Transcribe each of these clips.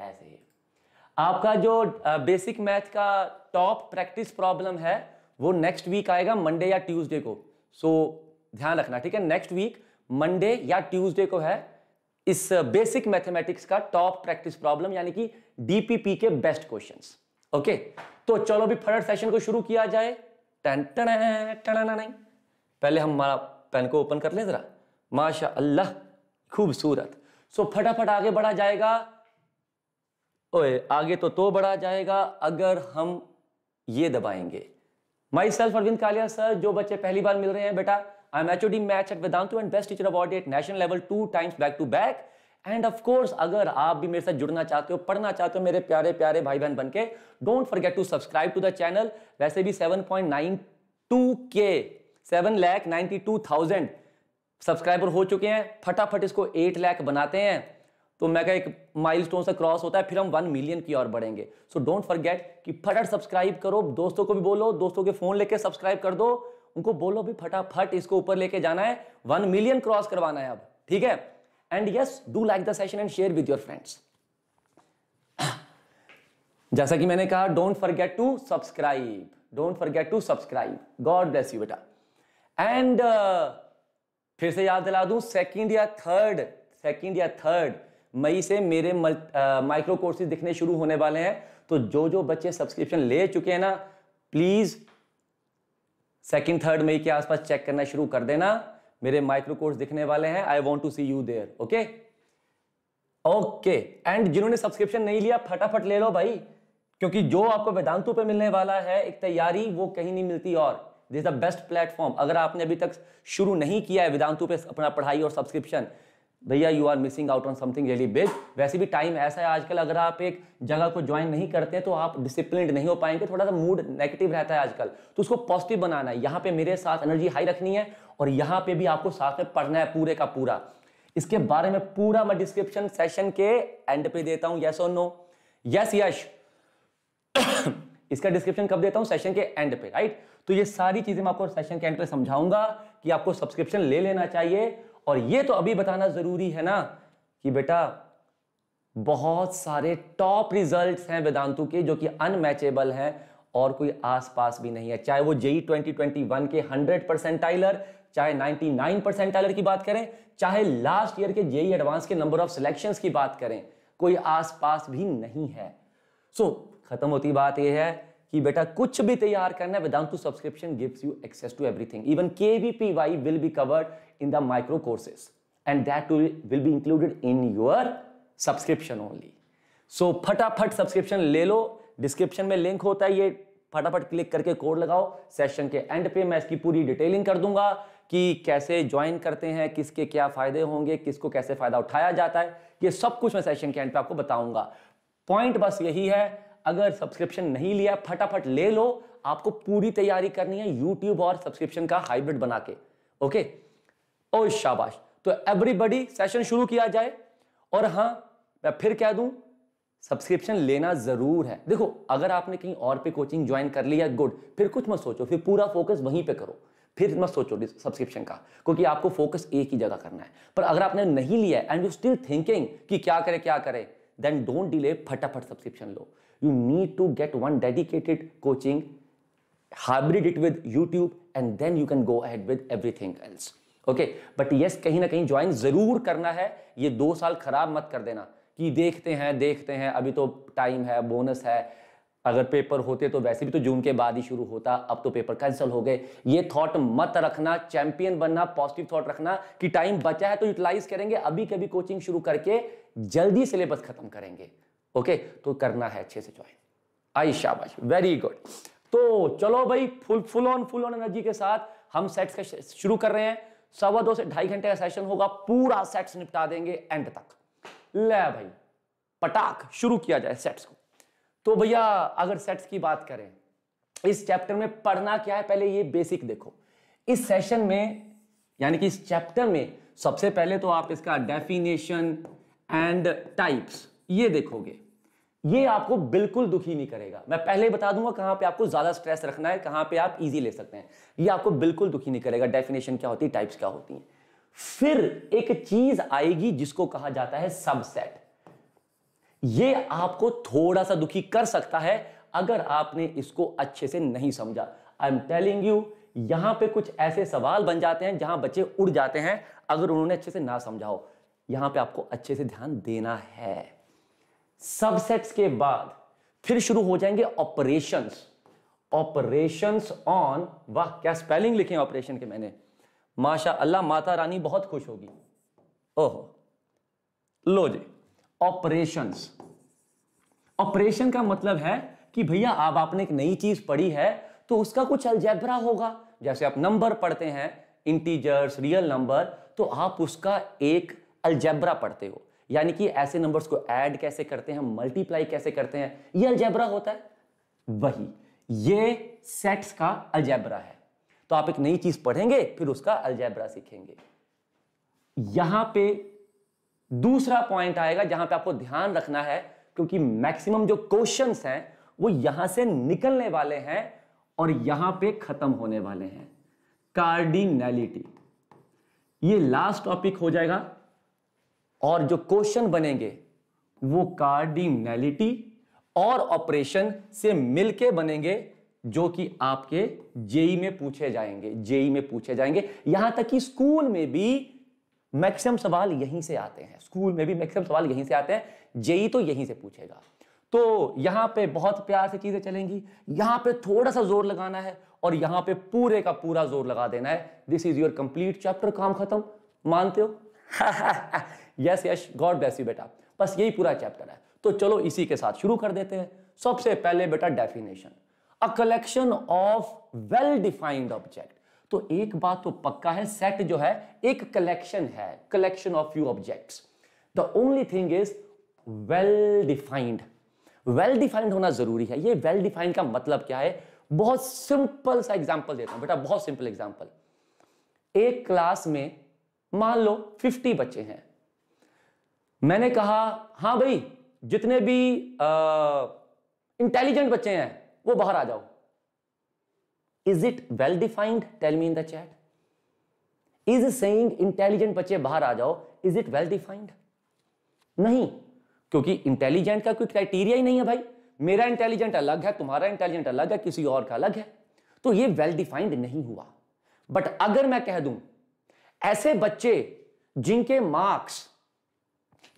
ऐसे आपका जो बेसिक मैथ का टॉप प्रैक्टिस प्रॉब्लम है वो नेक्स्ट वीक आएगा मंडे या ट्यूसडे को सो so, ध्यान रखना ठीक है नेक्स्ट वीक मंडे या ट्यूसडे को है इस बेसिक मैथमेटिक्स का टॉप प्रैक्टिस प्रॉब्लम यानी कि डीपीपी के बेस्ट क्वेश्चंस ओके तो चलो भी फर्स्ट सेशन को शुरू किया जाए टन टन टन नहीं पहले हम हमारा पेन को ओपन कर लें जरा माशा अल्लाह खूबसूरत सो फटाफट आगे बढ़ा जाएगा ओए आगे तो तो बढ़ा जाएगा अगर हम ये दबाएंगे myself Arvind Kalia sir जो बच्चे पहली बार मिल रहे हैं बेटा I am H O D math at Vedantu and best teacher award at national level two times back to back and of course अगर आप भी मेरे साथ जुड़ना चाहते हो पढ़ना चाहते हो मेरे प्यारे प्यारे भाई बहन बनके don't forget to subscribe to the channel वैसे भी 7.92 के seven lakh ninety two thousand subscriber हो चुके हैं फटाफट इसको एट लैख बनाते हैं तो मैं क्या एक माइलस्टोन से क्रॉस होता है फिर हम वन मिलियन की ओर बढ़ेंगे सो डोंट फॉरगेट कि फटाफट सब्सक्राइब करो दोस्तों को भी बोलो दोस्तों के फोन लेके सब्सक्राइब कर दो उनको बोलो भी फटाफट इसको ऊपर लेके जाना है वन मिलियन क्रॉस करवाना है अब ठीक है and yes do like the session and share with your friends जैसा कि मैंने कहा don't forget to subscribe don't forget to subscribe God bless you बेटा एंड uh, फिर से याद दिला दूं सेकंड या थर्ड सेकंड या थर्ड मई से मेरे माइक्रो कोर्सेज दिखने शुरू होने वाले हैं तो जो जो बच्चे सब्सक्रिप्शन ले चुके हैं ना प्लीज़ सेकेंड थर्ड मई के आसपास चेक करना शुरू कर देना मेरे माइक्रो कोर्स दिखने वाले हैं I want to see you there okay okay and जिन्होंने सब्सक्रिप्शन नहीं लिया फटाफट ले लो भाई क्योंकि जो आपको वेदांतु पे मिलने वाला है एक तैयारी वो कहीं नहीं मिलती और दिस द बेस्ट प्लेटफॉर्म अगर आपने अभी तक शुरू नहीं किया है वेदांतु पे अपना पढ़ाई और सब्सक्रिप्शन भैया you are missing out on something really big वैसे भी टाइम ऐसा है आजकल अगर आप एक जगह को ज्वाइन नहीं करते तो आप डिसिप्लिन नहीं हो पाएंगे थोड़ा सा मूड नेगेटिव रहता है आजकल तो उसको पॉजिटिव बनाना है यहाँ पे मेरे साथ एनर्जी हाई रखनी है और यहाँ पे भी आपको साथ में पढ़ना है पूरे का पूरा इसके बारे में पूरा मैं डिस्क्रिप्शन सेशन के एंड पे देता हूँ येस और नो यस यश इसका डिस्क्रिप्शन कब देता हूँ सेशन के एंड पे राइट तो ये सारी चीजें मैं आपको सेशन के एंड पे समझाऊंगा कि आपको सब्सक्रिप्शन ले लेना चाहिए और ये तो अभी बताना जरूरी है ना कि बेटा बहुत सारे टॉप रिजल्ट्स हैं वेदांतु के जो कि अनमैचेबल हैं और कोई आसपास भी नहीं है चाहे वो जेई 2021 के 100 परसेंटाइलर चाहे 99 परसेंटाइलर की बात करें चाहे लास्ट ईयर के जेई एडवांस के नंबर ऑफ सिलेक्शन की बात करें कोई आसपास भी नहीं है सो so, खत्म होती बात यह है कि बेटा कुछ भी तैयार करना Vedantu subscription gives you access to everything even K V P Y will be covered in the micro courses and that will be included in your subscription only so फटाफट सब्सक्रिप्शन ले लो डिस्क्रिप्शन में लिंक होता है ये फटाफट click करके code लगाओ session के एंड पे मैं इसकी पूरी डिटेलिंग कर दूंगा कि कैसे ज्वाइन करते हैं किसके क्या फायदे होंगे किसको कैसे फायदा उठाया जाता है ये सब कुछ मैं सेशन के एंड पे आपको बताऊंगा पॉइंट बस यही है अगर सब्सक्रिप्शन नहीं लिया फटाफट ले लो आपको पूरी तैयारी करनी है यूट्यूब और सब्सक्रिप्शन का हाइब्रिड बना के ओके ओ शाबाश तो एवरीबडी सेशन शुरू किया जाए और हां मैं फिर कह दूं सब्सक्रिप्शन लेना जरूर है देखो अगर आपने कहीं और पे कोचिंग ज्वाइन कर लिया गुड फिर कुछ मत सोचो फिर पूरा फोकस वहीं पे करो फिर मत सोचो सब्सक्रिप्शन का क्योंकि आपको फोकस एक ही जगह करना है पर अगर आपने नहीं लिया एंड यू स्टिल थिंकिंग कि क्या करें क्या करें देन डोंट डिले फटाफट सब्सक्रिप्शन लो you need to get one dedicated coaching hybrid it with youtube and then you can go ahead with everything else okay but yes कहीं ना कहीं ज्वाइन जरूर करना है ये दो साल खराब मत कर देना कि देखते हैं देखते हैं अभी तो टाइम है बोनस है अगर पेपर होते तो वैसे भी तो जून के बाद ही शुरू होता अब तो पेपर कैंसिल हो गए ये थॉट मत रखना चैंपियन बनना पॉजिटिव थॉट रखना कि टाइम बचा है तो यूटिलाइज करेंगे अभी कभी कोचिंग शुरू करके जल्दी सिलेबस खत्म करेंगे ओके तो करना है अच्छे से ज्वाइन आई शाबाश वेरी गुड तो चलो भाई full full on full on energy के साथ हम सेट्स का शुरू कर रहे हैं सवा दो से ढाई घंटे का सेशन होगा पूरा सेट्स निपटा देंगे एंड तक ले भाई पटाख शुरू किया जाए सेट्स को तो भैया अगर सेट्स की बात करें इस चैप्टर में पढ़ना क्या है पहले ये बेसिक देखो इस सेशन में यानी कि इस चैप्टर में सबसे पहले तो आप इसका डेफिनेशन एंड टाइप्स ये देखोगे ये आपको बिल्कुल दुखी नहीं करेगा मैं पहले बता दूंगा कहां पे आपको ज्यादा स्ट्रेस रखना है कहां पे आप इजी ले सकते हैं ये आपको बिल्कुल दुखी नहीं करेगा डेफिनेशन क्या होती है टाइप्स क्या होती है फिर एक चीज आएगी जिसको कहा जाता है सबसेट ये आपको थोड़ा सा दुखी कर सकता है अगर आपने इसको अच्छे से नहीं समझा आई एम टेलिंग यू यहां पे कुछ ऐसे सवाल बन जाते हैं जहां बच्चे उड़ जाते हैं अगर उन्होंने अच्छे से ना समझाओ यहां पे आपको अच्छे से ध्यान देना है सबसेट्स के बाद फिर शुरू हो जाएंगे ऑपरेशंस ऑपरेशंस ऑन वाह क्या स्पेलिंग लिखे ऑपरेशन के मैंने माशा अल्लाह माता रानी बहुत खुश होगी ओहो लो जी ऑपरेशंस ऑपरेशन का मतलब है कि भैया आप आपने एक नई चीज पढ़ी है तो उसका कुछ अलजैबरा होगा जैसे आप नंबर पढ़ते हैं इंटीजर्स रियल नंबर तो आप उसका एक अलजैबरा पढ़ते हो यानी कि ऐसे नंबर्स को ऐड कैसे करते हैं मल्टीप्लाई कैसे करते हैं ये अल्जैबरा होता है वही ये सेट्स का अल्जैबरा है तो आप एक नई चीज पढ़ेंगे फिर उसका अलजैबरा सीखेंगे यहां पे दूसरा पॉइंट आएगा जहां पे आपको ध्यान रखना है क्योंकि मैक्सिमम जो क्वेश्चंस हैं वो यहां से निकलने वाले हैं और यहां पे खत्म होने वाले हैं कार्डिनैलिटी ये लास्ट टॉपिक हो जाएगा और जो क्वेश्चन बनेंगे वो कार्डिनेलिटी और ऑपरेशन से मिलके बनेंगे जो कि आपके जेई में पूछे जाएंगे जेई में पूछे जाएंगे यहां तक कि स्कूल में भी मैक्सिमम सवाल यहीं से आते हैं स्कूल में भी मैक्सिमम सवाल यहीं से आते हैं जेई तो यहीं से पूछेगा तो यहां पे बहुत प्यार से चीजें चलेंगी यहां पे थोड़ा सा जोर लगाना है और यहां पे पूरे का पूरा जोर लगा देना है this is your complete chapter काम खत्म मानते हो yes yes God bless you बेटा बस यही पूरा चैप्टर है तो चलो इसी के साथ शुरू कर देते हैं सबसे पहले बेटा definition a collection of well defined object तो एक बात तो पक्का है सेट जो है एक कलेक्शन है collection of few objects the only thing is well defined well defined होना जरूरी है ये वेल well डिफाइंड का मतलब क्या है बहुत सिंपल सा एग्जाम्पल देता हूं बेटा बहुत सिंपल एग्जाम्पल एक क्लास में मान लो 50 बच्चे हैं मैंने कहा हाँ भाई जितने भी इंटेलिजेंट बच्चे हैं वो बाहर आ जाओ is it well defined tell me in the chat is saying intelligent बच्चे बाहर आ जाओ इज इट वेल डिफाइंड नहीं क्योंकि इंटेलिजेंट का कोई क्राइटेरिया ही नहीं है भाई मेरा इंटेलिजेंट अलग है तुम्हारा इंटेलिजेंट अलग है किसी और का अलग है तो ये वेल डिफाइंड नहीं हुआ बट अगर मैं कह दूं ऐसे बच्चे जिनके मार्क्स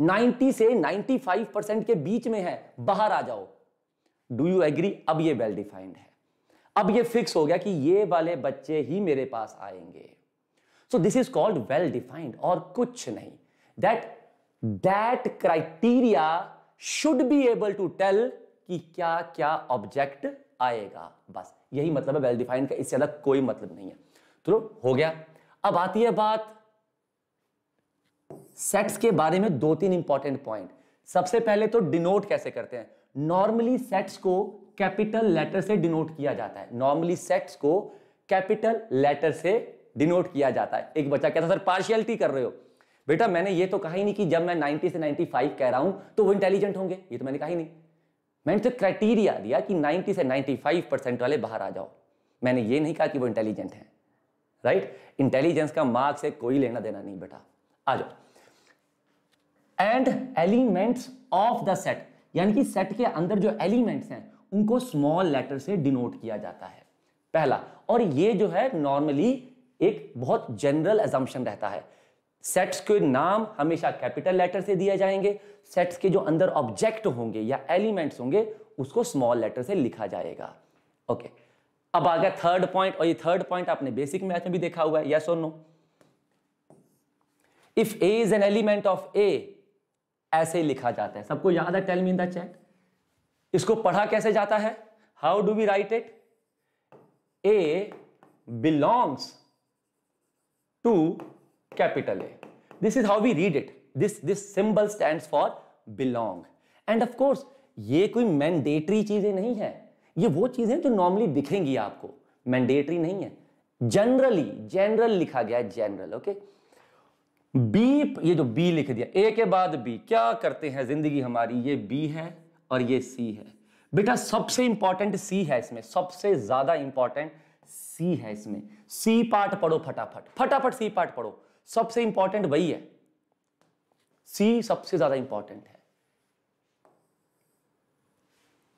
90 से 95 परसेंट के बीच में है बाहर आ जाओ डू यू एग्री अब ये वेल डिफाइंड है अब ये फिक्स हो गया कि ये वाले बच्चे ही मेरे पास आएंगे so this is called well defined और कुछ नहीं that that criteria should be able to tell कि क्या क्या ऑब्जेक्ट आएगा बस यही मतलब है वेल डिफाइंड का इससे अलग कोई मतलब नहीं है तो हो गया अब आती है बात सेट्स के बारे में दो तीन इंपॉर्टेंट पॉइंट सबसे पहले तो डिनोट कैसे करते हैं नॉर्मली सेट्स को कैपिटल लेटर से डिनोट किया जाता है नॉर्मली सेक्स को कैपिटल लेटर से डिनोट किया जाता है एक बच्चा कहता सर पार्शियलिटी कर रहे हो बेटा मैंने ये तो कहा ही नहीं कि जब मैं 90 से 95 कह रहा हूं तो वो इंटेलिजेंट होंगे ये तो मैंने कहा ही नहीं मैंने तो क्राइटेरिया दिया कि 90 से 95 परसेंट वाले बाहर आ जाओ मैंने ये नहीं कहा कि वो इंटेलिजेंट है राइट इंटेलिजेंस का मार्क्स से कोई लेना देना नहीं बेटा आ जाओ and elements of the set यानी कि सेट के अंदर जो एलिमेंट्स हैं उनको स्मॉल लेटर से डिनोट किया जाता है पहला और ये जो है नॉर्मली एक बहुत जनरल एजम्पन रहता है सेट्स के नाम हमेशा कैपिटल लेटर से दिए जाएंगे सेट्स के जो अंदर ऑब्जेक्ट होंगे या एलिमेंट्स होंगे उसको स्मॉल लेटर से लिखा जाएगा ओके okay. अब आ गया थर्ड पॉइंट और ये थर्ड पॉइंट आपने बेसिक मैथ में भी देखा हुआ है यस और no if A is an element of A ऐसे ही लिखा जाता है सबको याद है tell me in the chat इसको पढ़ा कैसे जाता है how do we write it A belongs to capital A this is how we read it this this symbol stand for belong and of course ये कोई मैंडेटरी चीजें नहीं है ये वो चीजें जो नॉर्मली दिखेंगी आपको मैंडेटरी नहीं है जनरली जनरल लिखा गया है जनरल ओके okay? बीप ये जो बी लिख दिया ए के बाद बी क्या करते हैं जिंदगी हमारी ये बी है और ये सी है बेटा सबसे इंपॉर्टेंट सी है इसमें सबसे ज्यादा इंपॉर्टेंट सी है इसमें सी पार्ट पढ़ो फटाफट फटाफट सी पार्ट पढ़ो सबसे इंपॉर्टेंट वही है सी सबसे ज्यादा इंपॉर्टेंट है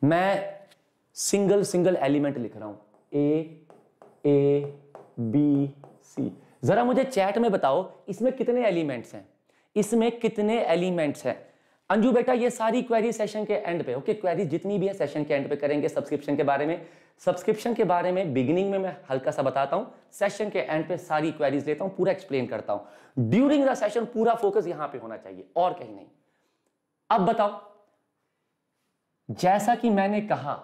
मैं सिंगल सिंगल एलिमेंट लिख रहा हूं ए ए बी सी ज़रा मुझे चैट में बताओ इसमें कितने एलिमेंट्स हैं इसमें कितने एलिमेंट्स हैं अंजू बेटा ये सारी क्वेरी सेशन के एंड पे ओके क्वेरी जितनी भी है सेशन के एंड पे करेंगे सब्सक्रिप्शन के बारे में सब्सक्रिप्शन के बारे में बिगिनिंग में मैं हल्का सा बताता हूँ सेशन के एंड पे सारी क्वेरीज लेता हूँ पूरा एक्सप्लेन करता हूँ ड्यूरिंग द सेशन पूरा फोकस यहां पे होना चाहिए और कहीं नहीं अब बताओ जैसा कि मैंने कहा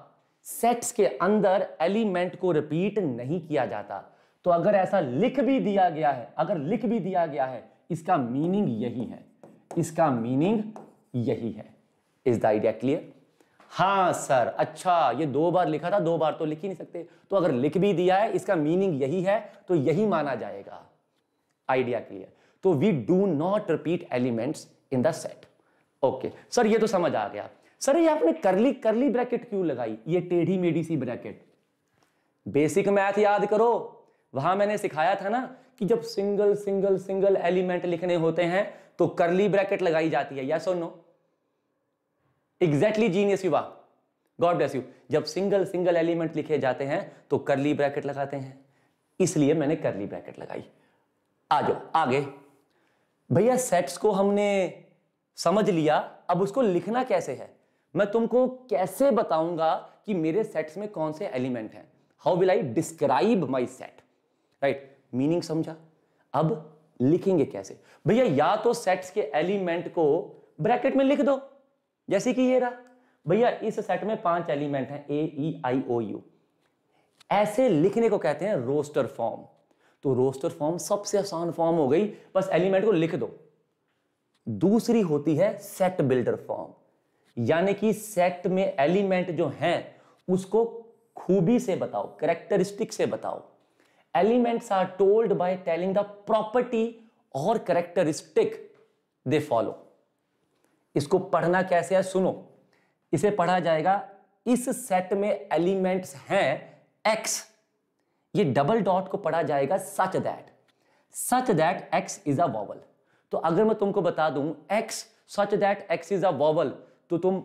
सेट्स के अंदर एलिमेंट को रिपीट नहीं किया जाता तो अगर ऐसा लिख भी दिया गया है अगर लिख भी दिया गया है इसका मीनिंग यही है इसका मीनिंग यही है इज द आइडिया क्लियर हाँ सर अच्छा ये दो बार लिखा था दो बार तो लिख ही नहीं सकते तो अगर लिख भी दिया है इसका मीनिंग यही है तो यही माना जाएगा आइडिया क्लियर तो we do not repeat elements in the set okay sir ये तो समझ आ गया सर ये आपने करली करली ब्रैकेट क्यों लगाई ये टेढ़ी मेढ़ी सी ब्रैकेट बेसिक मैथ याद करो वहां मैंने सिखाया था ना कि जब सिंगल सिंगल सिंगल एलिमेंट लिखने होते हैं तो करली ब्रैकेट लगाई जाती है यस और नो एग्जैक्टली जीनियस युवा गॉड ब्लेस यू जब सिंगल सिंगल एलिमेंट लिखे जाते हैं तो करली ब्रैकेट लगाते हैं इसलिए मैंने करली ब्रैकेट लगाई आ जाओ आगे भैया सेट्स को हमने समझ लिया अब उसको लिखना कैसे है मैं तुमको कैसे बताऊंगा कि मेरे सेट्स में कौन से एलिमेंट हैं how will I describe my set right meaning समझा अब लिखेंगे कैसे भैया या तो सेट्स के एलिमेंट को ब्रैकेट में लिख दो जैसे कि ये रहा भैया इस सेट में पांच एलिमेंट हैं ए ई आई ओ यू ऐसे लिखने को कहते हैं रोस्टर फॉर्म तो रोस्टर फॉर्म सबसे आसान फॉर्म हो गई बस एलिमेंट को लिख दो दूसरी होती है सेट बिल्डर फॉर्म यानी कि सेट में एलिमेंट जो हैं उसको खूबी से बताओ करेक्टरिस्टिक से बताओ elements are told by telling the property or characteristic they follow. इसको पढ़ना कैसे है सुनो इसे पढ़ा जाएगा इस सेट में एलिमेंट्स हैं एक्स ये डबल डॉट को पढ़ा जाएगा such that such that x is a vowel तो अगर मैं तुमको बता दूं x such that x is a vowel तो तुम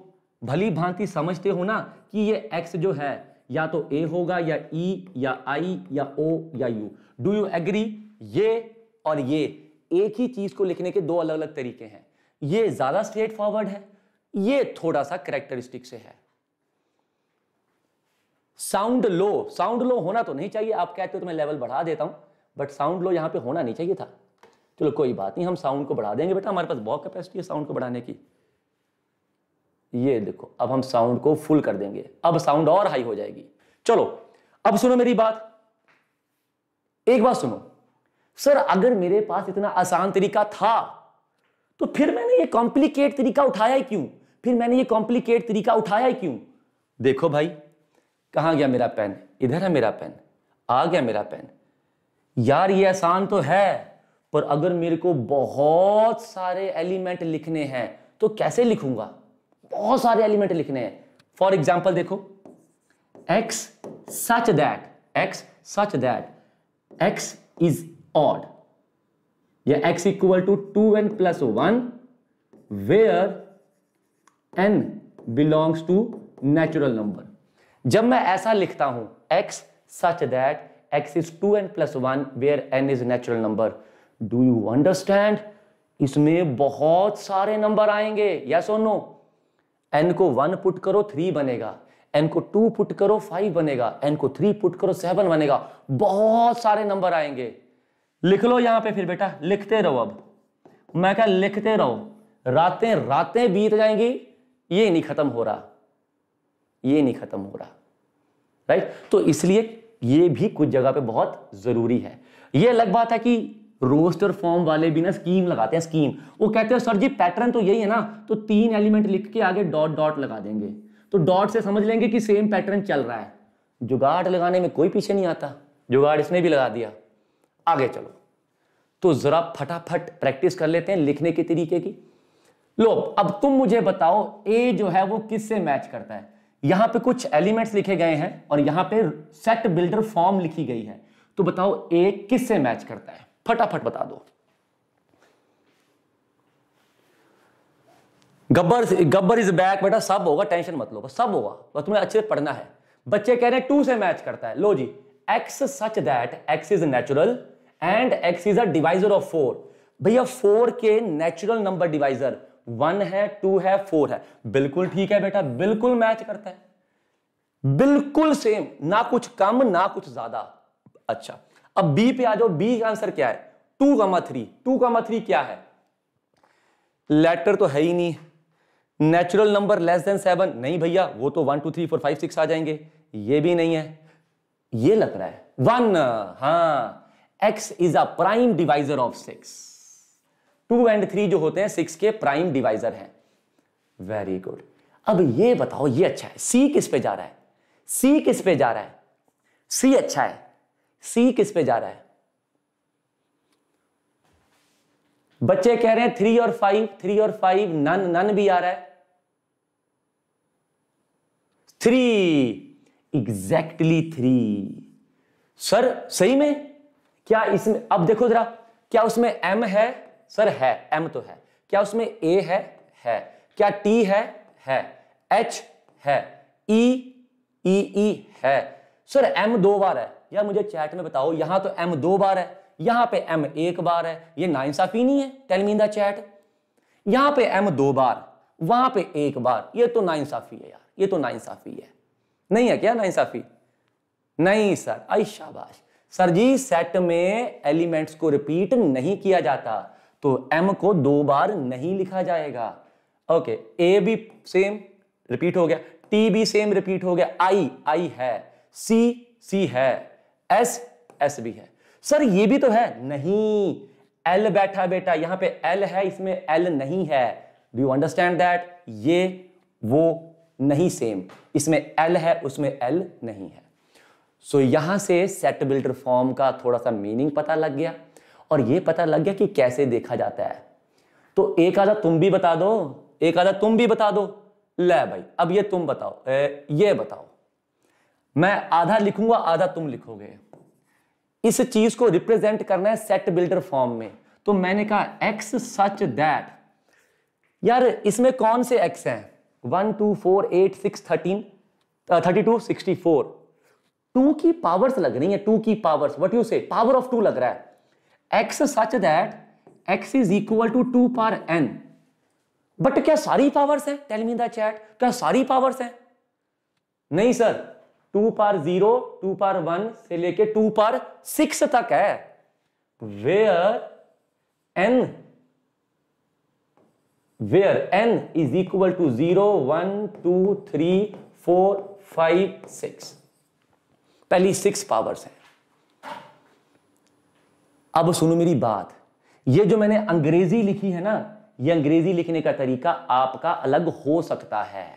भली भांति समझते हो ना कि ये एक्स जो है या तो ए होगा या ई e या आई या ओ या यू डू यू एग्री ये और ये एक ही चीज को लिखने के दो अलग अलग तरीके हैं ये ज्यादा स्ट्रेट फॉरवर्ड है ये थोड़ा सा करेक्टरिस्टिक से है साउंड लो साउंड लो होना तो नहीं चाहिए आप कहते हो तो मैं लेवल बढ़ा देता हूं बट साउंड लो यहां पे होना नहीं चाहिए था चलो कोई बात नहीं हम साउंड को बढ़ा देंगे बेटा हमारे पास बहुत कैपेसिटी है साउंड को बढ़ाने की ये देखो अब हम साउंड को फुल कर देंगे अब साउंड और हाई हो जाएगी चलो अब सुनो मेरी बात एक बात सुनो सर अगर मेरे पास इतना आसान तरीका था तो फिर मैंने ये कॉम्प्लिकेट तरीका उठाया ही क्यों फिर मैंने ये कॉम्प्लिकेट तरीका उठाया ही क्यों देखो भाई कहां गया मेरा पेन इधर है मेरा पेन आ गया मेरा पेन यार ये आसान तो है पर अगर मेरे को बहुत सारे एलिमेंट लिखने हैं तो कैसे लिखूंगा बहुत सारे एलिमेंट लिखने हैं फॉर एग्जाम्पल देखो x such that x such that x is odd या x equal to two n plus one where n belongs to natural number जब मैं ऐसा लिखता हूं x such that x is two n plus one where N is natural number do you understand इसमें बहुत सारे number आएंगे yes और नो एन को वन पुट करो थ्री बनेगा एन को टू पुट करो फाइव बनेगा एन को थ्री पुट करो सेवन बनेगा बहुत सारे नंबर आएंगे लिख लो यहां पे फिर बेटा लिखते रहो अब मैं क्या लिखते रहो रातें रातें बीत जाएंगी ये नहीं खत्म हो रहा ये नहीं खत्म हो रहा राइट तो इसलिए ये भी कुछ जगह पे बहुत जरूरी है ये अलग बात है कि रोस्टर फॉर्म वाले भी ना स्कीम लगाते हैं स्कीम वो कहते हैं सर जी पैटर्न तो यही है ना तो तीन एलिमेंट लिख के आगे डॉट डॉट लगा देंगे तो डॉट से समझ लेंगे कि सेम पैटर्न चल रहा है जुगाड़ लगाने में कोई पीछे नहीं आता जुगाड़ इसने भी लगा दिया आगे चलो तो जरा फटाफट प्रैक्टिस कर लेते हैं लिखने के तरीके की लो अब तुम मुझे बताओ ए जो है वो किससे मैच करता है यहां पे कुछ एलिमेंट्स लिखे गए हैं और यहां पे सेट बिल्डर फॉर्म लिखी गई है तो बताओ ए किससे मैच करता है फटाफट बता दो गब्बर गब्बर इज बैक बेटा सब होगा टेंशन मत लो बस सब होगा बस तुम्हें अच्छे से पढ़ना है बच्चे कह रहे हैं टू से मैच करता है लो जी x such that x is natural and x is a divisor of four भैया फोर के नेचुरल नंबर डिवाइजर वन है टू है फोर है बिल्कुल ठीक है बेटा बिल्कुल मैच करता है बिल्कुल सेम ना कुछ कम ना कुछ ज्यादा अच्छा अब बी पे आ जाओ बी का आंसर क्या है टू का थ्री टू का थ्री क्या है लेटर तो है ही नहीं natural number less than seven नहीं भैया वो तो one two three four five six आ जाएंगे ये भी नहीं है ये लग रहा है वन हाँ x is a prime divisor of six two and three जो होते हैं सिक्स के प्राइम डिवाइजर हैं वेरी गुड अब ये बताओ ये अच्छा है सी किस पे जा रहा है सी किस पे जा रहा है सी अच्छा है सी किस पे जा रहा है बच्चे कह रहे हैं थ्री और फाइव थ्री और फाइव नन नन भी आ रहा है थ्री एग्जैक्टली थ्री सर सही में क्या इसमें अब देखो जरा क्या उसमें एम है सर है एम तो है क्या उसमें ए है है क्या टी है है एच है ई ई ई है सर एम दो बार है या मुझे चैट में बताओ यहां तो एम दो बार है यहां पे एम एक बार है ये नाइंसाफी नहीं है टेल मी द चैट यहां पे एम दो बार वहां पे एक बार ये तो नाइंसाफी है यार ये तो नाइंसाफी है नहीं है क्या नाइंसाफी नहीं सर आई शाबाश सर जी सेट में एलिमेंट्स को रिपीट नहीं किया जाता तो एम को दो बार नहीं लिखा जाएगा ओके ए भी सेम रिपीट हो गया टी भी सेम रिपीट हो गया आई आई है सी सी है एस एस भी है सर ये भी तो है नहीं एल बैठा बेटा यहां पे एल है इसमें एल नहीं है डू यू अंडरस्टैंड दैट ये वो नहीं सेम इसमें एल है उसमें एल नहीं है सो so, यहां से सेट बिल्डर फॉर्म का थोड़ा सा मीनिंग पता लग गया और ये पता लग गया कि कैसे देखा जाता है तो एक आधा तुम भी बता दो एक आधा तुम भी बता दो ले भाई अब ये तुम बताओ ए, ये बताओ मैं आधा लिखूंगा आधा तुम लिखोगे इस चीज को रिप्रेजेंट करना है सेट बिल्डर फॉर्म में तो मैंने कहा एक्स सच दैट यार इसमें कौन से एक्स हैं one two four eight six thirteen thirty two sixty four two की पावर्स लग रही है टू की powers what you say power of two लग रहा है x such that x is equal to two power n but क्या सारी पावर्स हैं टेल मी द चैट क्या सारी पावर्स हैं नहीं sir two power zero two power one से लेके टू पार सिक्स तक है where n where N is equal to zero one two three four five six पहली सिक्स पावर्स है अब सुनो मेरी बात ये जो मैंने अंग्रेजी लिखी है ना ये अंग्रेजी लिखने का तरीका आपका अलग हो सकता है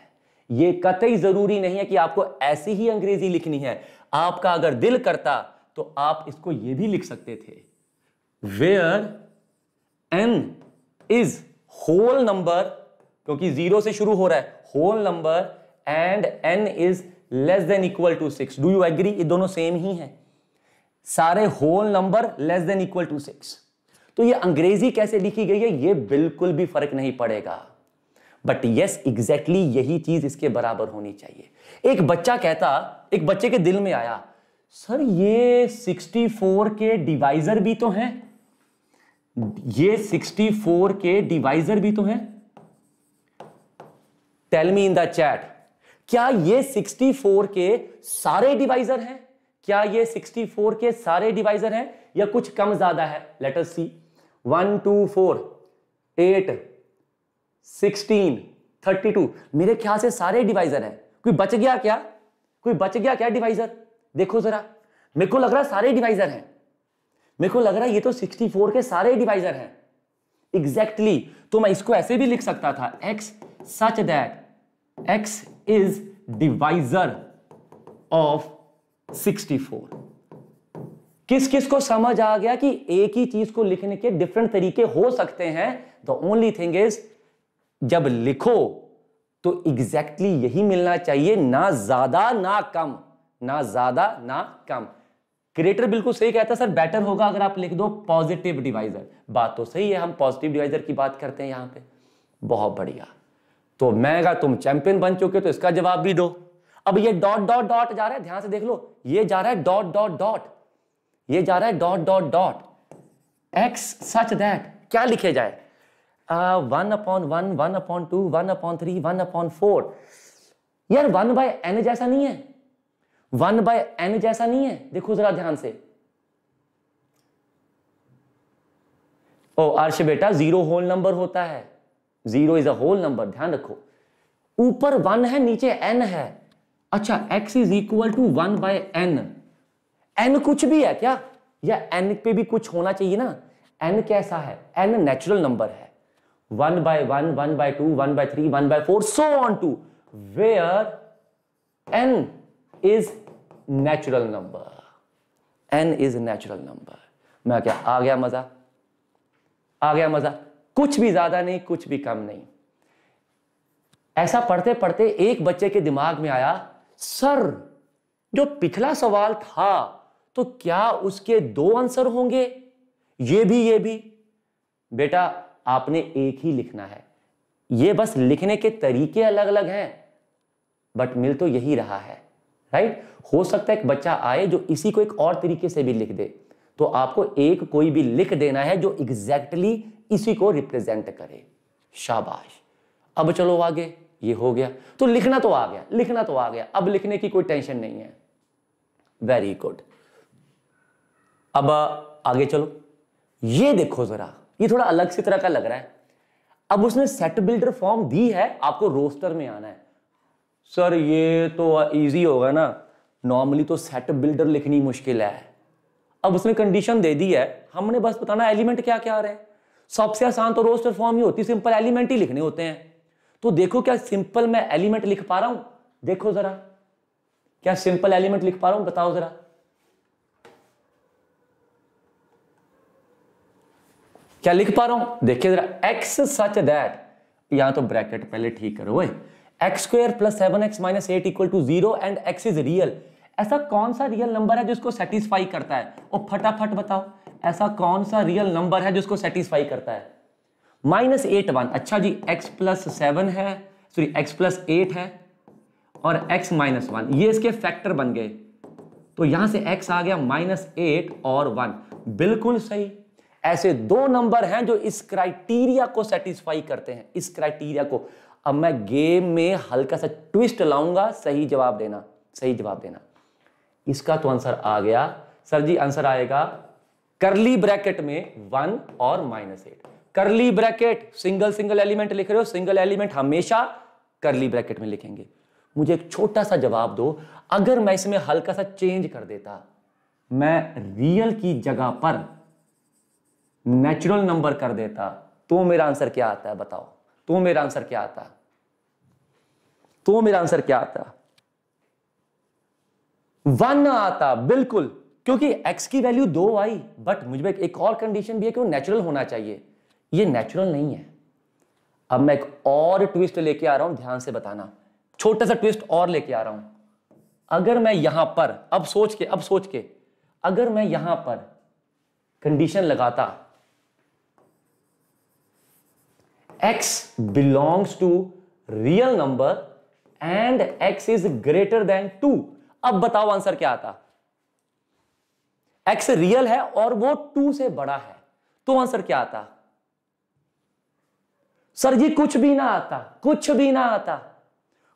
ये कतई जरूरी नहीं है कि आपको ऐसी ही अंग्रेजी लिखनी है आपका अगर दिल करता तो आप इसको यह भी लिख सकते थे where N is whole number क्योंकि जीरो से शुरू हो रहा है whole number and n is less than equal to six do you agree ये दोनों सेम ही हैं सारे whole number less than equal to six तो ये अंग्रेजी कैसे लिखी गई है ये बिल्कुल भी फर्क नहीं पड़ेगा बट यस एग्जैक्टली यही चीज इसके बराबर होनी चाहिए एक बच्चा कहता एक बच्चे के दिल में आया सर ये 64 के डिवाइजर भी तो हैं ये 64 के डिवाइजर भी तो हैं tell me in the chat क्या ये 64 के सारे डिवाइजर हैं क्या ये 64 के सारे डिवाइजर हैं या कुछ कम ज्यादा है letter C one two four eight sixteen thirty two मेरे ख्याल से सारे डिवाइजर हैं कोई बच गया क्या कोई बच गया क्या डिवाइजर देखो जरा मेरे को लग रहा सारे डिवाइजर हैं मेरे को लग रहा है ये तो 64 के सारे डिवाइजर हैं एग्जैक्टली exactly. तो मैं इसको ऐसे भी लिख सकता था x such that x is divisor of 64 किस किस को समझ आ गया कि एक ही चीज को लिखने के डिफरेंट तरीके हो सकते हैं द ओनली थिंग इज जब लिखो तो एग्जैक्टली exactly यही मिलना चाहिए ना ज्यादा ना कम ना ज्यादा ना कम क्रिएटर बिल्कुल सही कहता है सर बेटर होगा अगर आप लिख दो पॉजिटिव डिवाइजर बात तो सही है हम पॉजिटिव डिवाइजर की बात करते हैं यहां पे बहुत बढ़िया तो मैं अगर तुम चैंपियन बन चुके तो इसका जवाब भी दो अब ये डॉट डॉट डॉट जा रहा है ध्यान से देख लो ये जा रहा है डॉट डॉट डॉट ये जा रहा है dot dot dot x such that क्या लिखे जाए one upon one one upon two one upon three one upon four यार वन बाय एन जैसा नहीं है वन बाय एन जैसा नहीं है देखो जरा ध्यान से ओ अर्श बेटा जीरो होल नंबर होता है zero is a whole number ध्यान रखो ऊपर वन है नीचे एन है अच्छा x is equal to one by n n कुछ भी है क्या या एन पे भी कुछ होना चाहिए ना एन कैसा है एन नेचुरल नंबर है one by one one by two one by three one by four so on to where N is natural number n is natural number मैं क्या आ गया मजा आ गया मजा कुछ भी ज्यादा नहीं कुछ भी कम नहीं ऐसा पढ़ते पढ़ते एक बच्चे के दिमाग में आया सर जो पिछला सवाल था तो क्या उसके दो आंसर होंगे ये भी ये भी बेटा आपने एक ही लिखना है ये बस लिखने के तरीके अलग अलग हैं बट मिल तो यही रहा है राइट हो सकता है एक बच्चा आए जो इसी को एक और तरीके से भी लिख दे तो आपको एक कोई भी लिख देना है जो एग्जैक्टली exactly इसी को रिप्रेजेंट करे शाबाश अब चलो आगे ये हो गया तो लिखना तो आ गया लिखना तो आ गया अब लिखने की कोई टेंशन नहीं है वेरी गुड अब आगे चलो ये देखो जरा ये थोड़ा अलग सी तरह का लग रहा है अब उसने सेट बिल्डर फॉर्म दी है आपको रोस्टर में आना है सर ये तो इजी होगा ना नॉर्मली तो सेट बिल्डर लिखनी मुश्किल है अब उसने कंडीशन दे दी है हमने बस बताना एलिमेंट क्या क्या आ रहे हैं सबसे आसान तो रोस्टर फॉर्म ही होती सिंपल एलिमेंट ही लिखने होते हैं तो देखो क्या सिंपल मैं एलिमेंट लिख पा रहा हूं देखो जरा क्या सिंपल एलिमेंट लिख पा रहा हूं बताओ जरा क्या लिख पा रहा हूं देखिए जरा एक्स सच दैट यहां तो ब्रैकेट पहले ठीक करो x square plus seven x minus eight equal to zero and x is real ऐसा कौन सा रियल नंबर है जिसको सेटिस्फाई करता है और फटाफट बताओ ऐसा कौन सा रियल नंबर है जिसको सेटिस्फाई करता है माइनस एट वन अच्छा जी एक्स प्लस सेवन है सॉरी एक्स प्लस एट है और एक्स माइनस वन ये इसके फैक्टर बन गए तो यहां से एक्स आ गया माइनस एट और वन बिल्कुल सही ऐसे दो नंबर हैं जो इस क्राइटेरिया को सेटिस्फाई करते हैं इस क्राइटेरिया को अब मैं गेम में हल्का सा ट्विस्ट लाऊंगा सही जवाब देना सही जवाब देना इसका तो आंसर आ गया सर जी आंसर आएगा करली ब्रैकेट में वन और minus eight curly bracket single single element लिख रहे हो सिंगल एलिमेंट हमेशा करली ब्रैकेट में लिखेंगे मुझे एक छोटा सा जवाब दो अगर मैं इसमें हल्का सा चेंज कर देता मैं रियल की जगह पर नेचुरल नंबर कर देता तो मेरा आंसर क्या आता है बताओ तो मेरा आंसर क्या आता तो मेरा आंसर क्या आता वन आता बिल्कुल क्योंकि एक्स की वैल्यू दो आई बट मुझे एक और कंडीशन भी है कि वो नेचुरल होना चाहिए ये नेचुरल नहीं है अब मैं एक और ट्विस्ट लेके आ रहा हूं ध्यान से बताना छोटा सा ट्विस्ट और लेके आ रहा हूं अगर मैं यहां पर अब सोच के अब सोच के अगर मैं यहां पर कंडीशन लगाता x belongs to real number and x is greater than 2 अब बताओ आंसर क्या आता x रियल है और वो 2 से बड़ा है तो आंसर क्या आता सर जी कुछ भी ना आता कुछ भी ना आता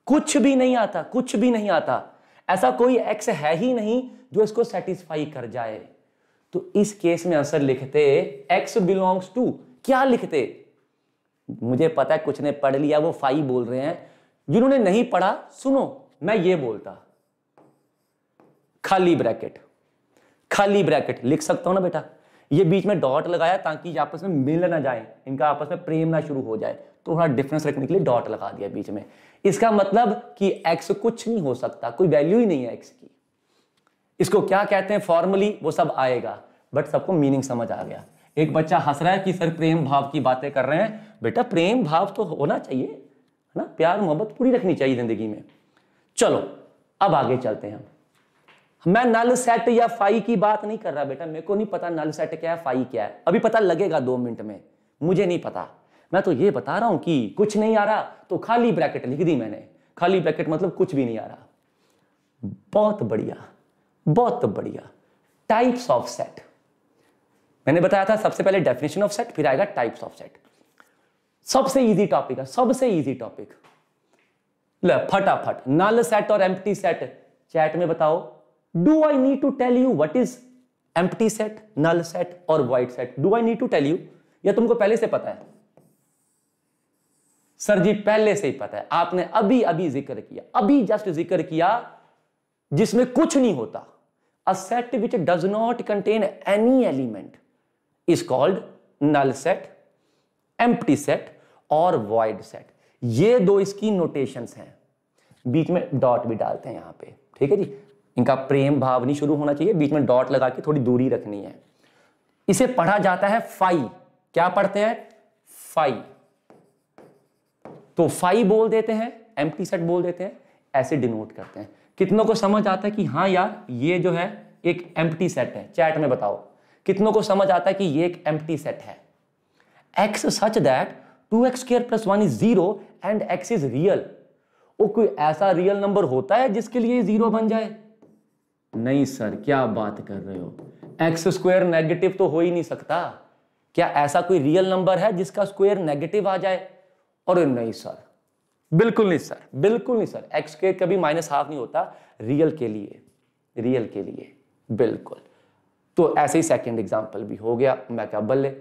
कुछ भी नहीं आता कुछ भी नहीं आता ऐसा कोई x है ही नहीं जो इसको सेटिस्फाई कर जाए तो इस केस में आंसर लिखते x बिलोंग्स टू क्या लिखते मुझे पता है कुछ ने पढ़ लिया वो फाई बोल रहे हैं जिन्होंने नहीं पढ़ा सुनो मैं ये बोलता खाली ब्रैकेट खाली ब्रैकेट लिख सकता हूं ना बेटा ये बीच में डॉट लगाया ताकि आपस में मिल ना जाए इनका आपस में प्रेम ना शुरू हो जाए तो थोड़ा डिफरेंस रखने के लिए डॉट लगा दिया बीच में इसका मतलब कि एक्स कुछ नहीं हो सकता कोई वैल्यू ही नहीं है एक्स की इसको क्या कहते हैं फॉर्मली वो सब आएगा बट सबको मीनिंग समझ आ गया एक बच्चा हंस रहा है कि सर प्रेम भाव की बातें कर रहे हैं बेटा प्रेम भाव तो होना चाहिए है ना प्यार मोहब्बत पूरी रखनी चाहिए जिंदगी में चलो अब आगे चलते हैं मैं नल सेट या फाई की बात नहीं कर रहा बेटा मेरे को नहीं पता नल सेट क्या है फाई क्या है अभी पता लगेगा दो मिनट में मुझे नहीं पता मैं तो ये बता रहा हूं कि कुछ नहीं आ रहा तो खाली ब्रैकेट लिख दी मैंने खाली ब्रैकेट मतलब कुछ भी नहीं आ रहा बहुत बढ़िया बहुत बढ़िया टाइप्स ऑफ सेट मैंने बताया था सबसे पहले डेफिनेशन ऑफ सेट फिर आएगा टाइप्स ऑफ सेट सबसे इजी टॉपिक है सबसे इजी टॉपिक ल फटाफट नल सेट और एम्प्टी सेट चैट में बताओ do I need to tell you what is empty set null set और void set do I need to tell you या तुमको पहले से पता है सर जी पहले से ही पता है आपने अभी अभी जिक्र किया अभी जस्ट जिक्र किया जिसमें कुछ नहीं होता a set which does not contain any element is called null set empty set और वॉइड सेट ये दो इसकी नोटेशन हैं बीच में डॉट भी डालते हैं यहां पे ठीक है जी इनका प्रेम भाव नहीं शुरू होना चाहिए बीच में डॉट लगा के थोड़ी दूरी रखनी है इसे पढ़ा जाता है फाइ क्या पढ़ते हैं फाइ तो फाइ बोल देते हैं एम सेट बोल देते हैं ऐसे डिनोट करते हैं कितनों को समझ आता है कि हाँ यार ये जो है एक एम्प्टी सेट है चैट में बताओ कितनों को समझ आता है कि ये एक एम्प्टी सेट है x such that two x square plus one is zero and x is real वो कोई ऐसा रियल नंबर होता है जिसके लिए जीरो बन जाए नहीं सर क्या बात कर रहे हो एक्स स्क्वायर नेगेटिव तो हो ही नहीं सकता क्या ऐसा कोई रियल नंबर है जिसका स्क्वायर नेगेटिव आ जाए और नहीं सर बिल्कुल नहीं सर बिल्कुल नहीं सर एक्स स्क्वायर कभी माइनस हाफ नहीं होता रियल के लिए रियल के लिए बिल्कुल तो ऐसे ही सेकेंड एग्जाम्पल भी हो गया मैं क्या बल्ले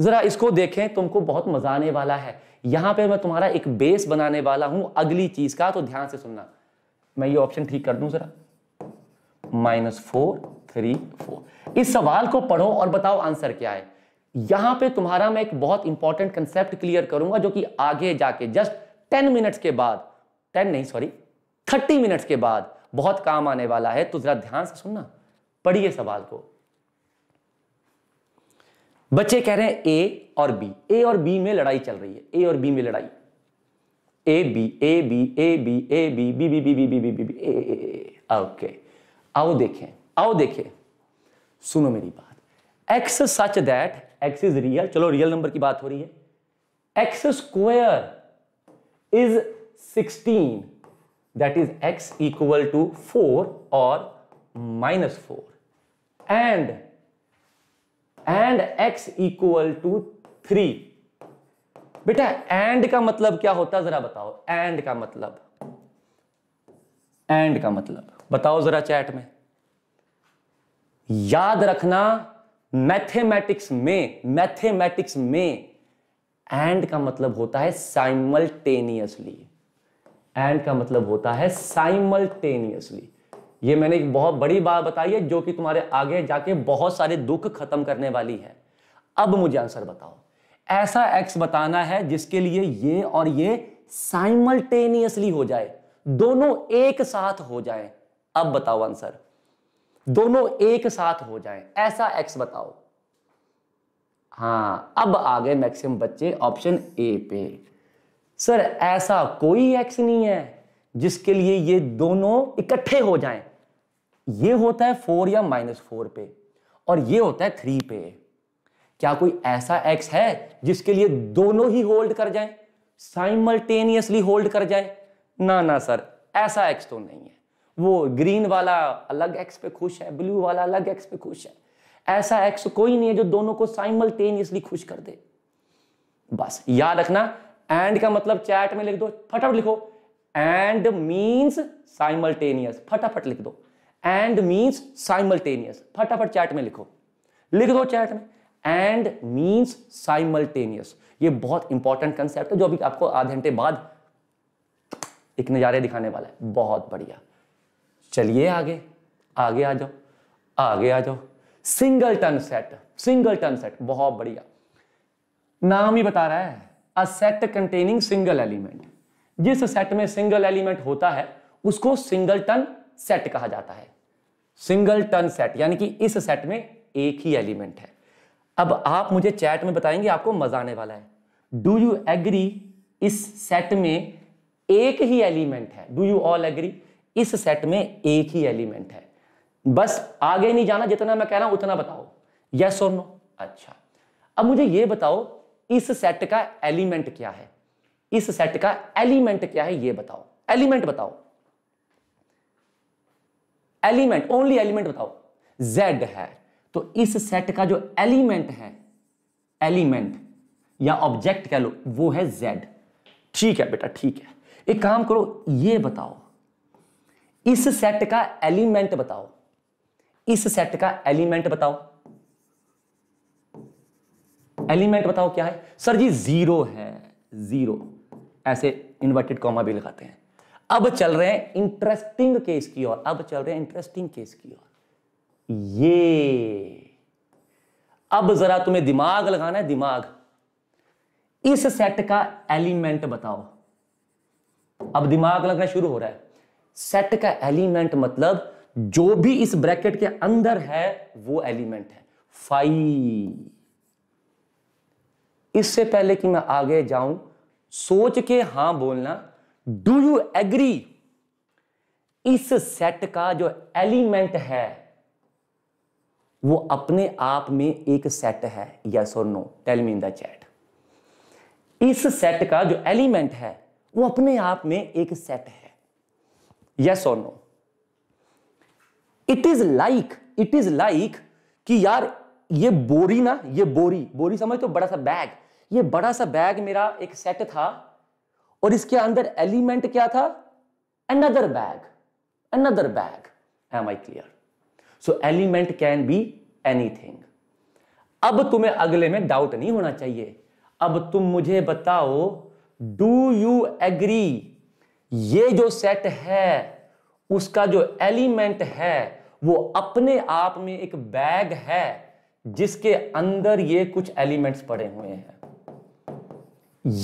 ज़रा इसको देखें तुमको बहुत मज़ा आने वाला है यहां पे मैं तुम्हारा एक बेस बनाने वाला हूं अगली चीज़ का तो ध्यान से सुनना मैं ये ऑप्शन ठीक कर दूं ज़रा माइनस फोर थ्री फोर इस सवाल को पढ़ो और बताओ आंसर क्या है यहां पे तुम्हारा मैं एक बहुत इंपॉर्टेंट कंसेप्ट क्लियर करूंगा जो कि आगे जाके जस्ट टेन मिनट्स के बाद टेन नहीं सॉरी थर्टी मिनट्स के बाद बहुत काम आने वाला है तो ज़रा ध्यान से सुनना पढ़िए सवाल को बच्चे कह रहे हैं ए और बी ए और बी में लड़ाई चल रही है ए और बी में लड़ाई A B A B A B A B B B B B B B B B A okay आओ देखें आओ देखें सुनो मेरी बात x such that x is real चलो रियल नंबर की बात हो रही है x square is sixteen that is x equal to four और minus four and and x equal to three बेटा एंड का मतलब क्या होता जरा बताओ एंड का मतलब एंड का मतलब बताओ जरा चैट में याद रखना मैथमेटिक्स में मैथमेटिक्स में एंड का मतलब होता है साइमल्टेनियसली एंड का मतलब होता है साइमल्टेनियसली ये मैंने एक बहुत बड़ी बात बताई है जो कि तुम्हारे आगे जाके बहुत सारे दुख खत्म करने वाली है अब मुझे आंसर बताओ ऐसा एक्स बताना है जिसके लिए ये और ये साइमल्टेनियसली हो जाए दोनों एक साथ हो जाए अब बताओ आंसर दोनों एक साथ हो जाए ऐसा एक्स बताओ हाँ अब आ गए मैक्सिमम बच्चे ऑप्शन ए पे सर ऐसा कोई एक्स नहीं है जिसके लिए ये दोनों इकट्ठे हो जाएं ये होता है फोर या माइनस फोर पे और ये होता है थ्री पे क्या कोई ऐसा एक्स है जिसके लिए दोनों ही होल्ड कर जाए साइमल्टेनियसली होल्ड कर जाए ना ना सर ऐसा एक्स तो नहीं है वो ग्रीन वाला अलग एक्स पे खुश है ब्लू वाला अलग एक्स पे खुश है ऐसा एक्स कोई नहीं है जो दोनों को साइमल्टेनियसली खुश कर दे बस याद रखना एंड का मतलब चैट में लिख दो फटाफट लिखो एंड मीन्स साइमल्टेनियस फटाफट लिख दो एंड मीन्स साइमल्टेनियस फटाफट चैट में लिखो लिख दो चैट में एंड मीन्स साइमल्टेनियस ये बहुत इंपॉर्टेंट कंसेप्ट है जो अभी आपको आधे घंटे बाद एक नज़ारे दिखाने वाला है बहुत बढ़िया चलिए आगे आगे आ जाओ आगे आ जाओ singleton set singleton set बहुत बढ़िया नाम ही बता रहा है a set containing single element जिस सेट में सिंगल एलिमेंट होता है उसको सिंगल टन सेट कहा जाता है सिंगल टन सेट यानी कि इस सेट में एक ही एलिमेंट है अब आप मुझे चैट में बताएंगे आपको मजा आने वाला है डू यू एग्री इस सेट में एक ही एलिमेंट है डू यू ऑल एग्री इस सेट में एक ही एलिमेंट है बस आगे नहीं जाना जितना मैं कह रहा हूं उतना बताओ यस और नो अच्छा अब मुझे यह बताओ इस सेट का एलिमेंट क्या है इस सेट का एलिमेंट क्या है यह बताओ एलिमेंट बताओ एलिमेंट ओनली एलिमेंट बताओ जेड है तो इस सेट का जो एलिमेंट है एलिमेंट या ऑब्जेक्ट कह लो वो है जेड ठीक है बेटा ठीक है एक काम करो ये बताओ इस सेट का एलिमेंट बताओ इस सेट का एलिमेंट बताओ एलिमेंट बताओ क्या है सर जी जीरो है जीरो ऐसे इन्वर्टेड कॉमा भी लगाते हैं अब चल रहे हैं इंटरेस्टिंग केस की ओर अब चल रहे हैं इंटरेस्टिंग केस की ओर ये अब जरा तुम्हें दिमाग लगाना है दिमाग इस सेट का एलिमेंट बताओ अब दिमाग लगना शुरू हो रहा है सेट का एलिमेंट मतलब जो भी इस ब्रैकेट के अंदर है वो एलिमेंट है फाइव इससे पहले कि मैं आगे जाऊं सोच के हां बोलना डू यू एग्री इस सेट का जो एलिमेंट है वो अपने आप में एक सेट है यस और no tell me in the chat इस सेट का जो एलिमेंट है वो अपने आप में एक सेट है यस और no it is like it is like कि यार ये बोरी ना ये बोरी बोरी समझ तो बड़ा सा बैग ये बड़ा सा बैग मेरा एक सेट था और इसके अंदर एलिमेंट क्या था another bag another bag am I clear so element can be anything अब तुम्हें अगले में डाउट नहीं होना चाहिए अब तुम मुझे बताओ डू यू एग्री ये जो सेट है उसका जो एलिमेंट है वो अपने आप में एक बैग है जिसके अंदर ये कुछ एलिमेंट्स पड़े हुए हैं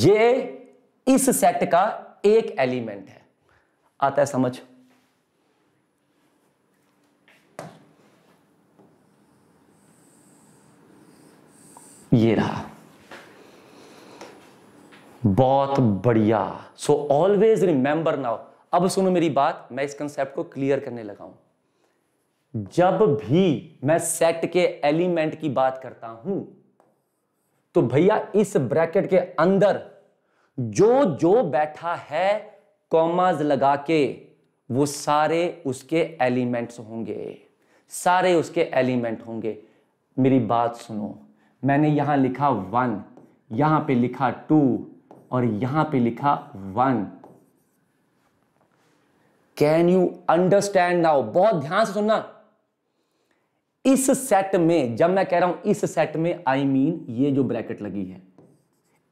ये इस सेट का एक एलिमेंट है आता है समझ ये रहा बहुत बढ़िया सो ऑलवेज रिमेंबर नाउ अब सुनो मेरी बात मैं इस कंसेप्ट को क्लियर करने लगा हूं जब भी मैं सेट के एलिमेंट की बात करता हूं तो भैया इस ब्रैकेट के अंदर जो जो बैठा है कॉमाज लगा के वो सारे उसके एलिमेंट्स होंगे सारे उसके एलिमेंट होंगे मेरी बात सुनो मैंने यहां लिखा वन यहां पे लिखा टू और यहां पे लिखा one can you understand now बहुत ध्यान से सुनना इस सेट में जब मैं कह रहा हूं इस सेट में आई I मीन mean, ये जो ब्रैकेट लगी है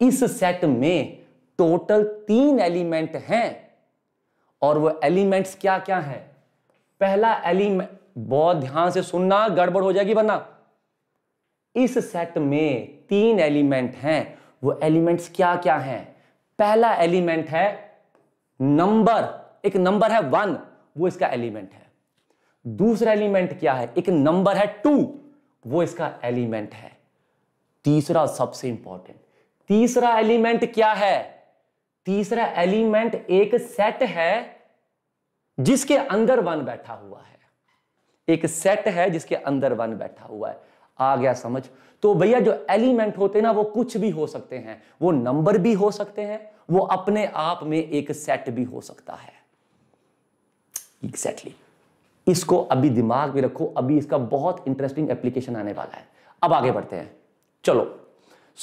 इस सेट में टोटल तीन एलिमेंट हैं और वो एलिमेंट्स क्या क्या हैं पहला एलिमेंट बहुत ध्यान से सुनना गड़बड़ हो जाएगी वरना इस सेट में तीन एलिमेंट हैं वो एलिमेंट्स क्या क्या हैं पहला एलिमेंट है नंबर एक नंबर है वन वो इसका एलिमेंट है दूसरा एलिमेंट क्या है एक नंबर है टू वो इसका एलिमेंट है तीसरा सबसे इंपॉर्टेंट तीसरा एलिमेंट क्या है तीसरा एलिमेंट एक सेट है जिसके अंदर वन बैठा हुआ है एक सेट है जिसके अंदर वन बैठा हुआ है आ गया समझ तो भैया जो एलिमेंट होते हैं ना वो कुछ भी हो सकते हैं वो नंबर भी हो सकते हैं वो अपने आप में एक सेट भी हो सकता है एग्जैक्टली exactly. इसको अभी दिमाग में रखो अभी इसका बहुत इंटरेस्टिंग एप्लीकेशन आने वाला है अब आगे बढ़ते हैं चलो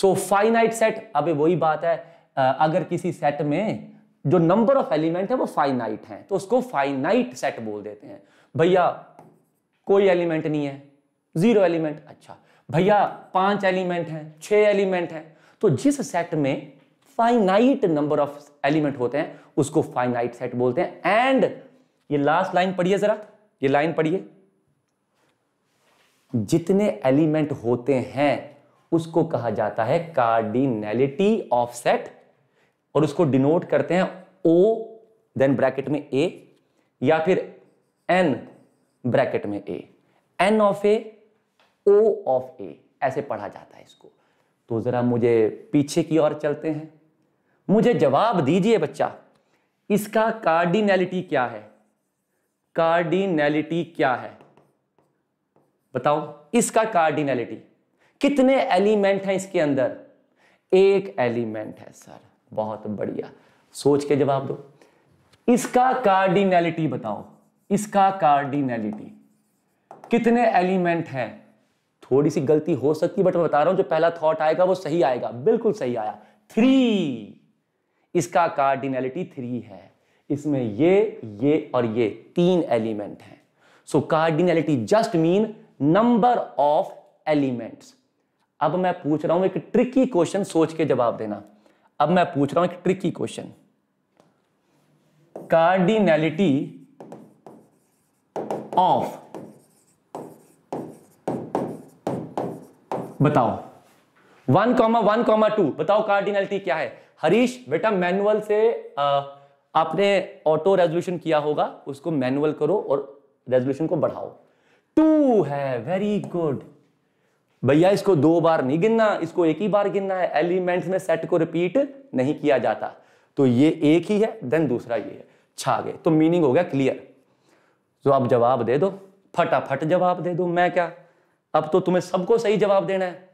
सो फाइनाइट सेट अभी वही बात है अगर किसी सेट में जो नंबर ऑफ एलिमेंट है वो फाइनाइट है तो उसको फाइनाइट सेट बोल देते हैं भैया कोई एलिमेंट नहीं है जीरो एलिमेंट अच्छा भैया पांच एलिमेंट हैं छह एलिमेंट हैं तो जिस सेट में फाइनाइट नंबर ऑफ एलिमेंट होते हैं उसको फाइनाइट सेट बोलते हैं एंड ये लास्ट लाइन पढ़िए जरा ये लाइन पढ़िए जितने एलिमेंट होते हैं उसको कहा जाता है कार्डिनेलिटी ऑफ सेट और उसको डिनोट करते हैं ओ देन ब्रैकेट में ए या फिर एन ब्रैकेट में A n of A o of A ऐसे पढ़ा जाता है इसको तो ज़रा मुझे पीछे की ओर चलते हैं मुझे जवाब दीजिए बच्चा इसका कार्डिनेलिटी क्या है कार्डिनेलिटी क्या है बताओ इसका कार्डिनेलिटी कितने एलिमेंट हैं इसके अंदर एक एलिमेंट है सर बहुत बढ़िया सोच के जवाब दो इसका कार्डिनेलिटी बताओ इसका कार्डिनेलिटी कितने एलिमेंट है थोड़ी सी गलती हो सकती है बट मैं बता रहा हूं जो पहला थॉट आएगा वो सही आएगा बिल्कुल सही आया थ्री इसका कार्डिनेलिटी थ्री है इसमें ये ये और ये तीन एलिमेंट हैं so cardinality just mean number of elements अब मैं पूछ रहा हूं एक ट्रिकी क्वेश्चन सोच के जवाब देना अब मैं पूछ रहा हूं एक ट्रिकी क्वेश्चन कार्डिनेलिटी ऑफ बताओ one comma one comma two बताओ कार्डिनेलिटी क्या है हरीश बेटा मैनुअल से आ, आपने ऑटो रेजोल्यूशन किया होगा उसको मैनुअल करो और रेजोल्यूशन को बढ़ाओ टू है वेरी गुड भैया इसको दो बार नहीं गिनना इसको एक ही बार गिनना है एलिमेंट्स में सेट को रिपीट नहीं किया जाता तो ये एक ही है देन दूसरा ये है छा गए तो मीनिंग हो गया क्लियर तो आप जवाब दे दो फटाफट जवाब दे दो मैं क्या अब तो तुम्हें सबको सही जवाब देना है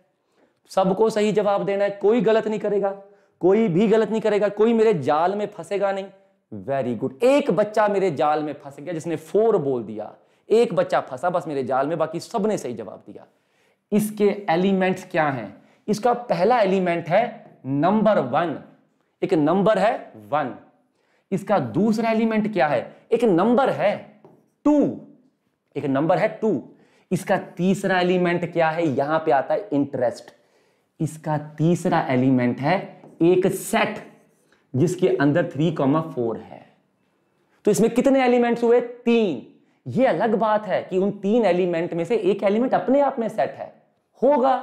सबको सही जवाब देना है कोई गलत नहीं करेगा कोई भी गलत नहीं करेगा कोई मेरे जाल में फंसेगा नहीं वेरी गुड एक बच्चा मेरे जाल में फंस गया जिसने फोर बोल दिया एक बच्चा फंसा बस मेरे जाल में बाकी सबने सही जवाब दिया इसके एलिमेंट्स क्या हैं इसका पहला एलिमेंट है नंबर वन एक नंबर है वन इसका दूसरा एलिमेंट क्या है एक नंबर है टू एक नंबर है टू इसका तीसरा एलिमेंट क्या है यहां पे आता है इंटरेस्ट इसका तीसरा एलिमेंट है एक सेट जिसके अंदर थ्री कॉमा फोर है तो इसमें कितने एलिमेंट्स हुए तीन ये अलग बात है कि उन तीन एलिमेंट में से एक एलिमेंट अपने आप में सेट है होगा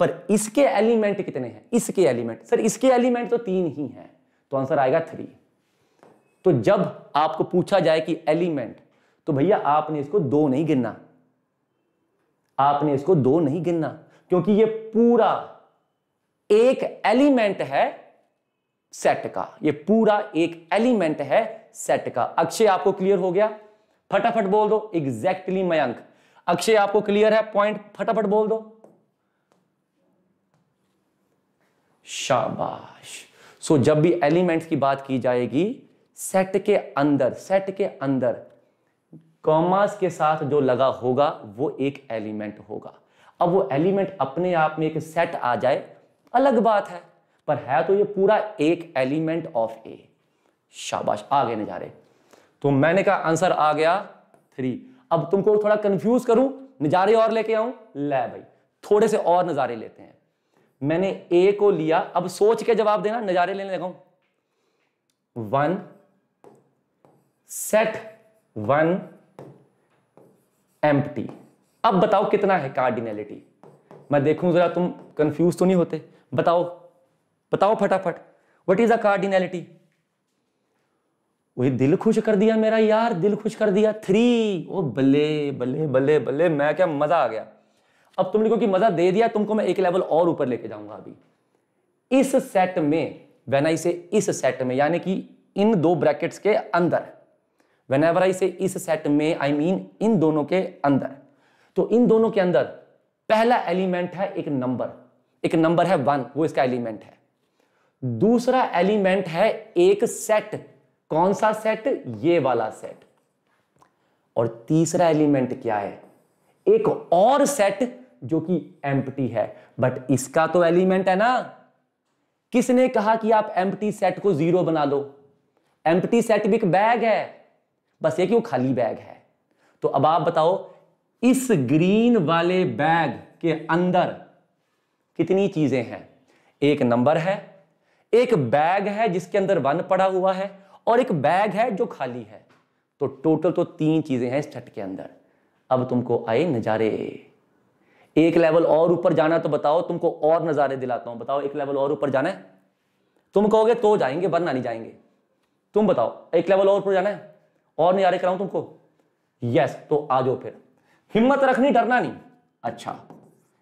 पर इसके एलिमेंट कितने हैं इसके एलिमेंट सर इसके एलिमेंट तो तीन ही हैं तो आंसर आएगा थ्री तो जब आपको पूछा जाए कि एलिमेंट तो भैया आपने इसको दो नहीं गिनना आपने इसको दो नहीं गिनना क्योंकि ये पूरा एक एलिमेंट है सेट का ये पूरा एक एलिमेंट है सेट का अक्षय आपको क्लियर हो गया फटाफट बोल दो एग्जैक्टली मयंक अक्षय आपको क्लियर है पॉइंट फटाफट बोल दो शाबाश सो so, जब भी एलिमेंट्स की बात की जाएगी सेट के अंदर सेट के अंदर कॉमास के साथ जो लगा होगा वो एक एलिमेंट होगा अब वो एलिमेंट अपने आप में एक सेट आ जाए अलग बात है पर है तो ये पूरा एक एलिमेंट ऑफ ए शाबाश आगे नहीं जा रहे तो मैंने कहा आंसर आ गया थ्री अब तुमको थोड़ा कंफ्यूज करूं नज़ारे और लेके आऊं ले भाई थोड़े से और नज़ारे लेते हैं मैंने ए को लिया अब सोच के जवाब देना नज़ारे लेने लगा वन सेट वन एम्प्टी अब बताओ कितना है कार्डिनेलिटी मैं देखूं जरा तुम कंफ्यूज तो नहीं होते बताओ बताओ फटाफट व्हाट इज अ कार्डिनेलिटी वही दिल खुश कर दिया मेरा यार दिल खुश कर दिया थ्री ओ बल्ले बल्ले बल्ले बल्ले मैं क्या मजा आ गया अब तुमने क्योंकि मजा दे दिया तुमको मैं एक लेवल और ऊपर लेके जाऊंगा अभी इस सेट में वेन आई से इस सेट में यानी कि इन दो ब्रैकेट्स के अंदर वेन एवर आई से इस सेट में आई I मीन mean, इन दोनों के अंदर तो इन दोनों के अंदर पहला एलिमेंट है एक नंबर एक नंबर है वन वो इसका एलिमेंट है दूसरा एलिमेंट है एक सेट कौन सा सेट ये वाला सेट और तीसरा एलिमेंट क्या है एक और सेट जो कि एम्प्टी है बट इसका तो एलिमेंट है ना किसने कहा कि आप एम्प्टी सेट को जीरो बना दो एम्प्टी सेट भी एक बैग है बस ये क्यों खाली बैग है तो अब आप बताओ इस ग्रीन वाले बैग के अंदर कितनी चीजें हैं एक नंबर है एक बैग है जिसके अंदर वन पड़ा हुआ है और एक बैग है जो खाली है तो टोटल तो तीन चीज़ें हैं इस छठ के अंदर अब तुमको आए नज़ारे एक लेवल और ऊपर जाना तो बताओ तुमको और नज़ारे दिलाता हूं बताओ एक लेवल और ऊपर जाना है तुम कहोगे तो जाएंगे वरना नहीं जाएंगे तुम बताओ एक लेवल और ऊपर जाना है और नज़ारे कराऊ तुमको यस तो आ जाओ फिर हिम्मत रखनी डरना नहीं अच्छा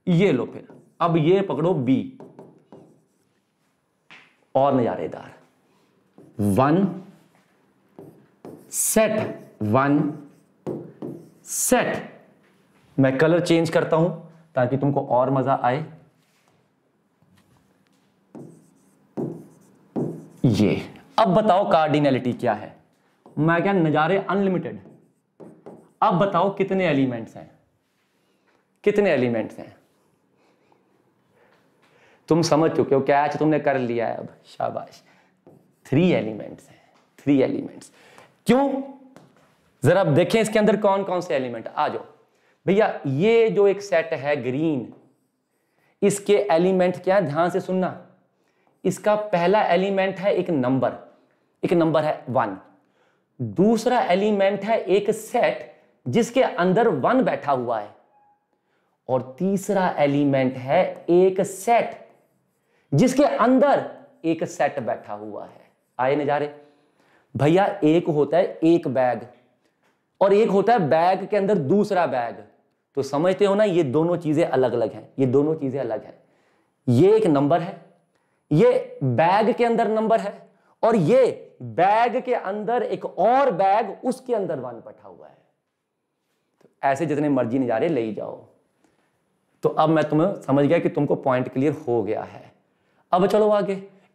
ये लो फिर अब ये पकड़ो बी और नज़ारेदार वन सेट वन सेट मैं कलर चेंज करता हूं ताकि तुमको और मजा आए ये अब बताओ कार्डिनेलिटी क्या है मैं क्या नज़ारे अनलिमिटेड अब बताओ कितने एलिमेंट्स हैं कितने एलिमेंट्स हैं तुम समझ चुके हो कैच तुमने कर लिया है अब शाबाश थ्री एलिमेंट्स हैं थ्री एलिमेंट्स क्यों जरा देखें इसके अंदर कौन कौन से एलिमेंट आ जाओ भैया ये जो एक सेट है ग्रीन इसके एलिमेंट क्या है ध्यान से सुनना इसका पहला एलिमेंट है एक नंबर एक नंबर है वन दूसरा एलिमेंट है एक सेट जिसके अंदर वन बैठा हुआ है और तीसरा एलिमेंट है एक सेट जिसके अंदर एक सेट बैठा हुआ है आए नजारे भैया एक होता है एक बैग और एक होता है बैग के अंदर दूसरा बैग तो समझते हो ना ये दोनों चीजें अलग अलग हैं ये दोनों चीजें अलग है ये एक नंबर है ये बैग के अंदर नंबर है और ये बैग के अंदर एक और बैग उसके अंदर वन बैठा हुआ है तो ऐसे जितने मर्जी नज़ारे ले जाओ तो अब मैं तुम्हें समझ गया कि तुमको पॉइंट क्लियर हो गया है अब चलो आगे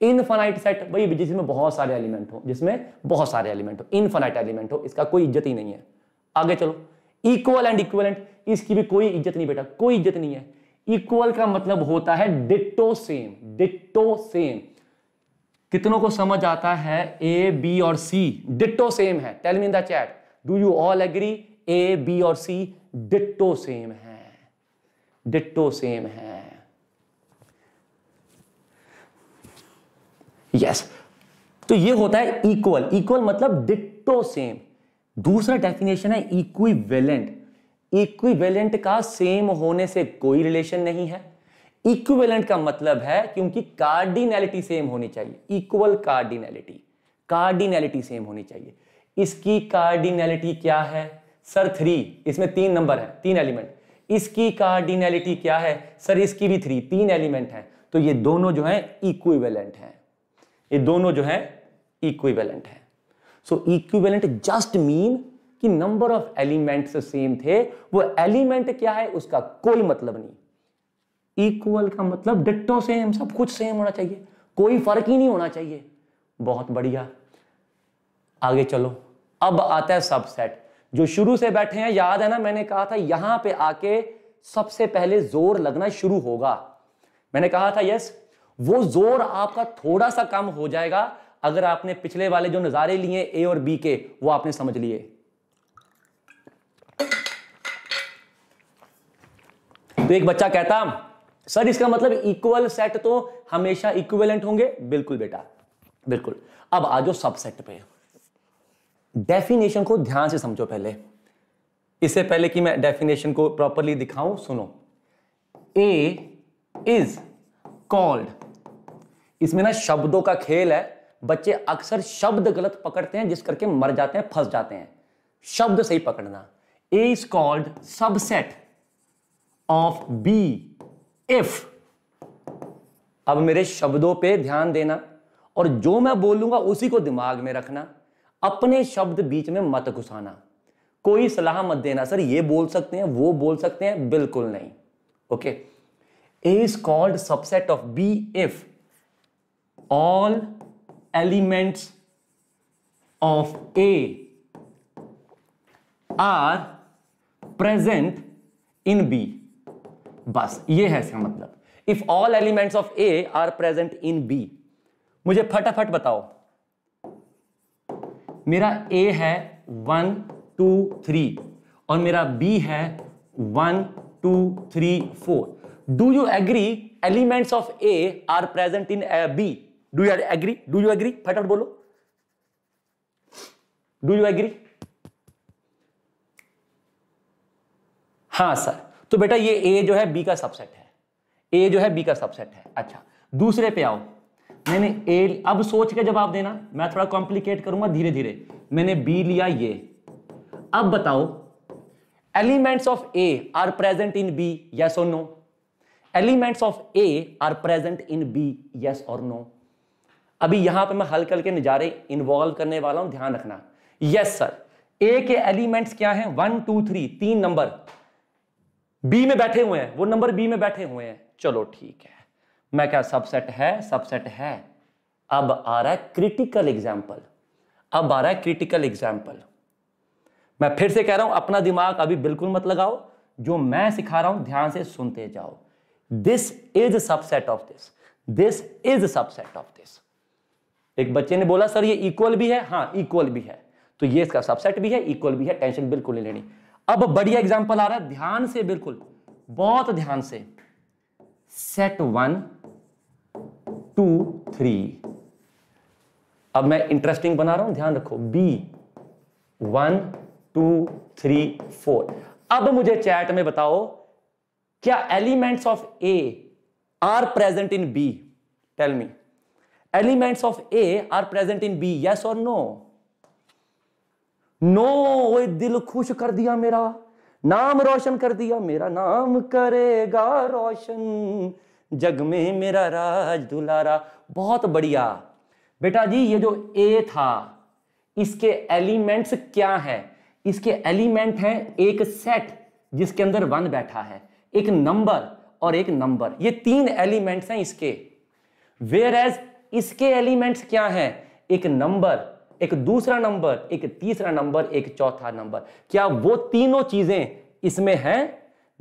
इनफाइट सेट वही जिसमें बहुत सारे एलिमेंट हो जिसमें बहुत सारे एलिमेंट हो इनफाइट एलिमेंट हो इसका कोई इज्जत ही नहीं है आगे चलो इक्वल एंड इक्वलेंट इसकी भी कोई इज्जत नहीं बेटा कोई इज्जत नहीं है इक्वल का मतलब होता है डिट्टो सेम डिट्टो सेम कितनों को समझ आता है ए बी और सी डिट्टो सेम है tell me in the chat do you all agree A B और सी डिट्टो सेम है डिट्टो सेम है यस तो ये होता है इक्वल इक्वल मतलब डिट्टो सेम दूसरा डेफिनेशन है इक्विवेलेंट इक्विवेलेंट का सेम होने से कोई रिलेशन नहीं है इक्विवेलेंट का मतलब है क्योंकि कार्डिनेलिटी सेम होनी चाहिए इक्वल कार्डिनेलिटी कार्डिनेलिटी सेम होनी चाहिए इसकी कार्डिनेलिटी क्या है सर थ्री इसमें तीन नंबर है तीन एलिमेंट इसकी कार्डिनेलिटी क्या है सर इसकी भी थ्री तीन एलिमेंट है तो ये दोनों जो है इक्विवेलेंट हैं ये दोनों जो है इक्विवेलेंट है सो इक्विवेलेंट जस्ट मीन कि नंबर ऑफ एलिमेंट सेम थे वो एलिमेंट क्या है उसका कोई मतलब नहीं इक्वल का मतलब डिट्टो सेम सब कुछ सेम होना चाहिए कोई फर्क ही नहीं होना चाहिए बहुत बढ़िया आगे चलो अब आता है सबसेट जो शुरू से बैठे हैं याद है ना मैंने कहा था यहां पे आके सबसे पहले जोर लगना शुरू होगा मैंने कहा था यस वो जोर आपका थोड़ा सा कम हो जाएगा अगर आपने पिछले वाले जो नज़ारे लिए ए और बी के वो आपने समझ लिए तो एक बच्चा कहता सर इसका मतलब इक्वल सेट तो हमेशा इक्विवेलेंट होंगे बिल्कुल बेटा बिल्कुल अब आ जाओ सबसेट पे डेफिनेशन को ध्यान से समझो पहले इससे पहले कि मैं डेफिनेशन को प्रॉपरली दिखाऊं सुनो ए इज कॉल्ड इसमें ना शब्दों का खेल है बच्चे अक्सर शब्द गलत पकड़ते हैं जिस करके मर जाते हैं फंस जाते हैं शब्द सही पकड़ना A is called subset of B if अब मेरे शब्दों पे ध्यान देना और जो मैं बोलूंगा उसी को दिमाग में रखना अपने शब्द बीच में मत घुसाना कोई सलाह मत देना सर ये बोल सकते हैं वो बोल सकते हैं बिल्कुल नहीं okay okay? A is called subset of B if all elements of A are present in B बस ये है इसका मतलब if all elements of A are present in B मुझे फटाफट बताओ मेरा ए है वन टू थ्री और मेरा बी है one two three four do you agree element of A are present in B do you agree do you agree फटाफट बोलो. डू यू एग्री हाँ सर तो बेटा ये ए जो है बी का सबसेट है ए जो है बी का सबसेट है अच्छा दूसरे पे आओ मैंने ए अब सोच के जवाब देना मैं थोड़ा कॉम्प्लिकेट करूंगा धीरे धीरे मैंने बी लिया ये अब बताओ elements of A are present in B yes और no elements of A are present in B yes और नो अभी यहां पे मैं हल के नजारे इन्वॉल्व करने वाला हूं ध्यान रखना यस सर ए के एलिमेंट्स क्या हैं वन टू थ्री तीन नंबर बी में बैठे हुए हैं वो नंबर बी में बैठे हुए हैं चलो ठीक है मैं क्या सबसेट है सबसेट है अब आ रहा है क्रिटिकल एग्जाम्पल अब आ रहा है क्रिटिकल एग्जाम्पल मैं फिर से कह रहा हूं अपना दिमाग अभी बिल्कुल मत लगाओ जो मैं सिखा रहा हूं ध्यान से सुनते जाओ this is subset of this this is subset of this एक बच्चे ने बोला सर ये इक्वल भी है हाँ इक्वल भी है तो ये इसका सबसेट भी है इक्वल भी है टेंशन बिल्कुल नहीं लेनी अब बढ़िया एग्जाम्पल आ रहा है ध्यान से बिल्कुल बहुत ध्यान से सेट वन टू थ्री अब मैं इंटरेस्टिंग बना रहा हूं ध्यान रखो B one two three four अब मुझे चैट में बताओ क्या elements of A are present in B tell me elements of A are present in B yes और नो नो वो दिल खुश कर दिया मेरा नाम रोशन कर दिया मेरा नाम करेगा रोशन जग में मेरा राज दुलारा बहुत बढ़िया बेटा जी ये जो ए था इसके एलिमेंट्स क्या है इसके एलिमेंट हैं एक सेट जिसके अंदर वन बैठा है एक नंबर और एक नंबर ये तीन एलिमेंट्स हैं इसके वेयर एज इसके एलिमेंट्स क्या हैं एक नंबर एक दूसरा नंबर एक तीसरा नंबर एक चौथा नंबर क्या वो तीनों चीजें इसमें हैं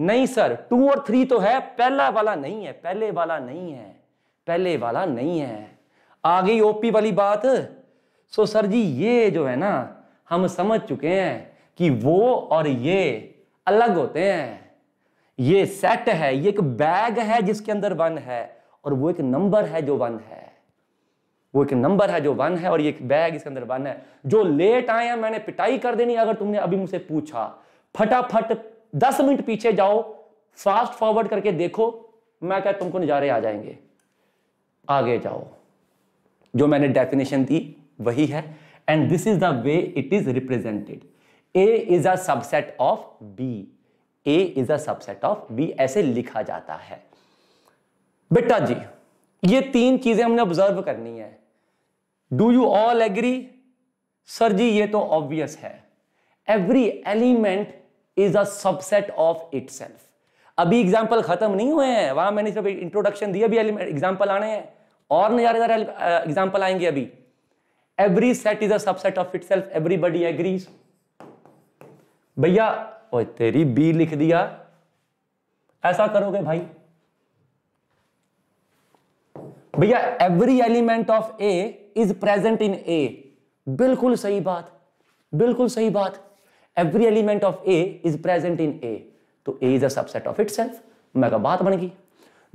नहीं सर टू और थ्री तो है पहला वाला नहीं है पहले वाला नहीं है पहले वाला नहीं है आ गई ओपी वाली बात सो सर जी ये जो है ना हम समझ चुके हैं कि वो और ये अलग होते हैं ये सेट है ये एक बैग है जिसके अंदर वन है और वो एक नंबर है जो वन है वो एक नंबर है जो वन है और ये एक बैग इसके अंदर वन है जो लेट आए हैं मैंने पिटाई कर देनी अगर तुमने अभी मुझसे पूछा फटाफट दस मिनट पीछे जाओ फास्ट फॉरवर्ड करके देखो मैं क्या तुमको नज़ारे आ जाएंगे आगे जाओ जो मैंने डेफिनेशन दी वही है and this is the way it is represented A is a subset of B A is a subset of B ऐसे लिखा जाता है बेटा जी ये तीन चीजें हमने ऑब्जर्व करनी है do you all agree sir ji ये तो ऑब्वियस है every element is a subset of it अभी एग्जाम्पल खत्म नहीं हुए हैं वहां मैंने सिर्फ इंट्रोडक्शन दिया अभी एग्जाम्पल आने हैं और नजारे एग्जाम्पल आएंगे अभी every set is a subset of itself everybody agrees भैया और तेरी बी लिख दिया ऐसा करोगे भाई भैया every element of A is present in A बिल्कुल सही बात बिल्कुल सही बात every element of A is present in A तो A is a subset of itself मैं बात बन गई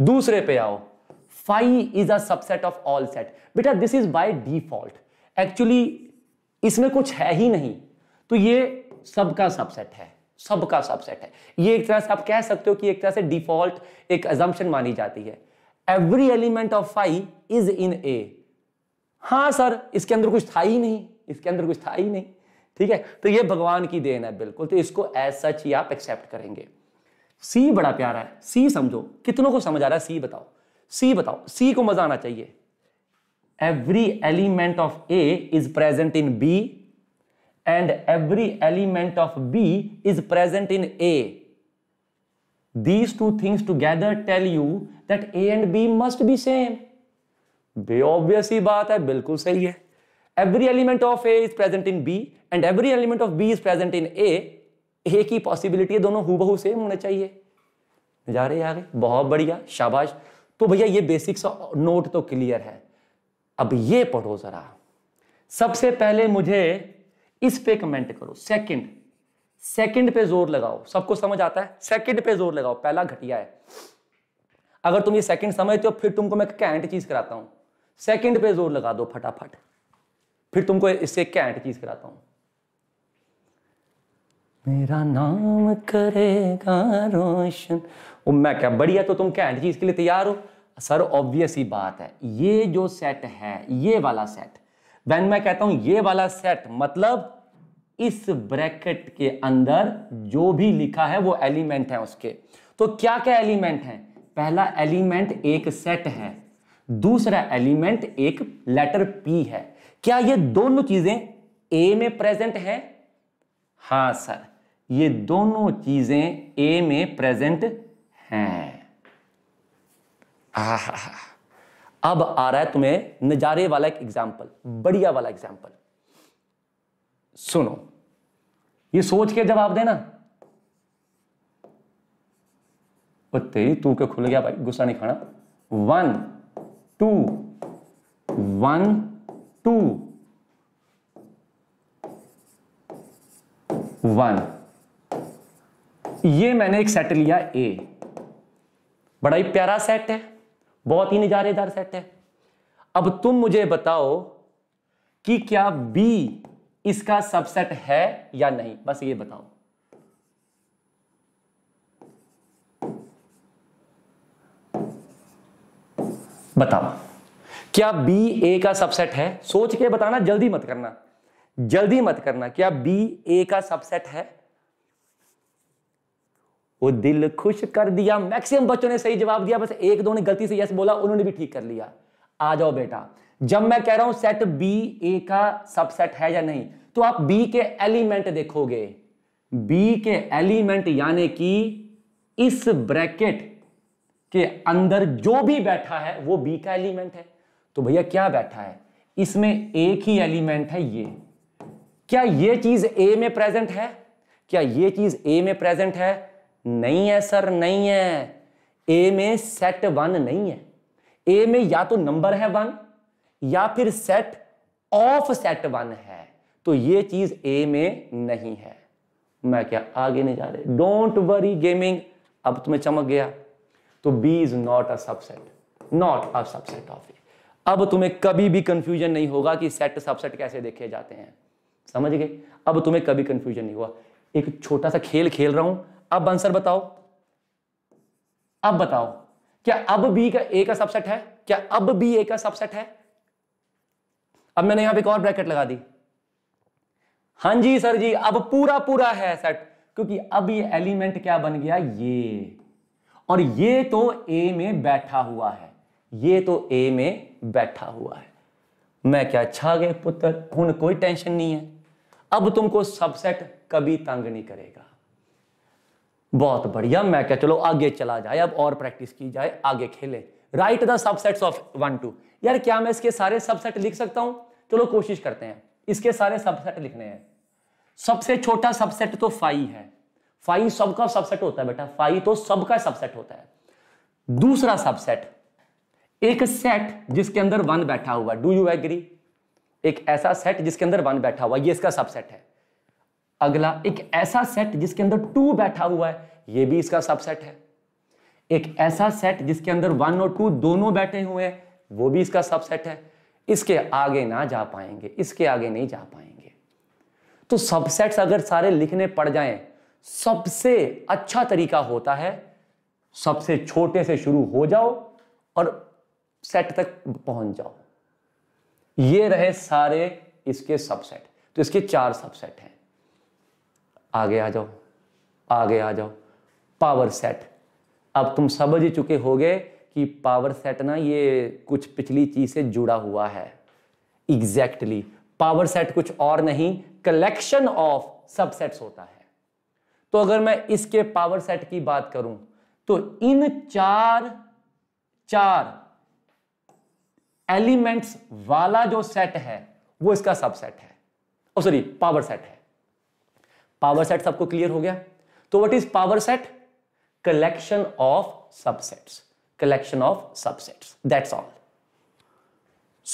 दूसरे पे आओ five is a subset of all set बेटा this is by default actually इसमें कुछ है ही नहीं तो ये सबका सबसेट है सबका सबसेट है ये एक तरह से आप कह सकते हो कि एक तरह से डिफॉल्ट एक एजम्पन मानी जाती है every element of five is in A हाँ सर इसके अंदर कुछ था ही नहीं इसके अंदर कुछ था ही नहीं ठीक है तो ये भगवान की देन है बिल्कुल तो इसको एज सच ही आप एक्सेप्ट करेंगे सी बड़ा प्यारा है सी समझो कितनों को समझ आ रहा है सी बताओ सी बताओ सी को मजा आना चाहिए every element of A is present in B and every element of B is present in A. These two things together tell you that A and B must be same. बे ऑब्वियस ही बात है बिल्कुल सही है every element of A is present in B and every element of B is present in A A की possibility है दोनों हु सेम होने चाहिए जा रहे आगे बहुत बढ़िया शाबाश तो भैया ये बेसिक्स नोट तो क्लियर है अब ये पढ़ो जरा सबसे पहले मुझे इस पे कमेंट करो सेकंड सेकंड पे जोर लगाओ सबको समझ आता है सेकंड पे जोर लगाओ पहला घटिया है अगर तुम ये सेकंड समझते हो फिर तुमको मैं कैंट चीज कराता हूं सेकंड पे जोर लगा दो फटाफट फिर तुमको इससे कैंट चीज कराता हूं मेरा नाम करेगा रोशन ओ मैं क्या बढ़िया तो तुम कैंट चीज के लिए तैयार हो सर ऑब्वियस ही बात है ये जो सेट है ये वाला सेट वैन मैं कहता हूं ये वाला सेट मतलब इस ब्रैकेट के अंदर जो भी लिखा है वो एलिमेंट है उसके तो क्या क्या एलिमेंट है पहला एलिमेंट एक सेट है दूसरा एलिमेंट एक लेटर पी है क्या ये दोनों चीजें ए में प्रेजेंट है हा सर ये दोनों चीजें ए में प्रेजेंट हैं आहा अब आ रहा है तुम्हें नजारे वाला एक एग्जाम्पल बढ़िया वाला एग्जाम्पल सुनो ये सोच के जवाब देना तेरी तू क्यों खुल गया भाई गुस्सा नहीं खाना one two one two one ये मैंने एक सेट लिया ए बड़ा ही प्यारा सेट है बहुत ही निजारेदार सेट है अब तुम मुझे बताओ कि क्या बी इसका सबसेट है या नहीं बस ये बताओ बताओ क्या बी ए का सबसेट है सोच के बताना जल्दी मत करना जल्दी मत करना क्या बी ए का सबसेट है वो दिल खुश कर दिया मैक्सिमम बच्चों ने सही जवाब दिया बस एक दो ने गलती से यस बोला उन्होंने भी ठीक कर लिया आ जाओ बेटा जब मैं कह रहा हूं सेट बी ए का सबसेट है या नहीं तो आप बी के एलिमेंट देखोगे बी के एलिमेंट यानी कि इस ब्रैकेट के अंदर जो भी बैठा है वो बी का एलिमेंट है तो भैया क्या बैठा है इसमें एक ही एलिमेंट है ये क्या ये चीज ए में प्रेजेंट है क्या ये चीज ए में प्रेजेंट है नहीं है सर नहीं है ए में सेट वन नहीं है ए में या तो नंबर है वन या फिर सेट ऑफ सेट वन है तो ये चीज ए में नहीं है मैं क्या आगे नहीं जा रहे डोंट वरी गेमिंग अब तुम्हें चमक गया तो B is not a subset not a subset of A अब तुम्हें कभी भी कंफ्यूजन नहीं होगा कि सेट सबसेट कैसे देखे जाते हैं समझ गए अब तुम्हें कभी कंफ्यूजन नहीं हुआ एक छोटा सा खेल खेल रहा हूं अब आंसर बताओ अब बताओ क्या अब बी का ए का सबसेट है क्या अब बी ए का सबसेट है अब मैंने यहां पे एक और ब्रैकेट लगा दी हां जी सर जी अब पूरा पूरा है सेट क्योंकि अब ये एलिमेंट क्या बन गया ये और ये तो ए में बैठा हुआ है ये तो ए में बैठा हुआ है मैं क्या छा गए पुत्र हूं कोई टेंशन नहीं है अब तुमको सबसेट कभी तंग नहीं करेगा बहुत बढ़िया मैं क्या चलो आगे चला जाए अब और प्रैक्टिस की जाए आगे खेले right the subsets of one two यार क्या मैं इसके सारे सबसेट लिख सकता हूं चलो कोशिश करते हैं इसके सारे सबसेट लिखने हैं सबसे छोटा सबसेट तो फाइव है फाइव सबका सबसेट होता है बेटा फाइव तो सबका सबसेट होता है दूसरा सबसेट एक सेट जिसके अंदर वन बैठा हुआ डू यू एग्री एक ऐसा सेट जिसके अंदर वन बैठा हुआ ये इसका सबसेट है अगला एक ऐसा सेट जिसके अंदर टू बैठा हुआ है ये भी इसका सबसेट है एक ऐसा सेट जिसके अंदर वन और टू दोनों बैठे हुए हैं वो भी इसका सबसेट है इसके आगे ना जा पाएंगे इसके आगे नहीं जा पाएंगे तो सबसेट्स अगर सारे लिखने पड़ जाए सबसे अच्छा तरीका होता है सबसे छोटे से शुरू हो जाओ और सेट तक पहुंच जाओ ये रहे सारे इसके सबसेट तो इसके चार सबसेट हैं आगे आ जाओ आगे आ जाओ पावर सेट अब तुम समझ ही चुके होगे कि पावर सेट ना ये कुछ पिछली चीज से जुड़ा हुआ है एग्जैक्टली exactly. पावर सेट कुछ और नहीं कलेक्शन ऑफ सबसेट्स होता है तो अगर मैं इसके पावर सेट की बात करूं तो इन चार चार एलिमेंट्स वाला जो सेट है वो इसका सबसेट है सॉरी पावर सेट है पावर सेट सबको क्लियर हो गया तो what is power set collection of subset collection of subset that's all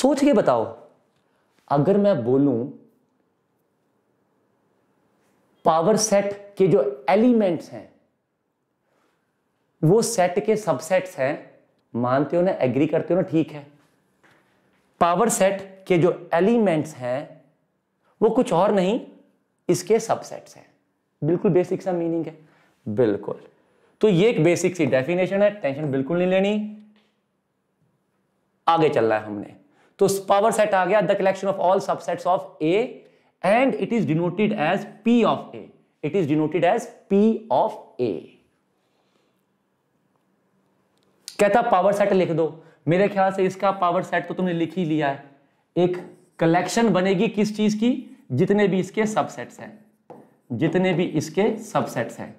सोच के बताओ अगर मैं बोलूं पावर सेट के जो एलिमेंट्स हैं वो सेट के सबसेट्स हैं मानते हो ना एग्री करते हो ना ठीक है पावर सेट के जो एलिमेंट्स हैं वो कुछ और नहीं इसके सबसेट्स हैं बिल्कुल बेसिक सा मीनिंग है बिल्कुल तो ये एक बेसिक सी डेफिनेशन है टेंशन बिल्कुल नहीं लेनी आगे चलना है हमने तो पावर सेट आ गया the collection of all subsets of A and it is denoted as P of A it is denoted as P of A कहता पावर सेट लिख दो मेरे ख्याल से इसका पावर सेट तो तुमने लिख ही लिया है एक कलेक्शन बनेगी किस चीज की जितने भी इसके सबसेट्स हैं जितने भी इसके सबसेट्स हैं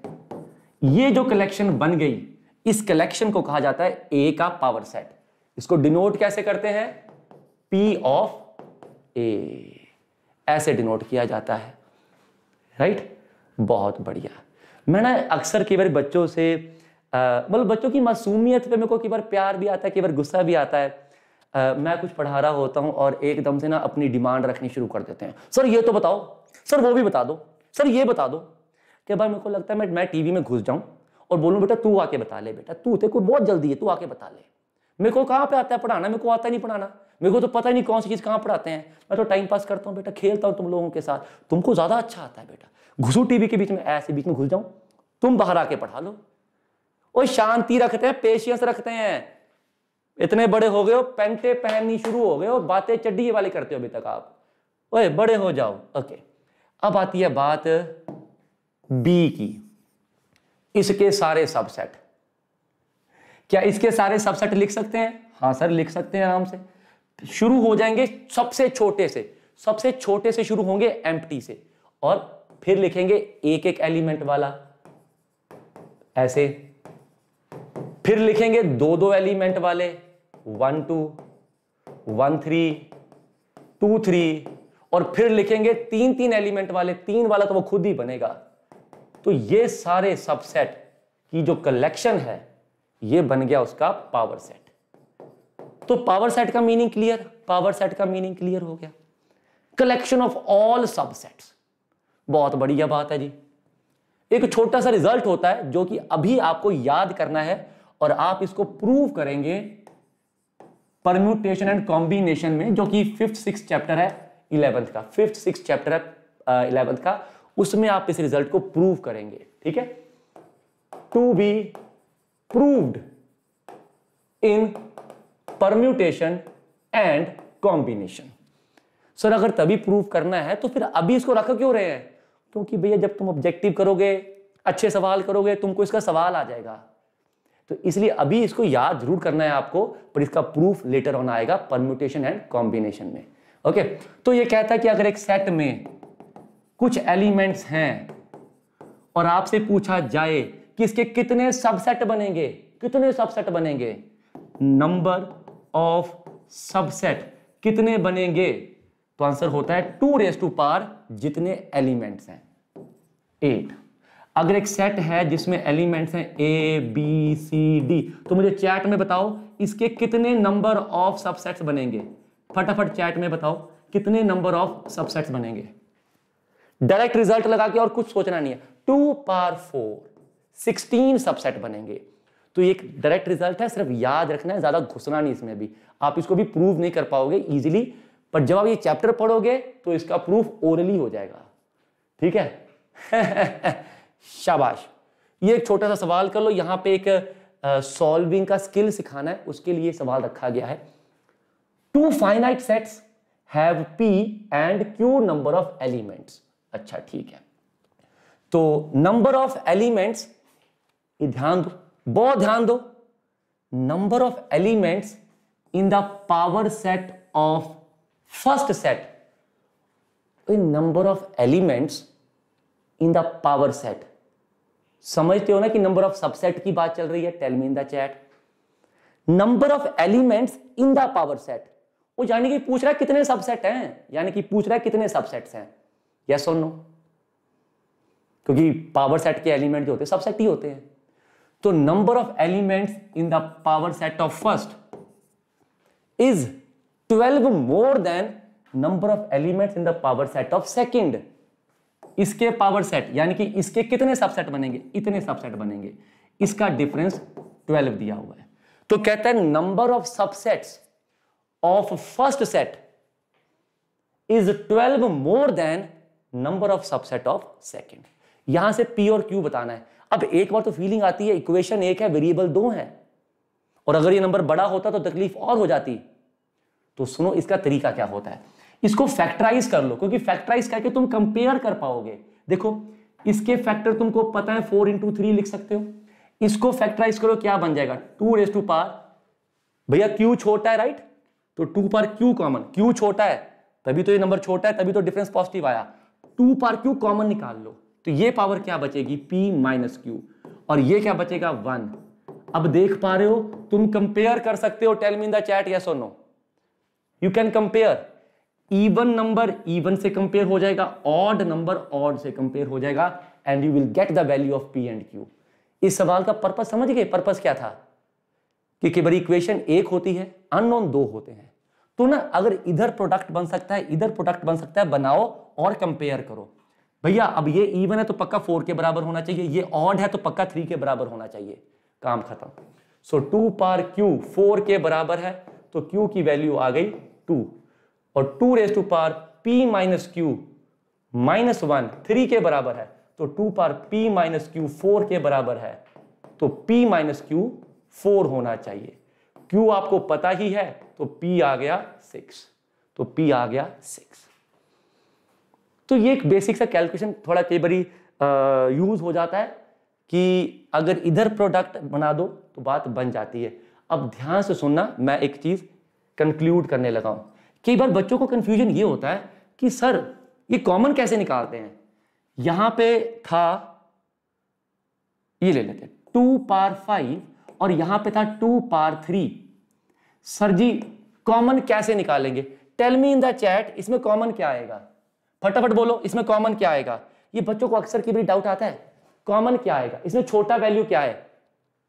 ये जो कलेक्शन बन गई इस कलेक्शन को कहा जाता है ए का पावर सेट इसको डिनोट कैसे करते हैं पी ऑफ ए ऐसे डिनोट किया जाता है राइट बहुत बढ़िया मैं ना अक्सर कई बार बच्चों से मतलब बच्चों की मासूमियत पे मेरे को कई बार प्यार भी आता है कई बार गुस्सा भी आता है मैं कुछ पढ़ा रहा होता हूँ और एकदम से ना अपनी डिमांड रखनी शुरू कर देते हैं सर ये तो बताओ सर वो भी बता दो सर ये बता दो कि भाई मेरे को लगता है मैं मैं टीवी में घुस जाऊँ और बोलूँ बेटा तू आके बता ले बेटा तू तेरे को बहुत जल्दी है तू आके बता ले मेरे को कहाँ पे आता है पढ़ाना मेरे को आता नहीं पढ़ाना मेरे को तो पता ही नहीं कौन सी चीज़ कहाँ पढ़ाते हैं मैं तो टाइम पास करता हूँ बेटा खेलता हूँ तुम लोगों के साथ तुमको ज़्यादा अच्छा आता है बेटा घुसू टी के बीच में ऐसे बीच में घुस जाऊँ तुम बाहर आके पढ़ा लो और शांति रखते हैं पेशियंस रखते हैं इतने बड़े हो गए हो पेंटे पहननी शुरू हो गए हो बातें चड्डी वाले करते हो अभी तक आप ओए बड़े हो जाओ ओके अब आती है बात बी की इसके सारे सबसेट क्या इसके सारे सबसेट लिख सकते हैं हाँ सर लिख सकते हैं आराम से शुरू हो जाएंगे सबसे छोटे से सबसे छोटे से शुरू होंगे एम से और फिर लिखेंगे एक एक एलिमेंट वाला ऐसे फिर लिखेंगे दो दो एलिमेंट वाले one two one three two three और फिर लिखेंगे तीन तीन एलिमेंट वाले तीन वाला तो वो खुद ही बनेगा तो ये सारे सबसेट की जो कलेक्शन है ये बन गया उसका पावर सेट तो पावर सेट का मीनिंग क्लियर पावर सेट का मीनिंग क्लियर हो गया कलेक्शन ऑफ ऑल सबसेट्स बहुत बढ़िया बात है जी एक छोटा सा रिजल्ट होता है जो कि अभी आपको याद करना है और आप इसको प्रूव करेंगे परम्यूटेशन एंड कॉम्बिनेशन में जो कि फिफ्थ सिक्स चैप्टर है इलेवंथ का फिफ्थ सिक्स चैप्टर है इलेवंथ का उसमें आप इस रिजल्ट को प्रूव करेंगे ठीक है to be proved in permutation and combination sir अगर तभी प्रूव करना है तो फिर अभी इसको रख क्यों रहे हैं क्योंकि भैया जब तुम ऑब्जेक्टिव करोगे अच्छे सवाल करोगे तुमको इसका सवाल आ जाएगा तो इसलिए अभी इसको याद जरूर करना है आपको पर इसका प्रूफ लेटर ऑन आएगा परम्यूटेशन एंड कॉम्बिनेशन में ओके तो ये कहता है कि अगर एक सेट में कुछ एलिमेंट्स हैं और आपसे पूछा जाए कि इसके कितने सबसेट बनेंगे कितने सबसेट बनेंगे नंबर ऑफ सबसेट कितने बनेंगे तो आंसर होता है टू रेस टू पार जितने एलिमेंट्स हैं एट अगर एक सेट है जिसमें एलिमेंट्स हैं ए बी सी डी तो मुझे चैट में बताओ इसके कितने नंबर ऑफ सबसेट्स बनेंगे फटाफट चैट में बताओ कितने नंबर ऑफ सबसेट्स बनेंगे डायरेक्ट रिजल्ट लगा के और कुछ सोचना नहीं है two power four sixteen subset बनेंगे तो एक डायरेक्ट रिजल्ट है सिर्फ याद रखना है ज्यादा घुसना नहीं इसमें भी आप इसको भी प्रूव नहीं कर पाओगे इजिली पर जब आप ये चैप्टर पढ़ोगे तो इसका प्रूफ ओरली हो जाएगा ठीक है शाबाश ये एक छोटा सा सवाल कर लो यहां पे एक सॉल्विंग का स्किल सिखाना है उसके लिए सवाल रखा गया है two finite sets have P and Q number of elements अच्छा ठीक है तो नंबर ऑफ एलिमेंट्स ध्यान दो बहुत ध्यान दो number of elements in the power set of first set number of elements in the power set समझते हो ना कि नंबर ऑफ सबसेट की बात चल रही है tell me in the chat number of elements in the power set वो यानी कि पूछ रहा है कितने सबसेट हैं यानी कि पूछ रहा है कितने सबसेट्स हैं यस और नो क्योंकि पावर सेट के एलिमेंट जो होते हैं सबसेट ही होते हैं तो number of elements in the power set of first is 12 more than number of elements in the power set of second इसके पावर सेट यानी कि इसके कितने सबसेट बनेंगे इतने सबसेट बनेंगे इसका डिफरेंस ट्वेल्व दिया हुआ है तो कहते हैं number of subsets of first set is twelve more than number of subset of second यहां से पी और क्यू बताना है अब एक बार तो फीलिंग आती है इक्वेशन एक है वेरिएबल दो है और अगर ये नंबर बड़ा होता तो तकलीफ और हो जाती तो सुनो इसका तरीका क्या होता है इसको फैक्टराइज कर लो क्योंकि फैक्टराइज करके तुम कंपेयर कर पाओगे देखो इसके फैक्टर तुमको पता है फोर इंटू थ्री लिख सकते हो इसको फैक्टराइज करो क्या बन जाएगा टू रेस टू पार भैया क्यू छोटा है राइट तो two power Q common Q छोटा है तभी तो ये नंबर छोटा है तभी तो डिफरेंस पॉजिटिव आया टू पार क्यू कॉमन निकाल लो तो ये पावर क्या बचेगी पी माइनस क्यू और ये क्या बचेगा वन अब देख पा रहे हो तुम कंपेयर कर सकते हो tell me in the chat yes और no you can compare even number even से कंपेयर हो जाएगा ऑड नंबर ऑड से कंपेयर हो जाएगा and you will get the value of P and Q इस सवाल का पर्पज समझ गए पर्पज क्या था कि कई इक्वेशन एक होती है अननोन दो होते हैं तो ना अगर इधर प्रोडक्ट बन सकता है इधर प्रोडक्ट बन सकता है बनाओ और कंपेयर करो भैया अब ये इवन है तो पक्का फोर के बराबर होना चाहिए ये ऑड है तो पक्का थ्री के बराबर होना चाहिए काम खत्म so two power Q four के बराबर है तो क्यू की वैल्यू आ गई टू और two raise to power P minus Q minus one three के बराबर है तो two power P minus Q four के बराबर है तो पी माइनस क्यू फोर होना चाहिए क्यू आपको पता ही है तो पी आ गया सिक्स तो पी आ गया सिक्स तो ये एक बेसिक सा कैलकुलेशन थोड़ा कई बार यूज हो जाता है कि अगर इधर प्रोडक्ट बना दो तो बात बन जाती है अब ध्यान से सुनना मैं एक चीज कंक्लूड करने लगा हूं कई बार बच्चों को कन्फ्यूजन ये होता है कि सर ये कॉमन कैसे निकालते हैं यहां पे था ये ले लेते हैं टू पार फाइव और यहां पे था two power three sir ji common कैसे निकालेंगे tell me in the chat इसमें कॉमन क्या आएगा फटाफट बोलो इसमें कॉमन क्या आएगा ये बच्चों को अक्सर की भी डाउट आता है कॉमन क्या आएगा इसमें छोटा वैल्यू क्या है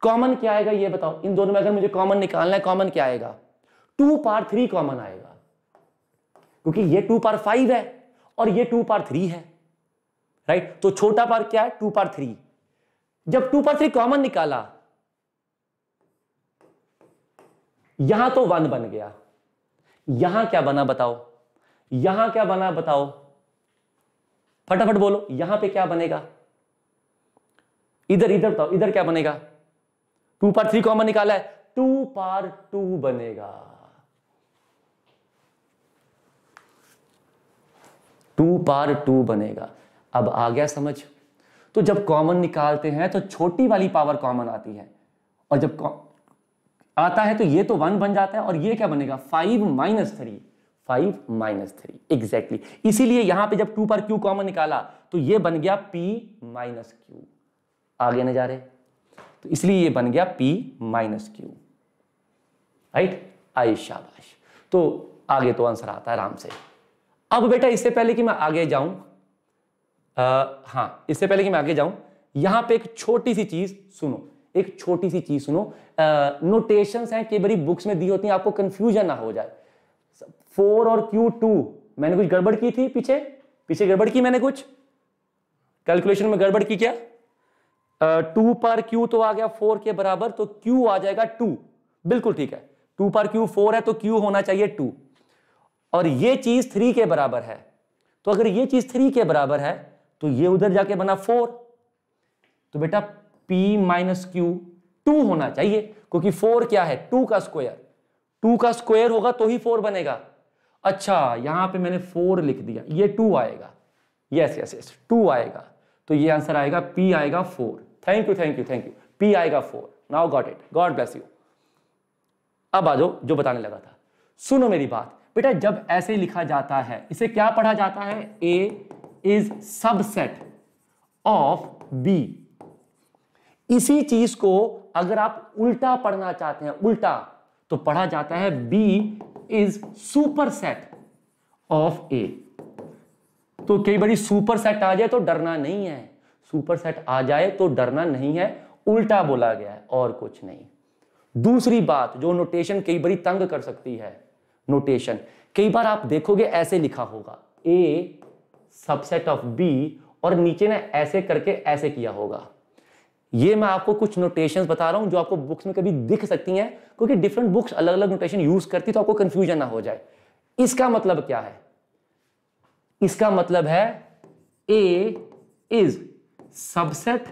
कॉमन क्या आएगा ये बताओ इन दोनों में अगर मुझे कॉमन निकालना है कॉमन क्या आएगा टू पार थ्री कॉमन आएगा क्योंकि ये टू पार फाइव है और ये टू पार थ्री है राइट तो छोटा पार क्या है टू पार थ्री जब टू पार थ्री कॉमन निकाला यहां तो वन बन गया यहां क्या बना बताओ यहां क्या बना बताओ फटाफट बोलो यहां पे क्या बनेगा इधर इधर बताओ इधर क्या बनेगा टू पार थ्री कॉमन निकाला है टू पार टू बनेगा टू पार टू बनेगा अब आ गया समझ तो जब कॉमन निकालते हैं तो छोटी वाली पावर कॉमन आती है और जब आता है तो ये तो वन बन जाता है और ये क्या बनेगा five minus three five minus three exactly इसीलिए यहां पे जब टू पर क्यू कॉमन निकाला तो ये बन गया पी माइनस क्यू आगे न जा रहे तो इसलिए ये बन गया पी माइनस क्यू राइट आई शाबाश तो आगे तो आंसर आता है आराम से अब बेटा इससे पहले कि मैं आगे जाऊं हाँ इससे पहले कि मैं आगे जाऊं यहां पे एक छोटी सी चीज सुनो एक छोटी सी चीज सुनो नोटेशन हैं कई बड़ी बुक्स में दी होती हैं आपको कंफ्यूजन ना हो जाए फोर और क्यू टू मैंने कुछ गड़बड़ की थी पीछे पीछे गड़बड़ की मैंने कुछ कैलकुलेशन में गड़बड़ की क्या टू पर क्यू तो आ गया फोर के बराबर तो क्यू आ जाएगा टू बिल्कुल ठीक है टू पर क्यू फोर है तो क्यू होना चाहिए टू और ये चीज थ्री के बराबर है तो अगर ये चीज थ्री के बराबर है तो ये उधर जाके बना फोर तो बेटा पी माइनस क्यू टू होना चाहिए क्योंकि फोर क्या है टू का स्क्वायर टू का स्क्वायर होगा तो ही फोर बनेगा अच्छा यहां पे मैंने फोर लिख दिया ये टू आएगा यस यस यस टू आएगा तो ये आंसर आएगा पी आएगा four thank you thank you thank you P आएगा four now got it God bless you अब आ जाओ जो बताने लगा था सुनो मेरी बात बेटा जब ऐसे लिखा जाता है इसे क्या पढ़ा जाता है A is subset of B इसी चीज को अगर आप उल्टा पढ़ना चाहते हैं उल्टा तो पढ़ा जाता है B is superset of A तो कई बड़ी सुपर सेट आ जाए तो डरना नहीं है सुपर सेट आ जाए तो डरना नहीं है उल्टा बोला गया है और कुछ नहीं दूसरी बात जो नोटेशन कई बड़ी तंग कर सकती है नोटेशन कई बार आप देखोगे ऐसे लिखा होगा ए सबसेट ऑफ बी और नीचे ने ऐसे करके ऐसे किया होगा ये मैं आपको कुछ नोटेशंस बता रहा हूं जो आपको बुक्स में कभी दिख सकती हैं क्योंकि डिफरेंट बुक्स अलग अलग नोटेशन यूज करती तो आपको कंफ्यूजन ना हो जाए इसका मतलब क्या है इसका मतलब है A is subset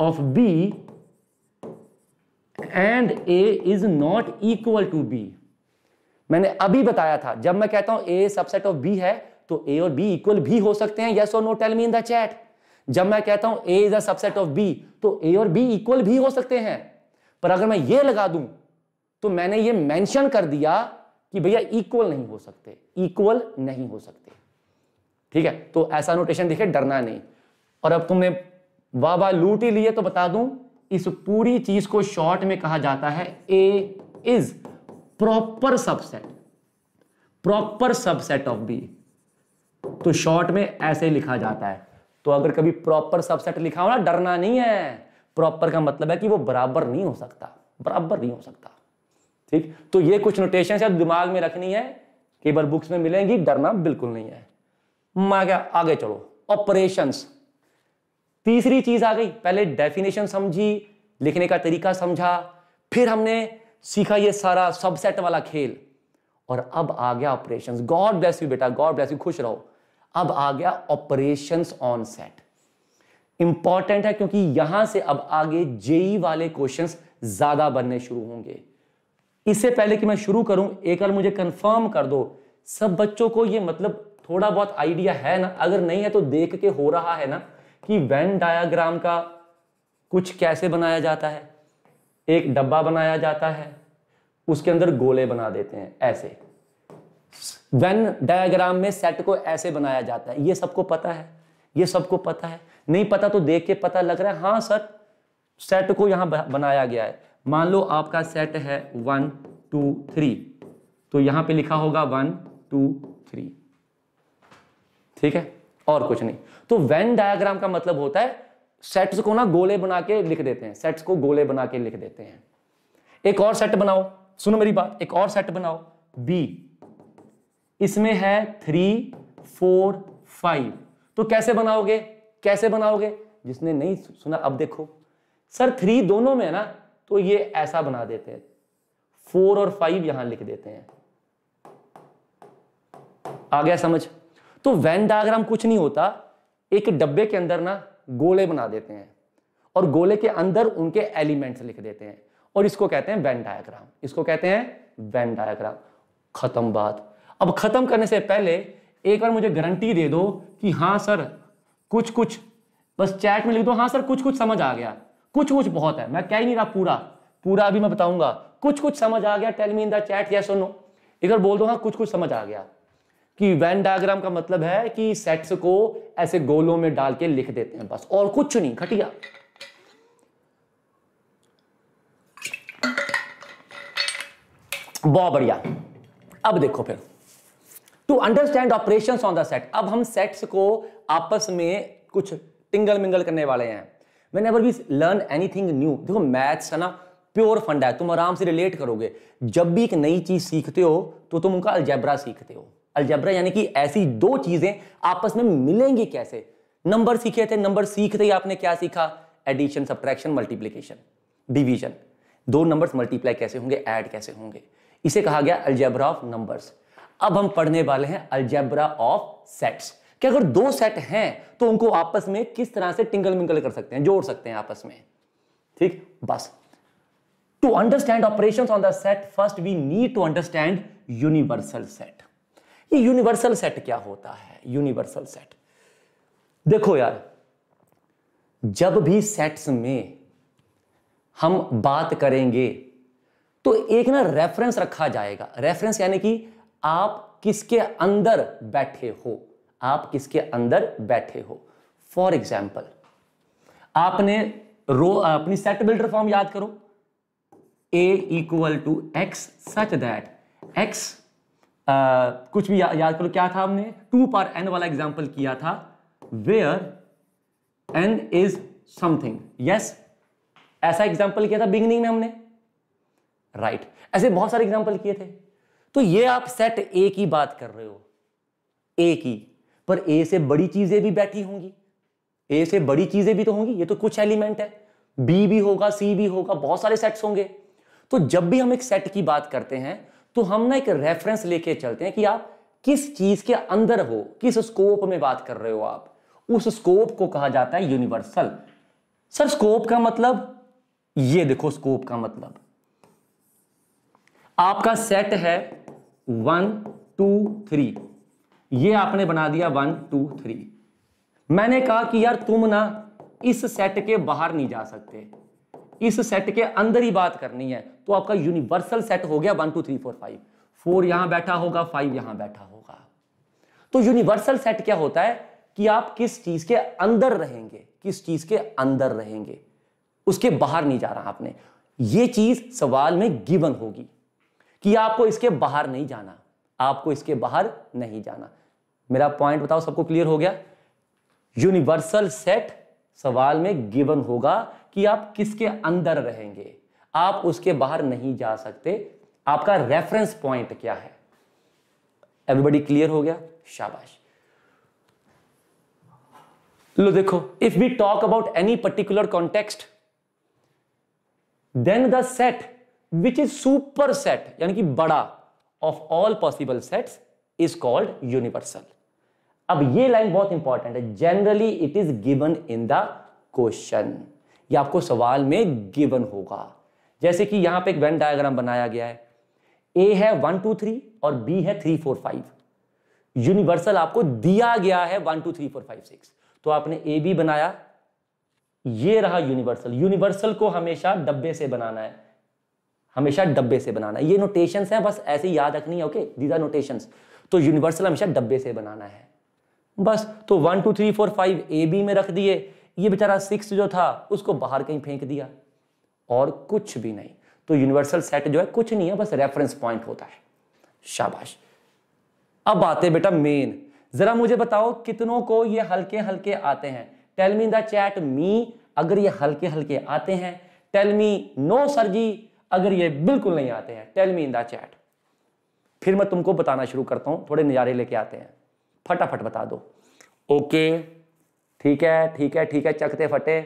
of B and A is not equal to B मैंने अभी बताया था जब मैं कहता हूं ए सबसेट ऑफ बी है तो ए और बी इक्वल भी हो सकते हैं यस और no tell me in the chat जब मैं कहता हूं A is a subset of B तो ए और बी इक्वल भी हो सकते हैं पर अगर मैं ये लगा दूं तो मैंने ये मेंशन कर दिया कि भैया इक्वल नहीं हो सकते इक्वल नहीं हो सकते ठीक है तो ऐसा नोटेशन देखे डरना नहीं और अब तुमने वाह वाह लूट ही लिए तो बता दूं इस पूरी चीज को शॉर्ट में कहा जाता है A is proper subset proper subset of B तो शॉर्ट में ऐसे लिखा जाता है तो अगर कभी प्रॉपर सबसेट लिखा हो ना डरना नहीं है प्रॉपर का मतलब है कि वो बराबर नहीं हो सकता बराबर नहीं हो सकता ठीक तो ये कुछ नोटेशन है दिमाग में रखनी है केबल बुक्स में मिलेंगी डरना बिल्कुल नहीं है मैं क्या आगे चलो ऑपरेशन तीसरी चीज आ गई पहले डेफिनेशन समझी लिखने का तरीका समझा फिर हमने सीखा ये सारा सबसेट वाला खेल और अब आ गया ऑपरेशन गॉड ब्लेस यू बेटा गॉड ब्लेस यू खुश रहो अब आ गया ऑपरेशन ऑन सेट इंपॉर्टेंट है क्योंकि यहां से अब आगे जेई e वाले क्वेश्चन ज्यादा बनने शुरू होंगे इससे पहले कि मैं शुरू करूं एक बार मुझे कंफर्म कर दो सब बच्चों को ये मतलब थोड़ा बहुत आइडिया है ना अगर नहीं है तो देख के हो रहा है ना कि वेन डायाग्राम का कुछ कैसे बनाया जाता है एक डब्बा बनाया जाता है उसके अंदर गोले बना देते हैं ऐसे वेन डायग्राम में सेट को ऐसे बनाया जाता है ये सबको पता है ये सबको पता है नहीं पता तो देख के पता लग रहा है हाँ सर सेट को यहां बनाया गया है मान लो आपका सेट है वन टू थ्री तो यहां पे लिखा होगा वन टू थ्री ठीक है और कुछ नहीं तो वेन डायग्राम का मतलब होता है सेट्स को ना गोले बना के लिख देते हैं सेट्स को गोले बना के लिख देते हैं एक और सेट बनाओ सुनो मेरी बात एक और सेट बनाओ बी इसमें है थ्री फोर फाइव तो कैसे बनाओगे कैसे बनाओगे जिसने नहीं सुना अब देखो सर थ्री दोनों में है ना तो ये ऐसा बना देते हैं फोर और फाइव यहां लिख देते हैं आ गया समझ तो वैन डायग्राम कुछ नहीं होता एक डब्बे के अंदर ना गोले बना देते हैं और गोले के अंदर उनके एलिमेंट्स लिख देते हैं और इसको कहते हैं वेन डायग्राम इसको कहते हैं वेन डायग्राम खत्म बात अब खत्म करने से पहले एक बार मुझे गारंटी दे दो कि हाँ सर कुछ कुछ बस चैट में लिख दो हाँ सर कुछ कुछ समझ आ गया कुछ कुछ बहुत है मैं कह ही नहीं रहा पूरा पूरा अभी मैं बताऊंगा कुछ कुछ समझ आ गया tell me in the chat yes सुनो इधर एक बार बोल दो हाँ कुछ कुछ समझ आ गया कि वैन डायग्राम का मतलब है कि सेट्स को ऐसे गोलों में डाल के लिख देते हैं बस और कुछ नहीं घटिया बहुत बढ़िया अब देखो फिर to understand operation on the set अब हम सेट्स को आपस में कुछ टिंगल मिंगल करने वाले हैं whenever we learn anything new देखो मैथ्स है ना प्योर फंड है तुम आराम से रिलेट करोगे जब भी एक नई चीज सीखते हो तो तुम उनका अल्जैब्रा सीखते हो अलजबरा यानी कि ऐसी दो चीजें आपस में मिलेंगी कैसे नंबर सीखे थे नंबर सीखते ही आपने क्या सीखा एडिशन सब्ट्रैक्शन मल्टीप्लीकेशन डिवीजन दो नंबर्स मल्टीप्लाई कैसे होंगे ऐड कैसे होंगे इसे कहा गया अलजेब्रा ऑफ नंबर्स अब हम पढ़ने वाले हैं अलजेब्रा ऑफ सेट्स कि अगर दो सेट हैं तो उनको आपस में किस तरह से टिंगल मिंगल कर सकते हैं जोड़ सकते हैं आपस में ठीक बस to understand operation on the set first we need to understand universal set ये यूनिवर्सल सेट क्या होता है यूनिवर्सल सेट देखो यार जब भी सेट्स में हम बात करेंगे तो एक ना रेफरेंस रखा जाएगा रेफरेंस यानी कि आप किसके अंदर बैठे हो आप किसके अंदर बैठे हो फॉर एग्जाम्पल आपने रो अपनी सेट बिल्डर फॉर्म याद करो A equal to X such that X कुछ भी या, याद करो क्या था हमने टू पार एन वाला एग्जाम्पल किया था where N is something yes ऐसा एग्जाम्पल किया था बिगनिंग में हमने राइट right. ऐसे बहुत सारे एग्जाम्पल किए थे तो ये आप सेट ए की बात कर रहे हो ए की पर ए से बड़ी चीजें भी बैठी होंगी ए से बड़ी चीजें भी तो होंगी ये तो कुछ एलिमेंट है बी भी होगा सी भी होगा बहुत सारे सेट्स होंगे तो जब भी हम एक सेट की बात करते हैं तो हम ना एक रेफरेंस लेके चलते हैं कि आप किस चीज के अंदर हो किस स्कोप में बात कर रहे हो आप उस स्कोप को कहा जाता है यूनिवर्सल सर स्कोप का मतलब ये देखो स्कोप का मतलब आपका सेट है वन टू थ्री ये आपने बना दिया वन टू थ्री मैंने कहा कि यार तुम ना इस सेट के बाहर नहीं जा सकते इस सेट के अंदर ही बात करनी है तो आपका यूनिवर्सल सेट हो गया one two three four five four यहां बैठा होगा फाइव यहां बैठा होगा तो यूनिवर्सल सेट क्या होता है कि आप किस चीज के अंदर रहेंगे किस चीज के अंदर रहेंगे उसके बाहर नहीं जा रहा आपने ये चीज सवाल में गिवन होगी कि आपको इसके बाहर नहीं जाना आपको इसके बाहर नहीं जाना मेरा पॉइंट बताओ सबको क्लियर हो गया यूनिवर्सल सेट सवाल में गिवन होगा कि आप किसके अंदर रहेंगे आप उसके बाहर नहीं जा सकते आपका रेफरेंस पॉइंट क्या है एवरीबडी क्लियर हो गया शाबाश लो देखो if we talk about any particular context then the set which is superset यानी कि बड़ा of all possible sets is called universal अब ये लाइन बहुत इंपॉर्टेंट है generally it is given in the question ये आपको सवाल में गिवन होगा जैसे कि यहां पे एक वेन डायग्राम बनाया गया है ए है वन टू थ्री और बी है थ्री फोर फाइव यूनिवर्सल आपको दिया गया है one two three four five six तो आपने ए बी बनाया ये रहा यूनिवर्सल यूनिवर्सल को हमेशा डब्बे से बनाना है हमेशा डब्बे से बनाना है ये नोटेशन है बस ऐसे याद रखनी है ओके दीज आर नोटेशन तो यूनिवर्सल हमेशा डब्बे से बनाना है बस तो one two three four five A B में रख दिए ये बेचारा सिक्स जो था उसको बाहर कहीं फेंक दिया और कुछ भी नहीं तो यूनिवर्सल सेट जो है कुछ नहीं है बस रेफरेंस पॉइंट होता है शाबाश अब आते बेटा मेन जरा मुझे बताओ कितनों को ये हल्के हल्के आते हैं tell me the chat me अगर ये हल्के हल्के आते हैं tell me no sir ji अगर ये बिल्कुल नहीं आते हैं tell me in the chat फिर मैं तुमको बताना शुरू करता हूं थोड़े नज़ारे लेके आते हैं फटाफट बता दो ओके okay. ठीक है ठीक है ठीक है चकते फटे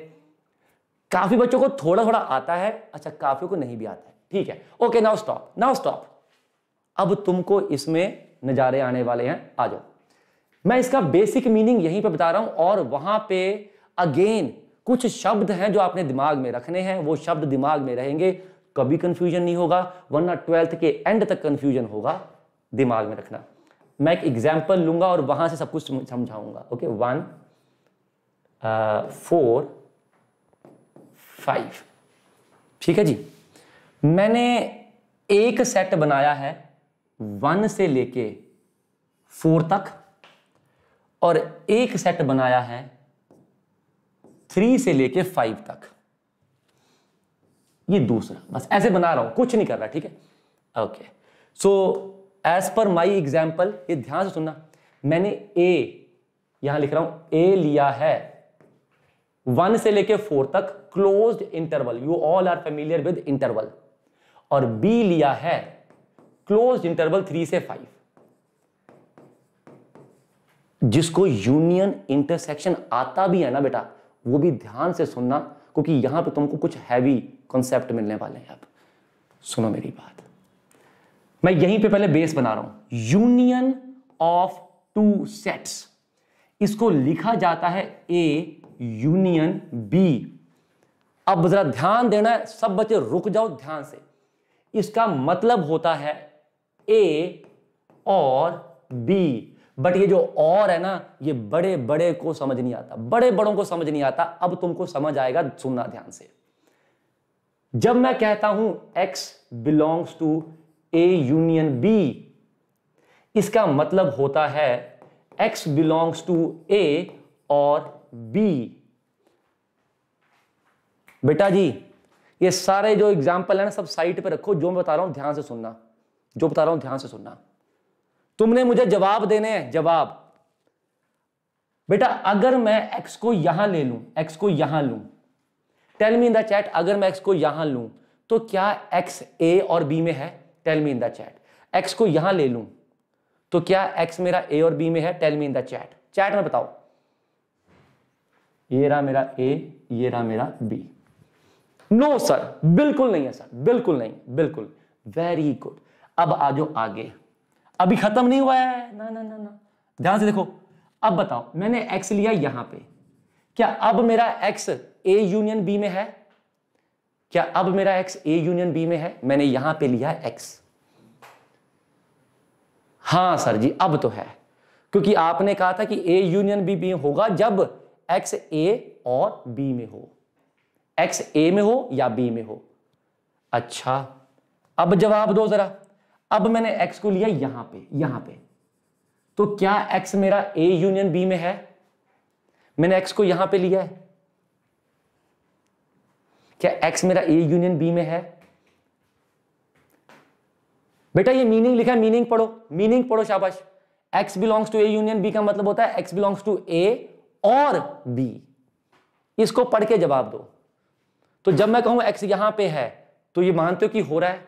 काफी बच्चों को थोड़ा थोड़ा आता है अच्छा काफी को नहीं भी आता है ठीक है okay now stop now stop अब तुमको इसमें नज़ारे आने वाले हैं आ जाओ मैं इसका बेसिक मीनिंग यहीं पे बता रहा हूं और वहां पे अगेन कुछ शब्द हैं जो आपने दिमाग में रखने हैं वो शब्द दिमाग में रहेंगे कभी कंफ्यूजन नहीं होगा वरना ट्वेल्थ के एंड तक कंफ्यूजन होगा दिमाग में रखना मैं एक एग्जाम्पल लूंगा और वहां से सब कुछ समझाऊंगा okay one four uh, five ठीक है जी मैंने एक सेट बनाया है वन से लेके फोर तक और एक सेट बनाया है थ्री से लेके फाइव तक ये दूसरा बस ऐसे बना रहा हूं कुछ नहीं कर रहा ठीक है okay so as per my example ये ध्यान से सुनना मैंने ए यहां लिख रहा हूं ए लिया है वन से लेके फोर तक close interval you all are familiar with interval और बी लिया है क्लोज इंटरवल थ्री से फाइव जिसको यूनियन इंटरसेक्शन आता भी है ना बेटा वो भी ध्यान से सुनना क्योंकि यहां पे तुमको कुछ हैवी कॉन्सेप्ट मिलने वाले हैं अब सुनो मेरी बात मैं यहीं पे पहले बेस बना रहा हूं यूनियन ऑफ टू सेट्स इसको लिखा जाता है ए यूनियन बी अब जरा ध्यान देना है सब बच्चे रुक जाओ ध्यान से इसका मतलब होता है ए और बी बट ये जो और है ना ये बड़े बड़े को समझ नहीं आता बड़े बड़ों को समझ नहीं आता अब तुमको समझ आएगा सुनना ध्यान से जब मैं कहता हूं X belongs to A union B इसका मतलब होता है एक्स बिलोंग्स टू ए और बी बेटा जी ये सारे जो एग्जाम्पल है ना सब साइट पे रखो जो मैं बता रहा हूं ध्यान से सुनना जो बता रहा हूं ध्यान से सुनना तुमने मुझे जवाब देने हैं जवाब बेटा अगर मैं एक्स को यहां ले लू एक्स को यहां लू tell me in the chat अगर मैं एक्स को यहां लू तो क्या एक्स ए और बी में है tell me in the chat X को यहां ले लू तो क्या एक्स मेरा ए और बी में है tell me in the chat chat में बताओ ये रहा मेरा ए ये रहा मेरा बी नो सर बिल्कुल नहीं है सर बिल्कुल नहीं बिल्कुल वेरी गुड अब आ जाओ आगे अभी खत्म नहीं हुआ है ना ना ना ना ध्यान से देखो अब बताओ मैंने एक्स लिया यहां पे क्या अब मेरा एक्स ए यूनियन बी में है क्या अब मेरा एक्स ए यूनियन बी में है मैंने यहां पे लिया एक्स हां सर जी अब तो है क्योंकि आपने कहा था कि ए यूनियन बी बी होगा जब एक्स ए और बी में हो एक्स ए में हो या बी में हो अच्छा अब जवाब दो जरा अब मैंने एक्स को लिया यहां पे यहां पे तो क्या एक्स मेरा ए यूनियन बी में है मैंने एक्स को यहां पे लिया है क्या एक्स मेरा ए यूनियन बी में है बेटा ये मीनिंग लिखा है मीनिंग पढ़ो मीनिंग पढ़ो शाबाश X belongs to A union B का मतलब होता है एक्स बिलोंग्स टू ए और बी इसको पढ़ के जवाब दो तो जब मैं कहूं एक्स यहां पे है तो ये मानते हो कि हो रहा है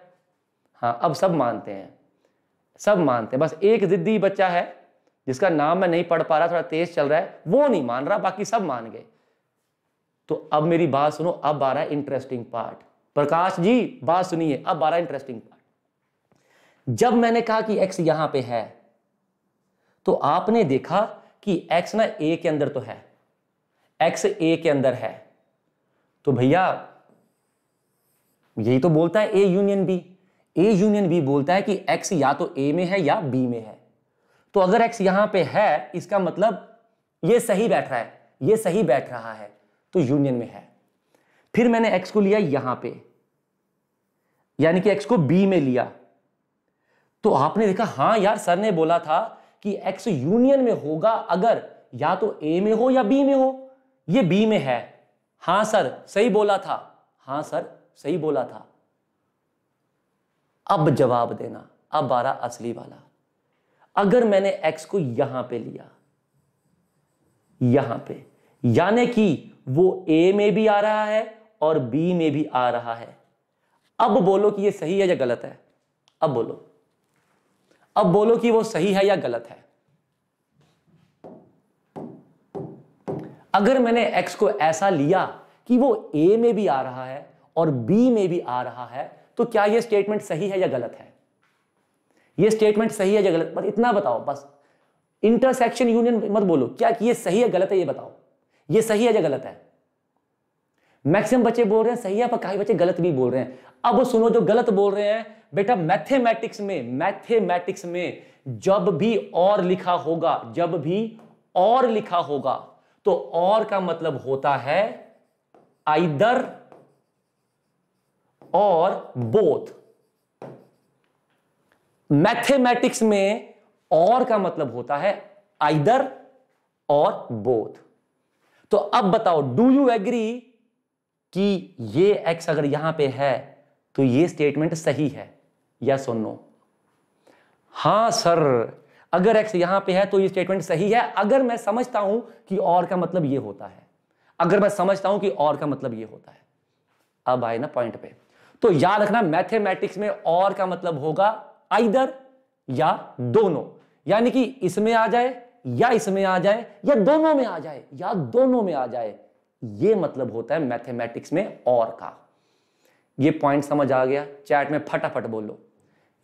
हाँ अब सब मानते हैं सब मानते हैं बस एक जिद्दी बच्चा है जिसका नाम मैं नहीं पढ़ पा रहा थोड़ा तेज चल रहा है वो नहीं मान रहा बाकी सब मान गए तो अब मेरी बात सुनो अब आ रहा है इंटरेस्टिंग पार्ट प्रकाश जी बात सुनिए अब आ रहा इंटरेस्टिंग पार्ट जब मैंने कहा कि एक्स यहां पे है तो आपने देखा कि एक्स ना ए के अंदर तो है एक्स ए के अंदर है तो भैया यही तो बोलता है A union B A union B बोलता है कि एक्स या तो ए में है या बी में है तो अगर एक्स यहां पे है इसका मतलब ये सही बैठ रहा है ये सही बैठ रहा है तो यूनियन में है फिर मैंने एक्स को लिया यहां पे यानी कि एक्स को बी में लिया तो आपने देखा हाँ यार सर ने बोला था कि एक्स यूनियन में होगा अगर या तो ए में हो या बी में हो ये बी में है हां सर सही बोला था हां सर सही बोला था अब जवाब देना अब बारा असली वाला अगर मैंने एक्स को यहां पे लिया यहां पे यानी कि वो ए में भी आ रहा है और बी में भी आ रहा है अब बोलो कि ये सही है या गलत है अब बोलो अब बोलो कि वो सही है या गलत है अगर मैंने x को ऐसा लिया कि वो a में भी आ रहा है और b में भी आ रहा है तो क्या ये स्टेटमेंट सही है या गलत है ये स्टेटमेंट सही है या गलत बस इतना बताओ बस इंटरसेक्शन यूनियन मत बोलो क्या ये सही है गलत है ये बताओ ये सही है या गलत है मैक्सिमम बच्चे बोल रहे हैं सही है पर कई बच्चे गलत भी बोल रहे हैं अब सुनो जो गलत बोल रहे हैं बेटा मैथमेटिक्स में मैथमेटिक्स में जब भी और लिखा होगा जब भी और लिखा होगा तो और का मतलब होता है आइदर और बोथ मैथमेटिक्स में और का मतलब होता है आइदर और बोथ तो अब बताओ डू यू एग्री कि ये एक्स अगर यहां पे है तो ये स्टेटमेंट सही है या सुनो हां सर अगर एक्स यहां पे है तो ये स्टेटमेंट सही है अगर मैं समझता हूं कि और का मतलब ये होता है अगर मैं समझता हूं कि और का मतलब ये होता है अब आए ना पॉइंट पे तो याद रखना मैथमेटिक्स में और का मतलब होगा आइदर या दोनों यानी कि इसमें आ जाए या इसमें आ जाए या दोनों में आ जाए या दोनों में आ जाए ये मतलब होता है मैथमेटिक्स में और का ये पॉइंट समझ आ गया चैट में फटाफट बोलो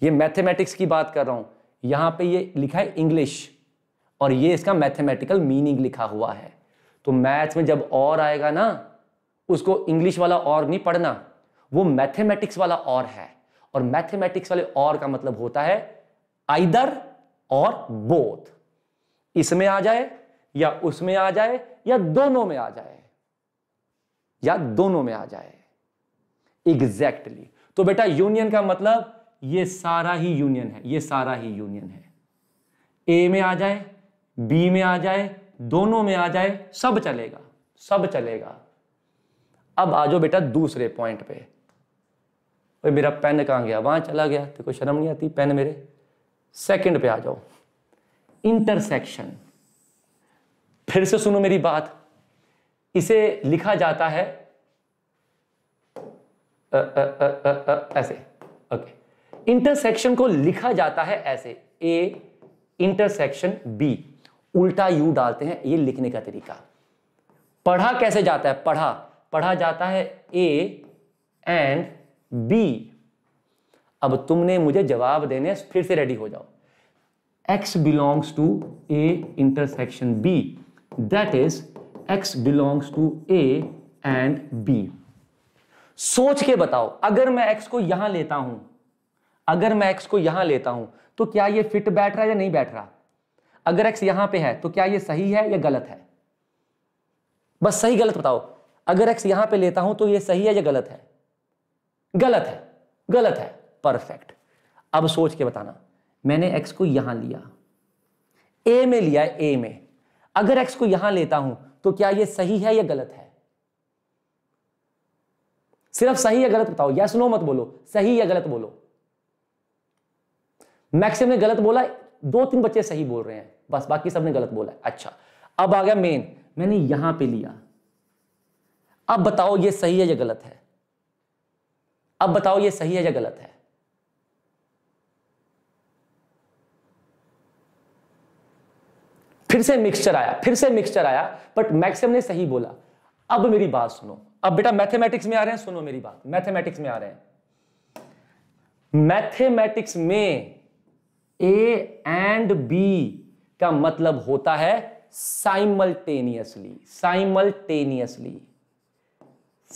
ये मैथमेटिक्स की बात कर रहा हूं यहां पे ये लिखा है इंग्लिश और ये इसका मैथमेटिकल मीनिंग लिखा हुआ है तो मैथ्स में जब और आएगा ना उसको इंग्लिश वाला और नहीं पढ़ना वो मैथमेटिक्स वाला और है और मैथमेटिक्स वाले और का मतलब होता है आइदर और बोथ इसमें आ जाए या उसमें आ जाए या दोनों में आ जाए या दोनों में आ जाए एग्जैक्टली exactly. तो बेटा यूनियन का मतलब ये सारा ही यूनियन है ये सारा ही यूनियन है ए में आ जाए बी में आ जाए दोनों में आ जाए सब चलेगा सब चलेगा अब आ जाओ बेटा दूसरे पॉइंट पे भाई मेरा पेन कहां गया वहां चला गया तो कोई शर्म नहीं आती पेन मेरे सेकंड पे आ जाओ इंटरसेक्शन फिर से सुनो मेरी बात इसे लिखा जाता है आ, आ, आ, ऐसे ओके इंटरसेक्शन को लिखा जाता है ऐसे ए इंटरसेक्शन बी उल्टा यू डालते हैं ये लिखने का तरीका पढ़ा कैसे जाता है पढ़ा पढ़ा जाता है ए एंड बी अब तुमने मुझे जवाब देने फिर से रेडी हो जाओ X belongs to A intersection B that is X belongs to A and B सोच के बताओ अगर मैं एक्स को यहां लेता हूं अगर मैं एक्स को यहां लेता हूं तो क्या ये फिट बैठ रहा है या नहीं बैठ रहा अगर एक्स यहां पे है तो क्या ये सही है या गलत है बस सही गलत बताओ अगर एक्स यहां पे लेता हूं तो ये सही है या गलत है गलत है गलत है परफेक्ट अब सोच के बताना मैंने एक्स को यहां लिया ए में लिया ए में अगर एक्स को यहां लेता हूं तो क्या ये सही है या गलत है सिर्फ सही या गलत बताओ या सुनो मत बोलो सही या गलत बोलो मैक्सिम ने गलत बोला दो तीन बच्चे सही बोल रहे हैं बस बाकी सबने गलत बोला अच्छा अब आ गया मेन मैंने यहां पे लिया अब बताओ ये सही है या गलत है अब बताओ ये सही है या गलत है फिर से मिक्सचर आया फिर से मिक्सचर आया बट मैक्सिम ने सही बोला अब मेरी बात सुनो अब बेटा मैथमेटिक्स में आ रहे हैं सुनो मेरी बात मैथमेटिक्स में आ रहे हैं मैथमेटिक्स में ए एंड बी का मतलब होता है साइमल्टेनियसली साइमल्टेनियसली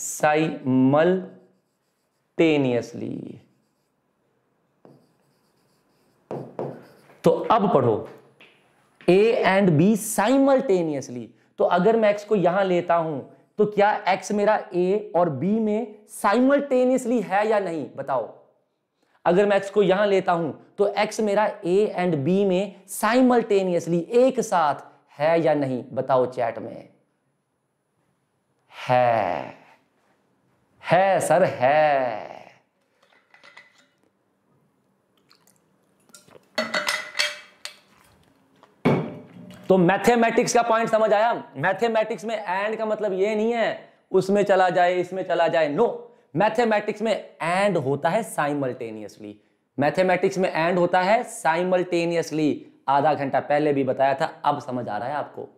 साइमल्टेनियसली तो अब पढ़ो ए एंड बी साइमल्टेनियसली तो अगर मैं एक्स को यहां लेता हूं तो क्या एक्स मेरा ए और बी में साइमल्टेनियसली है या नहीं बताओ अगर मैं एक्स को यहां लेता हूं तो एक्स मेरा ए एंड बी में साइमल्टेनियसली एक साथ है या नहीं बताओ चैट में है है सर है तो मैथमेटिक्स का पॉइंट समझ आया मैथमेटिक्स में एंड का मतलब ये नहीं है उसमें चला जाए इसमें चला जाए नो मैथमेटिक्स में एंड होता है साइमल्टेनियसली मैथमेटिक्स में एंड होता है साइमल्टेनियसली आधा घंटा पहले भी बताया था अब समझ आ रहा है आपको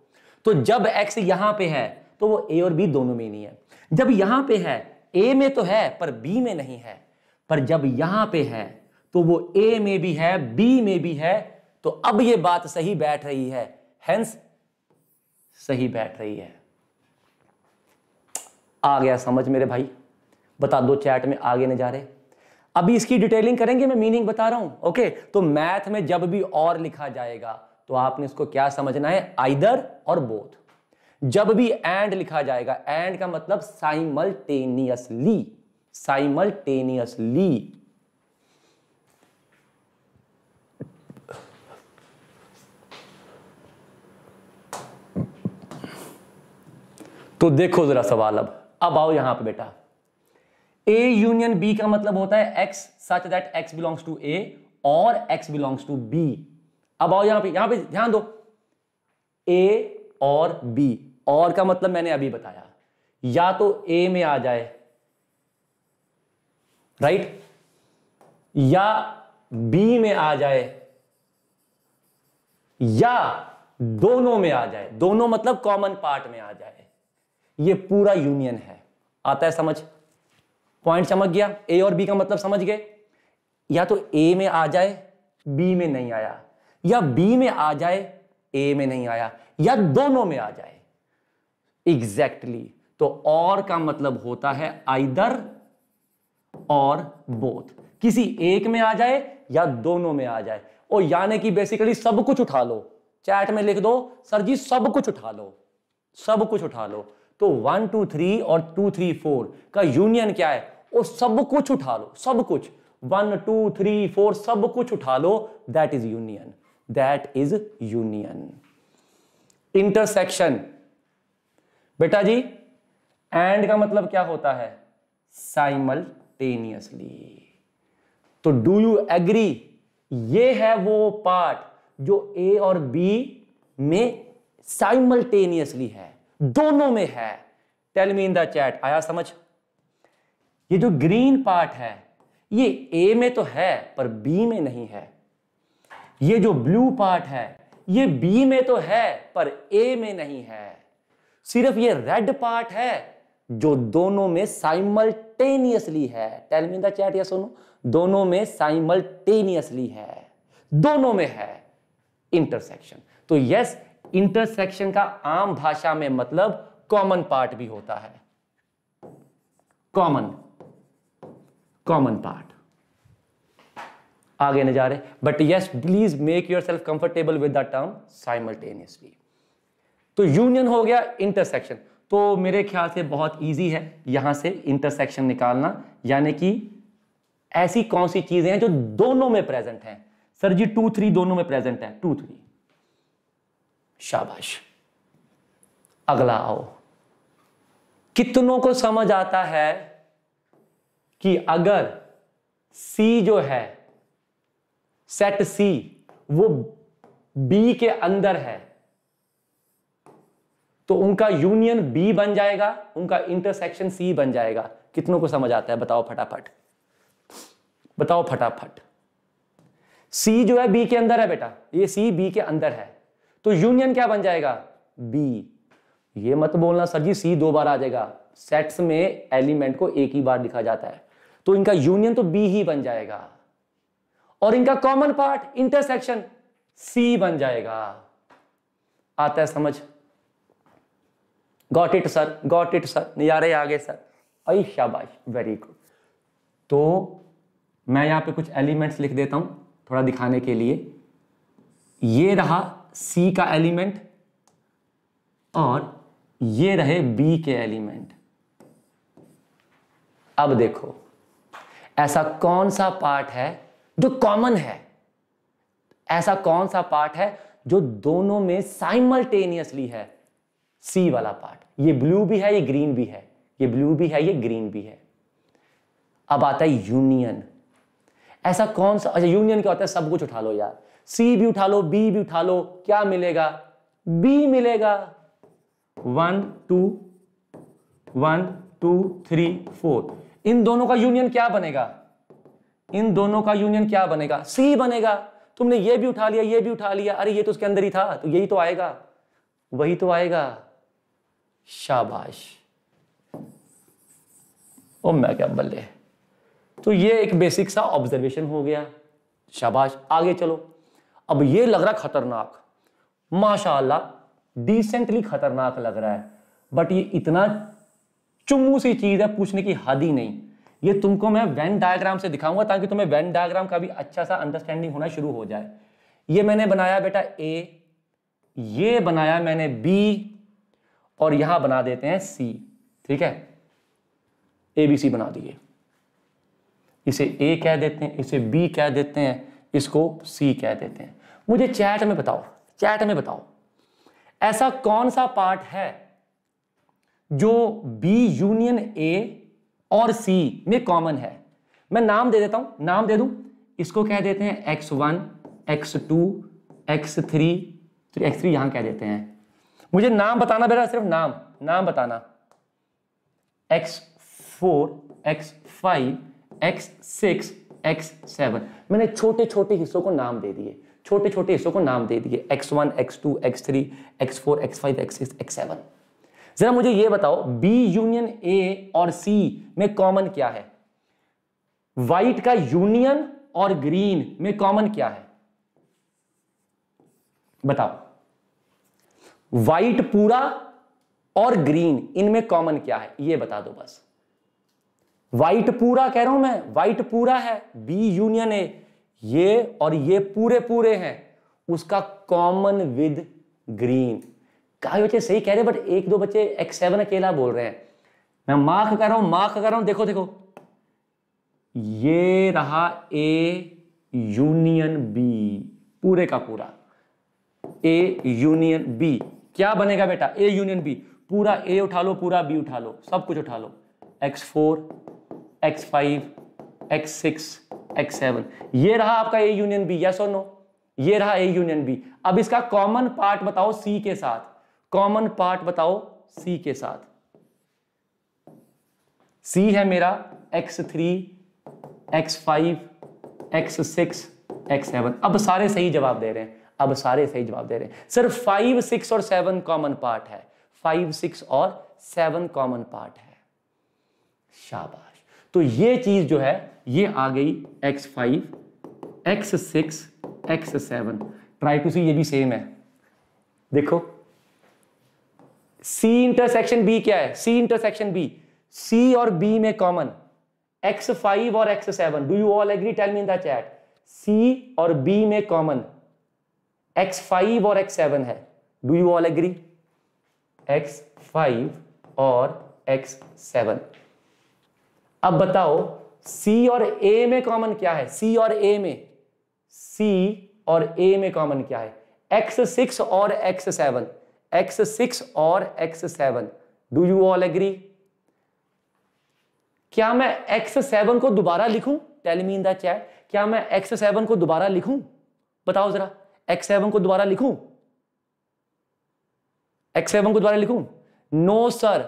तो जब एक्स यहां पे है तो वो ए और बी दोनों में नहीं है जब यहां पे है ए में तो है पर बी में नहीं है पर जब यहां पे है तो वो ए में भी है बी में भी है तो अब ये बात सही बैठ रही है हेंस सही बैठ रही है आ गया समझ मेरे भाई बता दो चैट में आगे नहीं जा रहे अभी इसकी डिटेलिंग करेंगे मैं मीनिंग बता रहा हूं ओके तो मैथ में जब भी और लिखा जाएगा तो आपने इसको क्या समझना है आइदर और बोथ जब भी एंड लिखा जाएगा एंड का मतलब साइमल्टेनियसली साइमल्टेनियसली तो देखो जरा सवाल अब अब आओ यहां पे बेटा ए यूनियन बी का मतलब होता है x such that X belongs to A और एक्स बिलोंग्स टू बी अब आओ यहां पे यहां पे ध्यान दो ए और बी और का मतलब मैंने अभी बताया या तो ए में आ जाए राइट या बी में आ जाए या दोनों में आ जाए दोनों मतलब कॉमन पार्ट में आ जाए ये पूरा यूनियन है आता है समझ पॉइंट समझ गया ए और बी का मतलब समझ गए या तो ए में आ जाए बी में नहीं आया या बी में आ जाए ए में नहीं आया या दोनों में आ जाए एग्जैक्टली exactly. तो और का मतलब होता है आइदर और बोथ किसी एक में आ जाए या दोनों में आ जाए और यानी कि बेसिकली सब कुछ उठा लो चैट में लिख दो सर जी सब कुछ उठा लो सब कुछ उठा लो तो वन टू थ्री और टू थ्री फोर का यूनियन क्या है वो सब कुछ उठा लो सब कुछ वन टू थ्री फोर सब कुछ उठा लो that is union that is union intersection बेटा जी एंड का मतलब क्या होता है साइमल्टेनियसली तो डू यू एग्री ये है वो पार्ट जो ए और बी में साइमल्टेनियसली है दोनों में है tell me in the chat आया समझ ये जो ग्रीन पार्ट है ये ए में तो है पर बी में नहीं है ये जो ब्लू पार्ट है ये बी में तो है पर ए में नहीं है सिर्फ ये रेड पार्ट है जो दोनों में साइमल्टेनियसली है टेल मी द चैट या सुनो दोनों में साइमल्टेनियसली है दोनों में है इंटरसेक्शन तो यस इंटरसेक्शन का आम भाषा में मतलब कॉमन पार्ट भी होता है कॉमन कॉमन पार्ट आगे नहीं जा रहे but yes please make yourself comfortable with the term simultaneously तो यूनियन हो गया इंटरसेक्शन तो मेरे ख्याल से बहुत इजी है यहां से इंटरसेक्शन निकालना यानी कि ऐसी कौन सी चीजें हैं जो दोनों में प्रेजेंट हैं सर जी टू थ्री दोनों में प्रेजेंट है टू थ्री शाबाश अगला आओ कितनों को समझ आता है कि अगर सी जो है सेट सी वो बी के अंदर है तो उनका यूनियन बी बन जाएगा उनका इंटरसेक्शन सी बन जाएगा कितनों को समझ आता है बताओ फटाफट बताओ फटाफट सी जो है बी के अंदर है बेटा ये सी बी के अंदर है तो यूनियन क्या बन जाएगा बी ये मत बोलना सर जी सी दो बार आ जाएगा सेट्स में एलिमेंट को एक ही बार लिखा जाता है तो इनका यूनियन तो बी ही बन जाएगा और इनका कॉमन पार्ट इंटरसेक्शन सी बन जाएगा आता है समझ got it sir got it sir नजारे आगे सर आई शाबाश वेरी गुड तो मैं यहां पे कुछ एलिमेंट्स लिख देता हूं थोड़ा दिखाने के लिए ये रहा सी का एलिमेंट और ये रहे बी के एलिमेंट अब देखो ऐसा कौन सा पार्ट है जो कॉमन है ऐसा कौन सा पार्ट है जो दोनों में साइमल्टेनियसली है सी वाला पार्ट ये ब्लू भी है ये ग्रीन भी है ये ब्लू भी है ये ग्रीन भी है अब आता है यूनियन ऐसा कौन सा अच्छा यूनियन क्या होता है सब कुछ उठा लो यार सी भी उठा लो बी भी उठा लो क्या मिलेगा बी मिलेगा one two one two three four इन दोनों का यूनियन क्या बनेगा इन दोनों का यूनियन क्या बनेगा सी बनेगा तुमने ये भी उठा लिया ये भी उठा लिया अरे ये तो उसके अंदर ही था तो यही तो आएगा वही तो आएगा शाबाश ओ मैं क्या बल्ले तो ये एक बेसिक सा ऑब्जर्वेशन हो गया शाबाश आगे चलो अब ये लग रहा खतरनाक माशाला डिसेंटली खतरनाक लग रहा है बट ये इतना चुम्मू सी चीज है पूछने की हद ही नहीं ये तुमको मैं वैन डायग्राम से दिखाऊंगा ताकि तुम्हें वैन डायग्राम का भी अच्छा सा अंडरस्टैंडिंग होना शुरू हो जाए ये मैंने बनाया बेटा ए ये बनाया मैंने बी और यहां बना देते हैं सी ठीक है ए बी सी बना दिए इसे ए कह देते हैं इसे बी कह देते हैं इसको सी कह देते हैं मुझे चैट में बताओ चैट में बताओ ऐसा कौन सा पार्ट है जो बी यूनियन ए और सी में कॉमन है मैं नाम दे देता हूं नाम दे दूं इसको कह देते हैं x one X two X three तो एक्स थ्री यहां कह देते हैं मुझे नाम बताना बेटा सिर्फ नाम नाम बताना X four x five X six X seven मैंने छोटे छोटे हिस्सों को नाम दे दिए छोटे छोटे हिस्सों को नाम दे दिए X one X two X three X four x five X six X seven जरा मुझे ये बताओ बी यूनियन ए और सी में कॉमन क्या है वाइट का यूनियन और ग्रीन में कॉमन क्या है बताओ वाइट पूरा और ग्रीन इनमें कॉमन क्या है यह बता दो बस वाइट पूरा कह रहा हूं मैं व्हाइट पूरा है बी यूनियन ए ये और ये पूरे पूरे हैं उसका कॉमन विद ग्रीन काफी बच्चे सही कह रहे हैं बट एक दो बच्चे एक्स सेवन अकेला बोल रहे हैं मैं मार्क कर रहा हूं मार्क कर रहा हूं देखो देखो ये रहा ए यूनियन बी पूरे का पूरा ए यूनियन बी क्या बनेगा बेटा ए यूनियन बी पूरा ए उठा लो पूरा बी उठा लो सब कुछ उठा लो X four x five X six X seven ये रहा आपका ए यूनियन बी यस और नो ये रहा ए यूनियन बी अब इसका कॉमन पार्ट बताओ सी के साथ कॉमन पार्ट बताओ सी के साथ सी है मेरा X three X five X six X seven अब सारे सही जवाब दे रहे हैं अब सारे सही जवाब दे रहे हैं सर फाइव सिक्स और सेवन कॉमन पार्ट है फाइव सिक्स और सेवन कॉमन पार्ट है शाबाश तो ये चीज जो है ये आ गई X five X six X seven try to see ये भी सेम है देखो सी इंटरसेक्शन बी क्या है सी इंटरसेक्शन बी सी और बी में कॉमन एक्स फाइव और X seven do you all agree tell me in the chat C और बी में कॉमन एक्स फाइव और एक्स सेवन है do you all agree X five और X seven अब बताओ C और A में कॉमन क्या है C और A में C और A में कॉमन क्या है X6 और X7 X6 और X7 do you all agree क्या मैं X7 को दोबारा लिखूं tell me in the chat क्या मैं X7 को दोबारा लिखूं बताओ जरा X7 को दोबारा लिखूं X7 को दोबारा लिखूं नो no, सर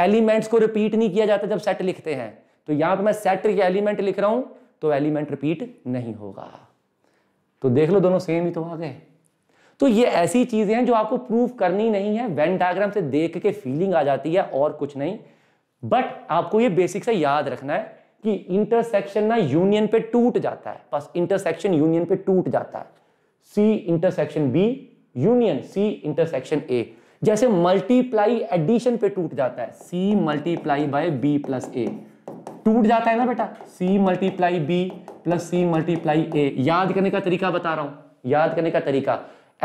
एलिमेंट्स को रिपीट नहीं किया जाता जब सेट लिखते हैं तो यहां पर मैं सेट या एलिमेंट लिख रहा हूं तो एलिमेंट रिपीट नहीं होगा तो देख लो दोनों सेम ही तो आ गए तो ये ऐसी चीजें हैं जो आपको प्रूफ करनी नहीं है वेन डायग्राम से देख के फीलिंग आ जाती है और कुछ नहीं बट आपको ये बेसिक से याद रखना है कि इंटरसेक्शन ना यूनियन पे टूट जाता है बस इंटरसेक्शन यूनियन पे टूट जाता है C intersection B union C intersection A जैसे मल्टीप्लाई एडिशन पे टूट जाता है C multiply by B plus A टूट जाता है ना बेटा C multiply B plus C multiply A याद करने का तरीका बता रहा हूं याद करने का तरीका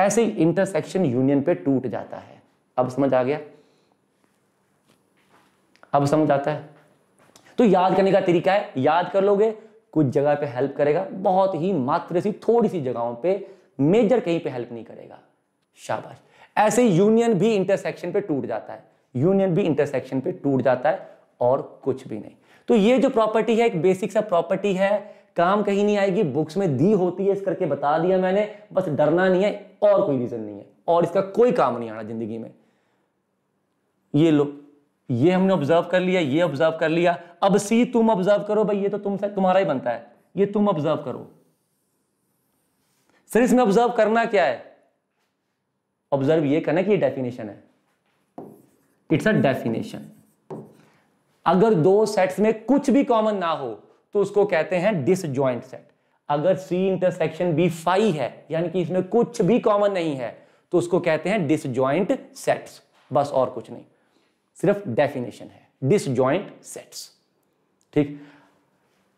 ऐसे ही इंटरसेक्शन यूनियन पे टूट जाता है अब समझ आ गया अब समझ आता है तो याद करने का तरीका है याद कर लोगे कुछ जगह पे हेल्प करेगा बहुत ही मात्र सी थोड़ी सी जगहों पे मेजर कहीं पे हेल्प नहीं करेगा शाबाश ऐसे यूनियन भी इंटरसेक्शन पे टूट जाता है यूनियन भी इंटरसेक्शन पे टूट जाता है और कुछ भी नहीं तो ये जो प्रॉपर्टी है एक बेसिक सा प्रॉपर्टी है काम कहीं नहीं आएगी बुक्स में दी होती है इस करके बता दिया मैंने बस डरना नहीं है और कोई रीजन नहीं है और इसका कोई काम नहीं आना जिंदगी में ये लो ये हमने ऑब्जर्व कर लिया ये ऑब्जर्व कर लिया अब सी तुम ऑब्जर्व करो भाई ये तो तुमसे तुम्हारा ही बनता है ये तुम ऑब्जर्व करो सर इसमें ऑब्जर्व करना क्या है ऑब्जर्व ये करना कि ये डेफिनेशन है इट्स अ डेफिनेशन अगर दो सेट्स में कुछ भी कॉमन ना हो तो उसको कहते हैं डिसजॉइंट सेट अगर सी इंटरसेक्शन बी फाइव है यानी कि इसमें कुछ भी कॉमन नहीं है तो उसको कहते हैं ज्वाइंट सेट्स बस और कुछ नहीं सिर्फ डेफिनेशन है ज्वाइंट सेट्स ठीक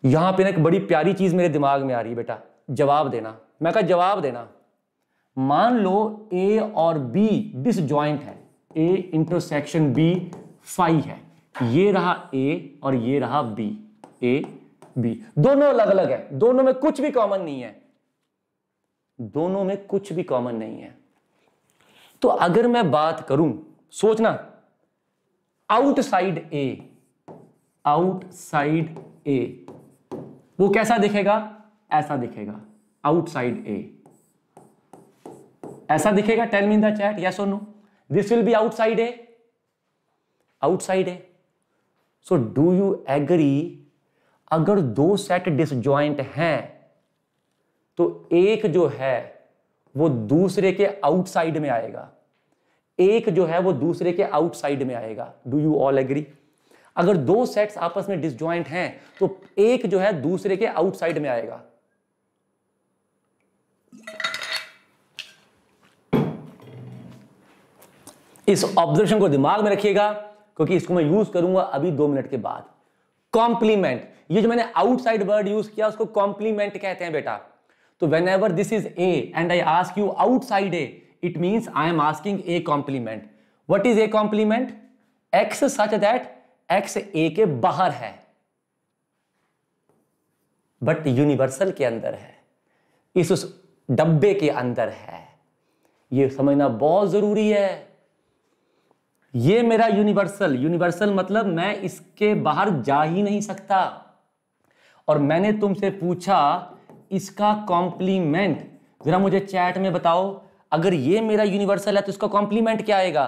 यहां पे ना एक बड़ी प्यारी चीज मेरे दिमाग में आ रही है बेटा जवाब देना मैं कहा जवाब देना मान लो ए और बी डिस है ए इंटरसेक्शन बी फाइव है ये रहा ए और ये रहा बी ए बी दोनों अलग अलग है दोनों में कुछ भी कॉमन नहीं है दोनों में कुछ भी कॉमन नहीं है तो अगर मैं बात करूं सोचना आउटसाइड ए आउटसाइड ए वो कैसा दिखेगा ऐसा दिखेगा आउटसाइड ए ऐसा दिखेगा tell me in the chat yes और no this will be outside A outside A so do you agree अगर दो सेट डिसजॉइंट हैं तो एक जो है वो दूसरे के आउटसाइड में आएगा एक जो है वो दूसरे के आउटसाइड में आएगा डू यू ऑल एग्री अगर दो सेट्स आपस में डिसज्वाइंट हैं तो एक जो है दूसरे के आउटसाइड में आएगा इस ऑब्जर्वेशन को दिमाग में रखिएगा क्योंकि इसको मैं यूज करूंगा अभी दो मिनट के बाद कॉम्प्लीमेंट ये जो मैंने आउटसाइड वर्ड यूज किया उसको कॉम्प्लीमेंट कहते हैं बेटा तो whenever this is A and I ask you outside A it means I am asking A complement what is A complement X such that X A के बाहर है but universal के अंदर है इस उस डब्बे के अंदर है यह समझना बहुत जरूरी है ये मेरा यूनिवर्सल यूनिवर्सल मतलब मैं इसके बाहर जा ही नहीं सकता और मैंने तुमसे पूछा इसका कॉम्प्लीमेंट जरा मुझे चैट में बताओ अगर ये मेरा यूनिवर्सल है तो इसका कॉम्प्लीमेंट क्या आएगा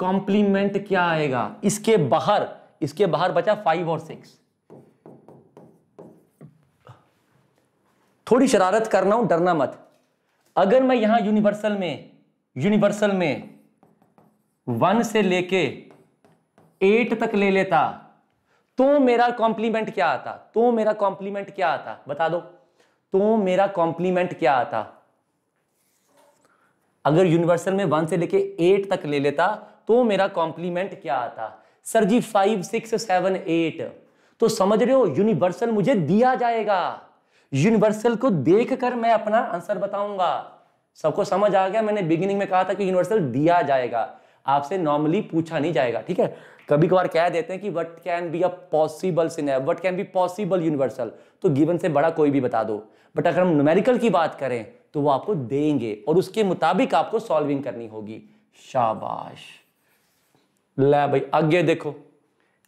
कॉम्प्लीमेंट क्या आएगा इसके बाहर इसके बाहर बचा फाइव और सिक्स थोड़ी शरारत करना हूं डरना मत अगर मैं यहां यूनिवर्सल में यूनिवर्सल में वन से लेके एट तक ले लेता तो मेरा कॉम्प्लीमेंट क्या आता तो मेरा कॉम्प्लीमेंट क्या आता बता दो तो मेरा कॉम्प्लीमेंट क्या आता अगर यूनिवर्सल में वन से लेके एट तक ले लेता तो मेरा कॉम्प्लीमेंट क्या आता sir ji five six seven eight तो समझ रहे हो यूनिवर्सल मुझे दिया जाएगा यूनिवर्सल को देख कर मैं अपना आंसर बताऊंगा सबको समझ आ गया मैंने बिगिनिंग में कहा था कि यूनिवर्सल दिया जाएगा आपसे नॉर्मली पूछा नहीं जाएगा ठीक है कभी कभार कह देते हैं कि what can be a possible सिनेप what can be possible universal तो गिवन से बड़ा कोई भी बता दो बट अगर हम न्यूमेरिकल की बात करें तो वो आपको देंगे और उसके मुताबिक आपको सॉल्विंग करनी होगी शाबाश ले भाई आगे देखो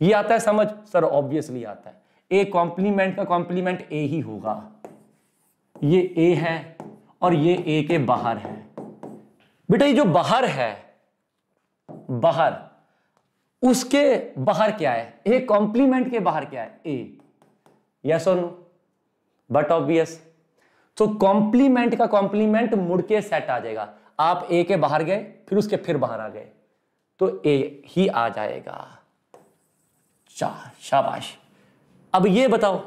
ये आता है समझ सर ऑब्वियसली आता है ए कॉम्प्लीमेंट का कॉम्प्लीमेंट ए ही होगा ये ए है और ये ए के बाहर है बेटा ये जो बाहर है बाहर उसके बाहर क्या है ए कॉम्प्लीमेंट के बाहर क्या है ए यस और नो बट ऑब्वियस तो कॉम्प्लीमेंट का कॉम्प्लीमेंट मुड़ के सेट आ जाएगा आप ए के बाहर गए फिर उसके फिर बाहर आ गए तो ए ही आ जाएगा शाबाश अब ये बताओ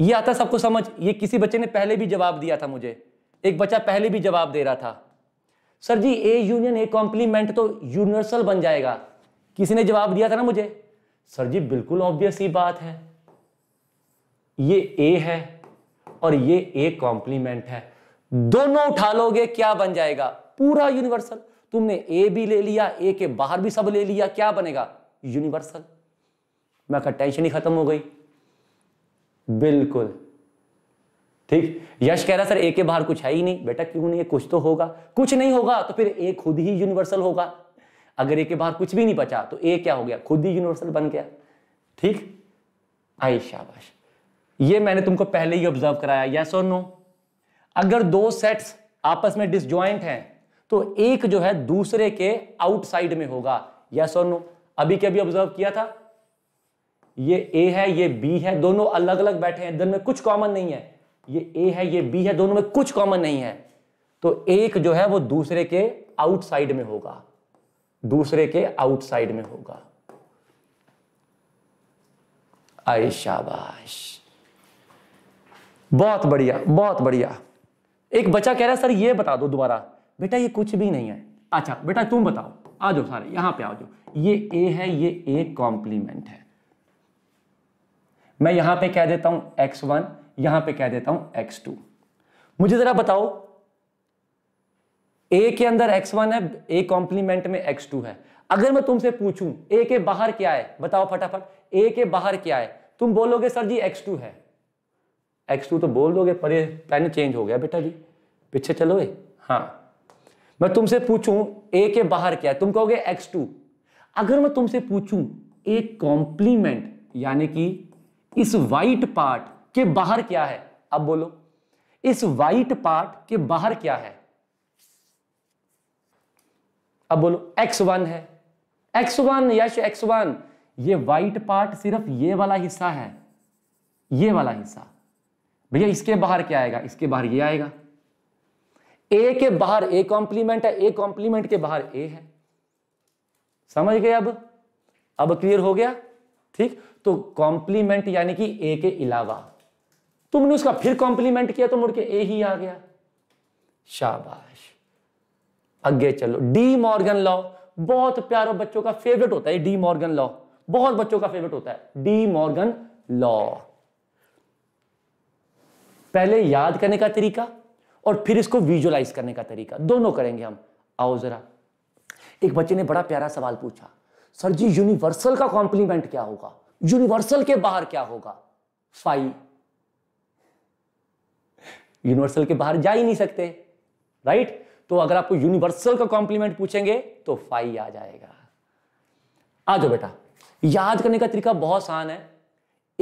ये आता सबको समझ ये किसी बच्चे ने पहले भी जवाब दिया था मुझे एक बच्चा पहले भी जवाब दे रहा था sir ji A union A complement तो यूनिवर्सल बन जाएगा किसी ने जवाब दिया था ना मुझे सर जी बिल्कुल ऑब्वियस ही बात है ये ए है और ये ए कॉम्प्लीमेंट है दोनों उठा लोगे क्या बन जाएगा पूरा यूनिवर्सल तुमने ए भी ले लिया ए के बाहर भी सब ले लिया क्या बनेगा यूनिवर्सल मैं कहा टेंशन ही खत्म हो गई बिल्कुल ठीक यश कह रहा सर ए के बाहर कुछ है ही नहीं बेटा क्यों नहीं कुछ तो होगा कुछ नहीं होगा तो फिर ए खुद ही यूनिवर्सल होगा अगर ए के बाहर कुछ भी नहीं बचा तो ए क्या हो गया खुद ही यूनिवर्सल बन गया ठीक आई शाबाश ये मैंने तुमको पहले ही ऑब्जर्व कराया यस और नो अगर दो सेट्स आपस में डिसज्वाइंट हैं तो एक जो है दूसरे के आउटसाइड में होगा यस और नो अभी क्या अभी ऑब्जर्व किया था ये ए है ये बी है दोनों अलग अलग बैठे हैं दोनों में कुछ कॉमन नहीं है ये ए है ये बी है दोनों में कुछ कॉमन नहीं है तो एक जो है वो दूसरे के आउटसाइड में होगा दूसरे के आउटसाइड में होगा आय शाबाश बहुत बढ़िया बहुत बढ़िया एक बच्चा कह रहा है सर ये बता दो दोबारा बेटा ये कुछ भी नहीं है अच्छा बेटा तुम बताओ आ जाओ सारे यहां पे आ जाओ ये ए है ये ए कॉम्प्लीमेंट है मैं यहां पे कह देता हूं एक्स वन यहां पे कह देता हूं एक्स टू मुझे जरा बताओ ए के अंदर एक्स वन है ए कॉम्प्लीमेंट में एक्स टू है अगर मैं तुमसे पूछूं ए के बाहर क्या है बताओ फटाफट ए के बाहर क्या है तुम बोलोगे सर जी एक्स टू है x2 तो बोल दोगे पर ये पेन चेंज हो गया बेटा जी पीछे चलो ए हाँ मैं तुमसे पूछूं ए के बाहर क्या है तुम कहोगे एक्स टू अगर मैं तुमसे पूछूं ए कॉम्प्लीमेंट यानी कि इस वाइट पार्ट के बाहर क्या है अब बोलो इस व्हाइट पार्ट के बाहर क्या है अब बोलो एक्स वन है x1 one yes X one ये व्हाइट पार्ट सिर्फ ये वाला हिस्सा है ये वाला हिस्सा भैया इसके बाहर क्या आएगा इसके बाहर ये आएगा ए के बाहर ए कॉम्प्लीमेंट है ए कॉम्प्लीमेंट के बाहर ए है समझ गए अब अब क्लियर हो गया ठीक तो कॉम्प्लीमेंट यानी कि ए के अलावा तुमने उसका फिर कॉम्प्लीमेंट किया तो मुड़के ए ही आ गया शाबाश आगे चलो डी मॉर्गन लॉ बहुत प्यारो बच्चों का फेवरेट होता है डी मॉर्गन लॉ बहुत बच्चों का फेवरेट होता है डी मॉर्गन लॉ पहले याद करने का तरीका और फिर इसको विजुअलाइज करने का तरीका दोनों करेंगे हम आओ जरा एक बच्चे ने बड़ा प्यारा सवाल पूछा सर जी यूनिवर्सल का कॉम्प्लीमेंट क्या होगा यूनिवर्सल के बाहर क्या होगा फाइव यूनिवर्सल के बाहर जा ही नहीं सकते राइट तो अगर आपको यूनिवर्सल का कॉम्प्लीमेंट पूछेंगे तो फाइव आ जाएगा आ जाओ बेटा याद करने का तरीका बहुत आसान है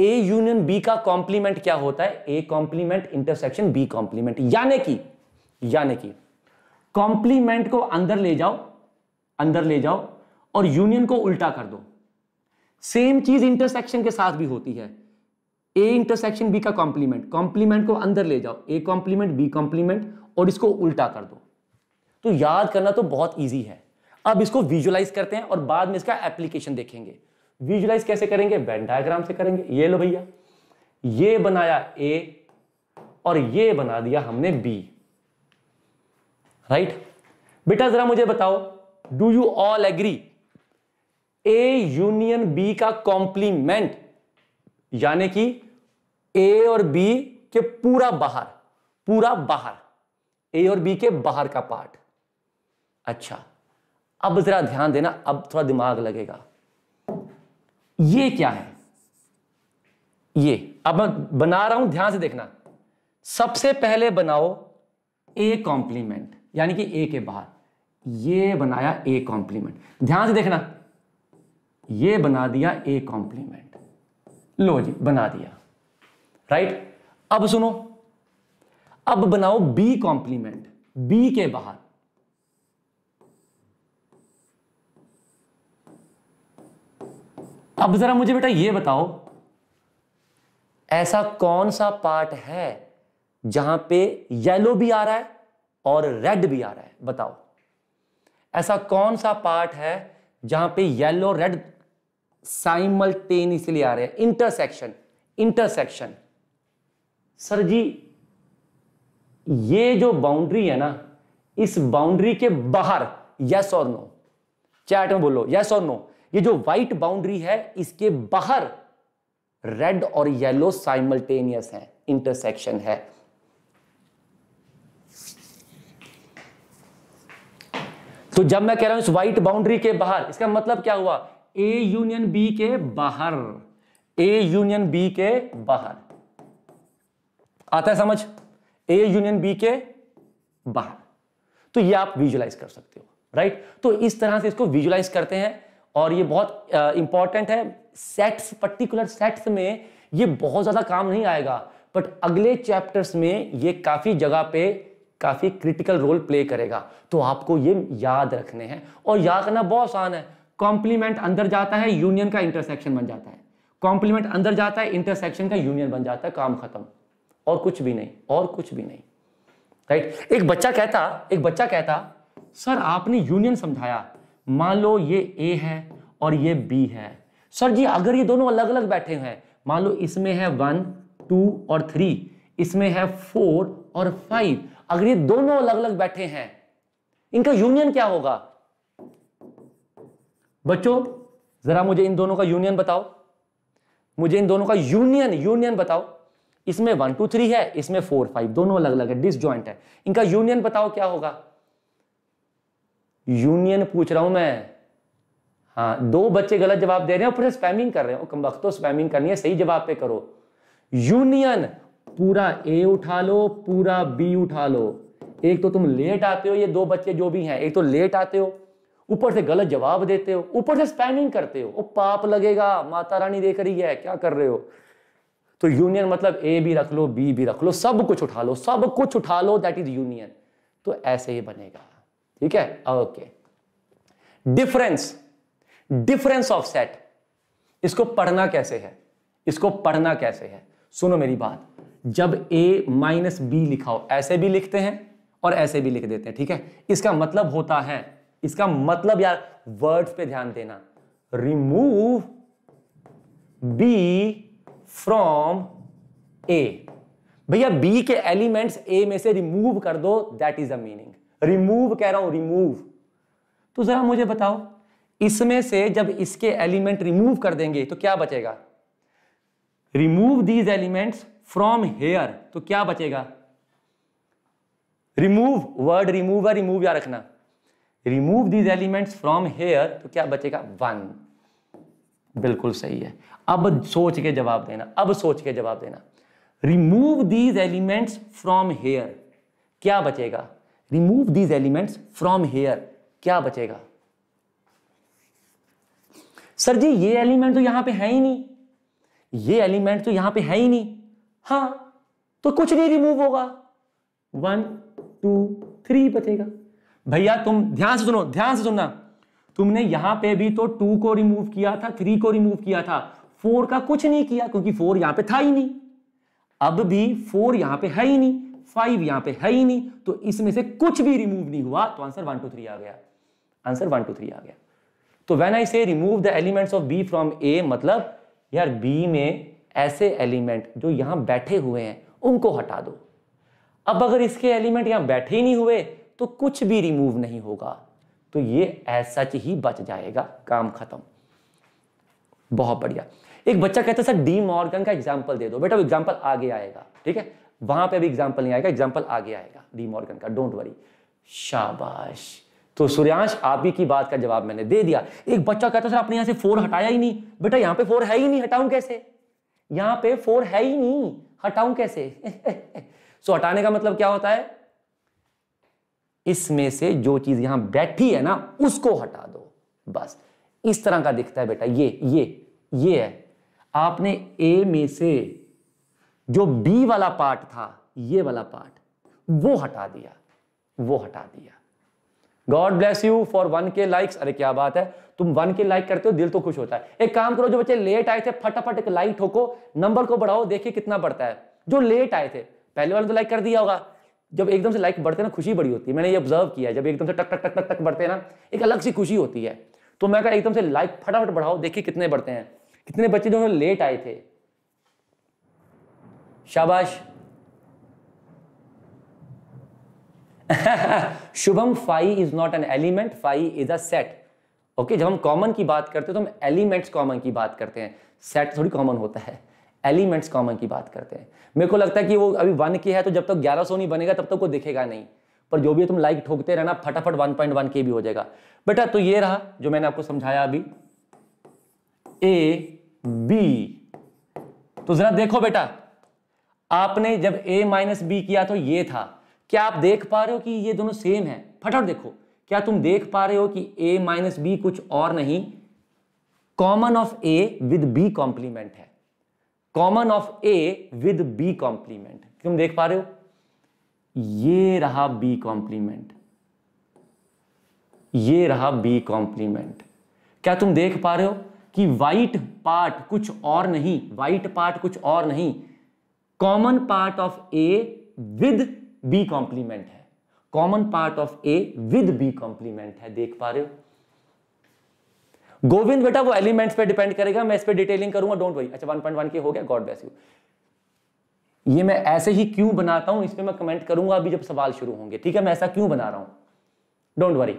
ए यूनियन बी का कॉम्प्लीमेंट क्या होता है A complement intersection B complement यानी कि यानी कि कॉम्प्लीमेंट को अंदर ले जाओ अंदर ले जाओ और यूनियन को उल्टा कर दो सेम चीज इंटरसेक्शन के साथ भी होती है ए इंटरसेक्शन बी का कॉम्प्लीमेंट कॉम्प्लीमेंट को अंदर ले जाओ ए कॉम्प्लीमेंट बी कॉम्प्लीमेंट और इसको उल्टा कर दो तो याद करना तो बहुत ईजी है अब इसको विजुअलाइज करते हैं और बाद में इसका एप्लीकेशन देखेंगे विजुलाइज कैसे करेंगे बैन डायग्राम से करेंगे ये लो भैया ये बनाया ए और ये बना दिया हमने बी राइट बेटा जरा मुझे बताओ do you all agree A union B का कॉम्प्लीमेंट यानी कि ए और बी के पूरा बाहर पूरा बाहर ए और बी के बाहर का पार्ट अच्छा अब जरा ध्यान देना अब थोड़ा दिमाग लगेगा ये क्या है ये अब मैं बना रहा हूं ध्यान से देखना सबसे पहले बनाओ ए कॉम्प्लीमेंट यानी कि ए के बाहर ये बनाया ए कॉम्प्लीमेंट ध्यान से देखना ये बना दिया ए कॉम्प्लीमेंट लो जी बना दिया राइट अब सुनो अब बनाओ बी कॉम्प्लीमेंट बी के बाहर अब जरा मुझे बेटा ये बताओ ऐसा कौन सा पार्ट है जहां पे येलो भी आ रहा है और रेड भी आ रहा है बताओ ऐसा कौन सा पार्ट है जहां पे येलो रेड साइमल्टेनियसली आ रहे हैं इंटरसेक्शन इंटरसेक्शन सर जी ये जो बाउंड्री है ना इस बाउंड्री के बाहर यस और नो चैट में बोलो यस और नो ये जो व्हाइट बाउंड्री है इसके बाहर रेड और येलो साइमल्टेनियस है इंटरसेक्शन है तो जब मैं कह रहा हूं इस व्हाइट बाउंड्री के बाहर इसका मतलब क्या हुआ ए यूनियन बी के बाहर ए यूनियन बी के बाहर आता है समझ ए यूनियन बी के बाहर तो ये आप विजुलाइज कर सकते हो राइट तो इस तरह से इसको विजुलाइज करते हैं और ये बहुत इंपॉर्टेंट है सेट्स पर्टिकुलर सेट्स में ये बहुत ज्यादा काम नहीं आएगा बट अगले चैप्टर्स में ये काफी जगह पे काफी क्रिटिकल रोल प्ले करेगा तो आपको ये याद रखने हैं और याद करना बहुत आसान है कॉम्प्लीमेंट अंदर जाता है यूनियन का इंटरसेक्शन बन जाता है कॉम्प्लीमेंट अंदर जाता है इंटरसेक्शन का यूनियन बन जाता है काम खत्म और कुछ भी नहीं और कुछ भी नहीं राइट एक बच्चा कहता एक बच्चा कहता सर आपने यूनियन समझाया मान लो ये ए है और ये बी है सर जी अगर ये दोनों अलग अलग बैठे हैं मान लो इसमें है वन टू और थ्री इसमें है फोर और फाइव अगर ये दोनों अलग अलग बैठे हैं इनका यूनियन क्या होगा बच्चों जरा मुझे इन दोनों का यूनियन बताओ मुझे इन दोनों का यूनियन यूनियन बताओ इसमें वन टू थ्री है इसमें फोर फाइव दोनों अलग अलग है डिसजॉइंट है इनका यूनियन बताओ क्या होगा यूनियन पूछ रहा हूं मैं हाँ दो बच्चे गलत जवाब दे रहे हैं और फिर स्पैमिंग कर रहे हो कम वक्त तो स्पैमिंग करनी है सही जवाब पे करो यूनियन पूरा ए उठा लो पूरा बी उठा लो एक तो तुम लेट आते हो ये दो बच्चे जो भी हैं एक तो लेट आते हो ऊपर से गलत जवाब देते हो ऊपर से स्पैमिंग करते हो ओ पाप लगेगा माता रानी देख रही है क्या कर रहे हो तो यूनियन मतलब ए भी रख लो बी भी रख लो सब कुछ उठा लो सब कुछ उठा लो दैट इज यूनियन तो ऐसे ही बनेगा ठीक है okay difference difference of set इसको पढ़ना कैसे है इसको पढ़ना कैसे है सुनो मेरी बात जब ए माइनस बी लिखाओ ऐसे भी लिखते हैं और ऐसे भी लिख देते हैं ठीक है इसका मतलब होता है इसका मतलब यार वर्ड्स पे ध्यान देना रिमूव बी फ्रॉम ए भैया बी के एलिमेंट्स ए में से रिमूव कर दो that is uh meaning remove कह रहा हूं रिमूव तो जरा मुझे बताओ इसमें से जब इसके एलिमेंट रिमूव कर देंगे तो क्या बचेगा remove these elements from here तो क्या बचेगा रिमूव वर्ड रिमूव रिमूव या रखना remove these elements from here तो क्या बचेगा वन बिल्कुल सही है अब सोच के जवाब देना अब सोच के जवाब देना remove these elements from here क्या बचेगा remove these elements from here क्या बचेगा सर जी ये एलिमेंट तो यहां पे है ही नहीं ये एलिमेंट तो यहां पे है ही नहीं हां तो कुछ नहीं रिमूव होगा वन टू थ्री बचेगा भैया तुम ध्यान से सुनो ध्यान से सुनना तुमने यहां पे भी तो टू को रिमूव किया था थ्री को रिमूव किया था फोर का कुछ नहीं किया क्योंकि फोर यहां पे था ही नहीं अब भी फोर यहां पे है ही नहीं फाइव यहां पे है ही नहीं तो इसमें से कुछ भी रिमूव नहीं हुआ तो आंसर वन टू थ्री आ गया आंसर वन टू थ्री आ गया तो when I say remove the elements of B from A मतलब यार बी में ऐसे एलिमेंट जो यहां बैठे हुए हैं उनको हटा दो अब अगर इसके एलिमेंट यहां बैठे ही नहीं हुए तो कुछ भी रिमूव नहीं होगा तो ये ऐसा ही बच जाएगा काम खत्म बहुत बढ़िया एक बच्चा कहता है सर डी मॉर्गन का एग्जाम्पल दे दो बेटा वो एग्जाम्पल आगे आएगा ठीक है वहां पे अभी एग्जाम्पल नहीं आएगा एग्जाम्पल आगे आएगा डी मॉर्गन का डोंट वरी शाबाश तो सूर्यांश आप ही की बात का जवाब मैंने दे दिया एक बच्चा कहता सर आपने यहां से फोर हटाया ही नहीं बेटा यहां पे फोर है ही नहीं हटाऊं कैसे यहां पे फोर है ही नहीं हटाऊं कैसे सो हटाने का मतलब क्या होता है इसमें से जो चीज यहां बैठी है ना उसको हटा दो बस इस तरह का दिखता है बेटा ये ये ये है आपने ए में से जो बी वाला पार्ट था ये वाला पार्ट वो हटा दिया वो हटा दिया God bless you for one K likes अरे क्या बात है तुम वन के लाइक करते हो दिल तो खुश होता है एक काम करो जो बच्चे लेट आए थे फटाफट एक लाइक ठोको नंबर को बढ़ाओ देखिए कितना बढ़ता है जो लेट आए थे पहले वाले तो लाइक कर दिया होगा जब एकदम से लाइक बढ़ते ना खुशी बड़ी होती है मैंने ये ऑब्जर्व किया है जब एकदम से टक टक टक टक टक बढ़ते हैं ना एक अलग सी खुशी होती है तो मैं कहा एकदम से लाइक फटाफट बढ़ाओ देखिए कितने बढ़ते हैं कितने बच्चे जो लेट आए थे शाबाश Shubham phi is not an element phi is a set okay जब हम कॉमन की बात करते हैं तो हम एलिमेंट्स कॉमन की बात करते हैं सेट थोड़ी कॉमन होता है एलिमेंट्स कॉमन की बात करते हैं मेरे को लगता है कि वो अभी वन के है तो जब तक ग्यारह सौ नहीं बनेगा तब तक तो वो दिखेगा नहीं पर जो भी तुम लाइक ठोकते रहना फटाफट वन पॉइंट वन के भी हो जाएगा बेटा तो ये रहा जो मैंने आपको समझाया अभी ए बी तो जरा देखो बेटा आपने जब ए माइनस बी किया तो ये था क्या आप देख पा रहे हो कि ये दोनों सेम है फटाफट देखो क्या तुम देख पा रहे हो कि ए माइनस बी कुछ और नहीं common of A with B complement है common of A with B complement तुम देख पा रहे हो ये रहा बी कॉम्प्लीमेंट ये रहा बी कॉम्प्लीमेंट क्या तुम देख पा रहे हो कि वाइट पार्ट कुछ और नहीं वाइट पार्ट कुछ और नहीं common part of A with B complement है common part of A with B complement है देख पा रहे हो गोविंद बेटा वो एलिमेंट्स पे डिपेंड करेगा मैं इस पर डिटेलिंग करूंगा डोंट वरी अच्छा 1.1 के हो गया गॉड ब्लेस यू ये मैं ऐसे ही क्यों बनाता हूं इस पर मैं कमेंट करूंगा अभी जब सवाल शुरू होंगे ठीक है मैं ऐसा क्यों बना रहा हूं डोंट वरी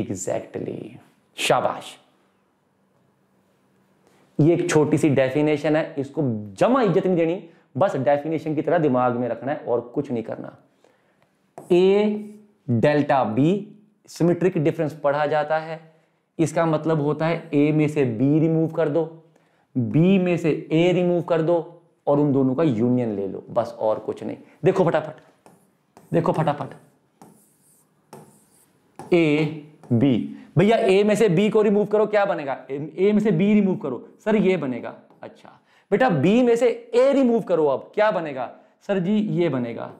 एग्जैक्टली शाबाश ये एक छोटी सी डेफिनेशन है इसको जमा इज्जत नहीं देनी बस डेफिनेशन की तरह दिमाग में रखना है और कुछ नहीं करना A delta B symmetric difference पढ़ा जाता है इसका मतलब होता है ए में से बी रिमूव कर दो बी में से ए रिमूव कर दो और उन दोनों का यूनियन ले लो बस और कुछ नहीं देखो फटाफट देखो फटाफट ए बी भैया ए में से बी को रिमूव करो क्या बनेगा ए में से बी रिमूव करो सर ये बनेगा अच्छा बेटा बी में से ए रिमूव करो अब क्या बनेगा सर जी ये बनेगा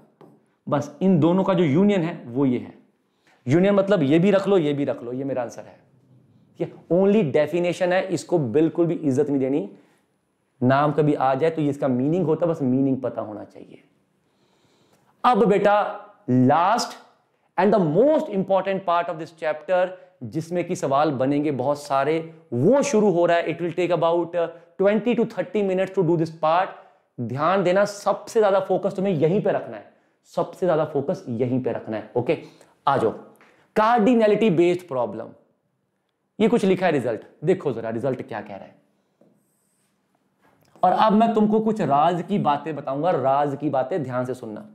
बस इन दोनों का जो यूनियन है वो ये है यूनियन मतलब ये भी रख लो ये भी रख लो ये मेरा आंसर है है ओनली डेफिनेशन है इसको बिल्कुल भी इज्जत नहीं देनी नाम कभी आ जाए तो इसका मीनिंग होता बस मीनिंग पता होना चाहिए अब बेटा last and the most important part of this chapter जिसमें कि सवाल बनेंगे बहुत सारे वो शुरू हो रहा है it will take about twenty to thirty minutes to do this part ध्यान देना सबसे ज्यादा फोकस तुम्हें यहीं पे रखना है सबसे ज्यादा फोकस यहीं पे रखना है ओके आ जाओ कार्डिनेलिटी बेस्ड प्रॉब्लम ये कुछ लिखा है रिजल्ट देखो जरा रिजल्ट क्या कह रहा है और अब मैं तुमको कुछ राज की बातें बताऊंगा राज की बातें ध्यान से सुनना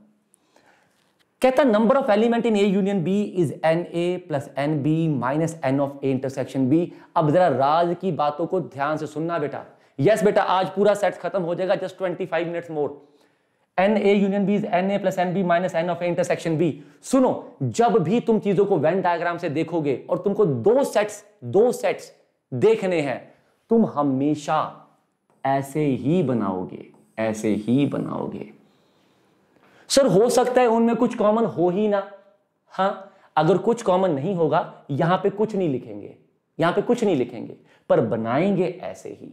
कहता number of element in A union B is N A plus N B minus N of A intersection B अब जरा राज की बातों को ध्यान से सुनना बेटा यस yes, बेटा आज पूरा सेट खत्म हो जाएगा just twenty five minute more N A union B is N A plus N B minus N of A intersection B सुनो जब भी तुम चीजों को वेन डायग्राम से देखोगे और तुमको दो सेट्स दो सेट्स देखने हैं तुम हमेशा ऐसे ही बनाओगे ऐसे ही बनाओगे सर हो सकता है उनमें कुछ कॉमन हो ही ना हाँ अगर कुछ कॉमन नहीं होगा यहां पे कुछ नहीं लिखेंगे यहां पे कुछ नहीं लिखेंगे पर बनाएंगे ऐसे ही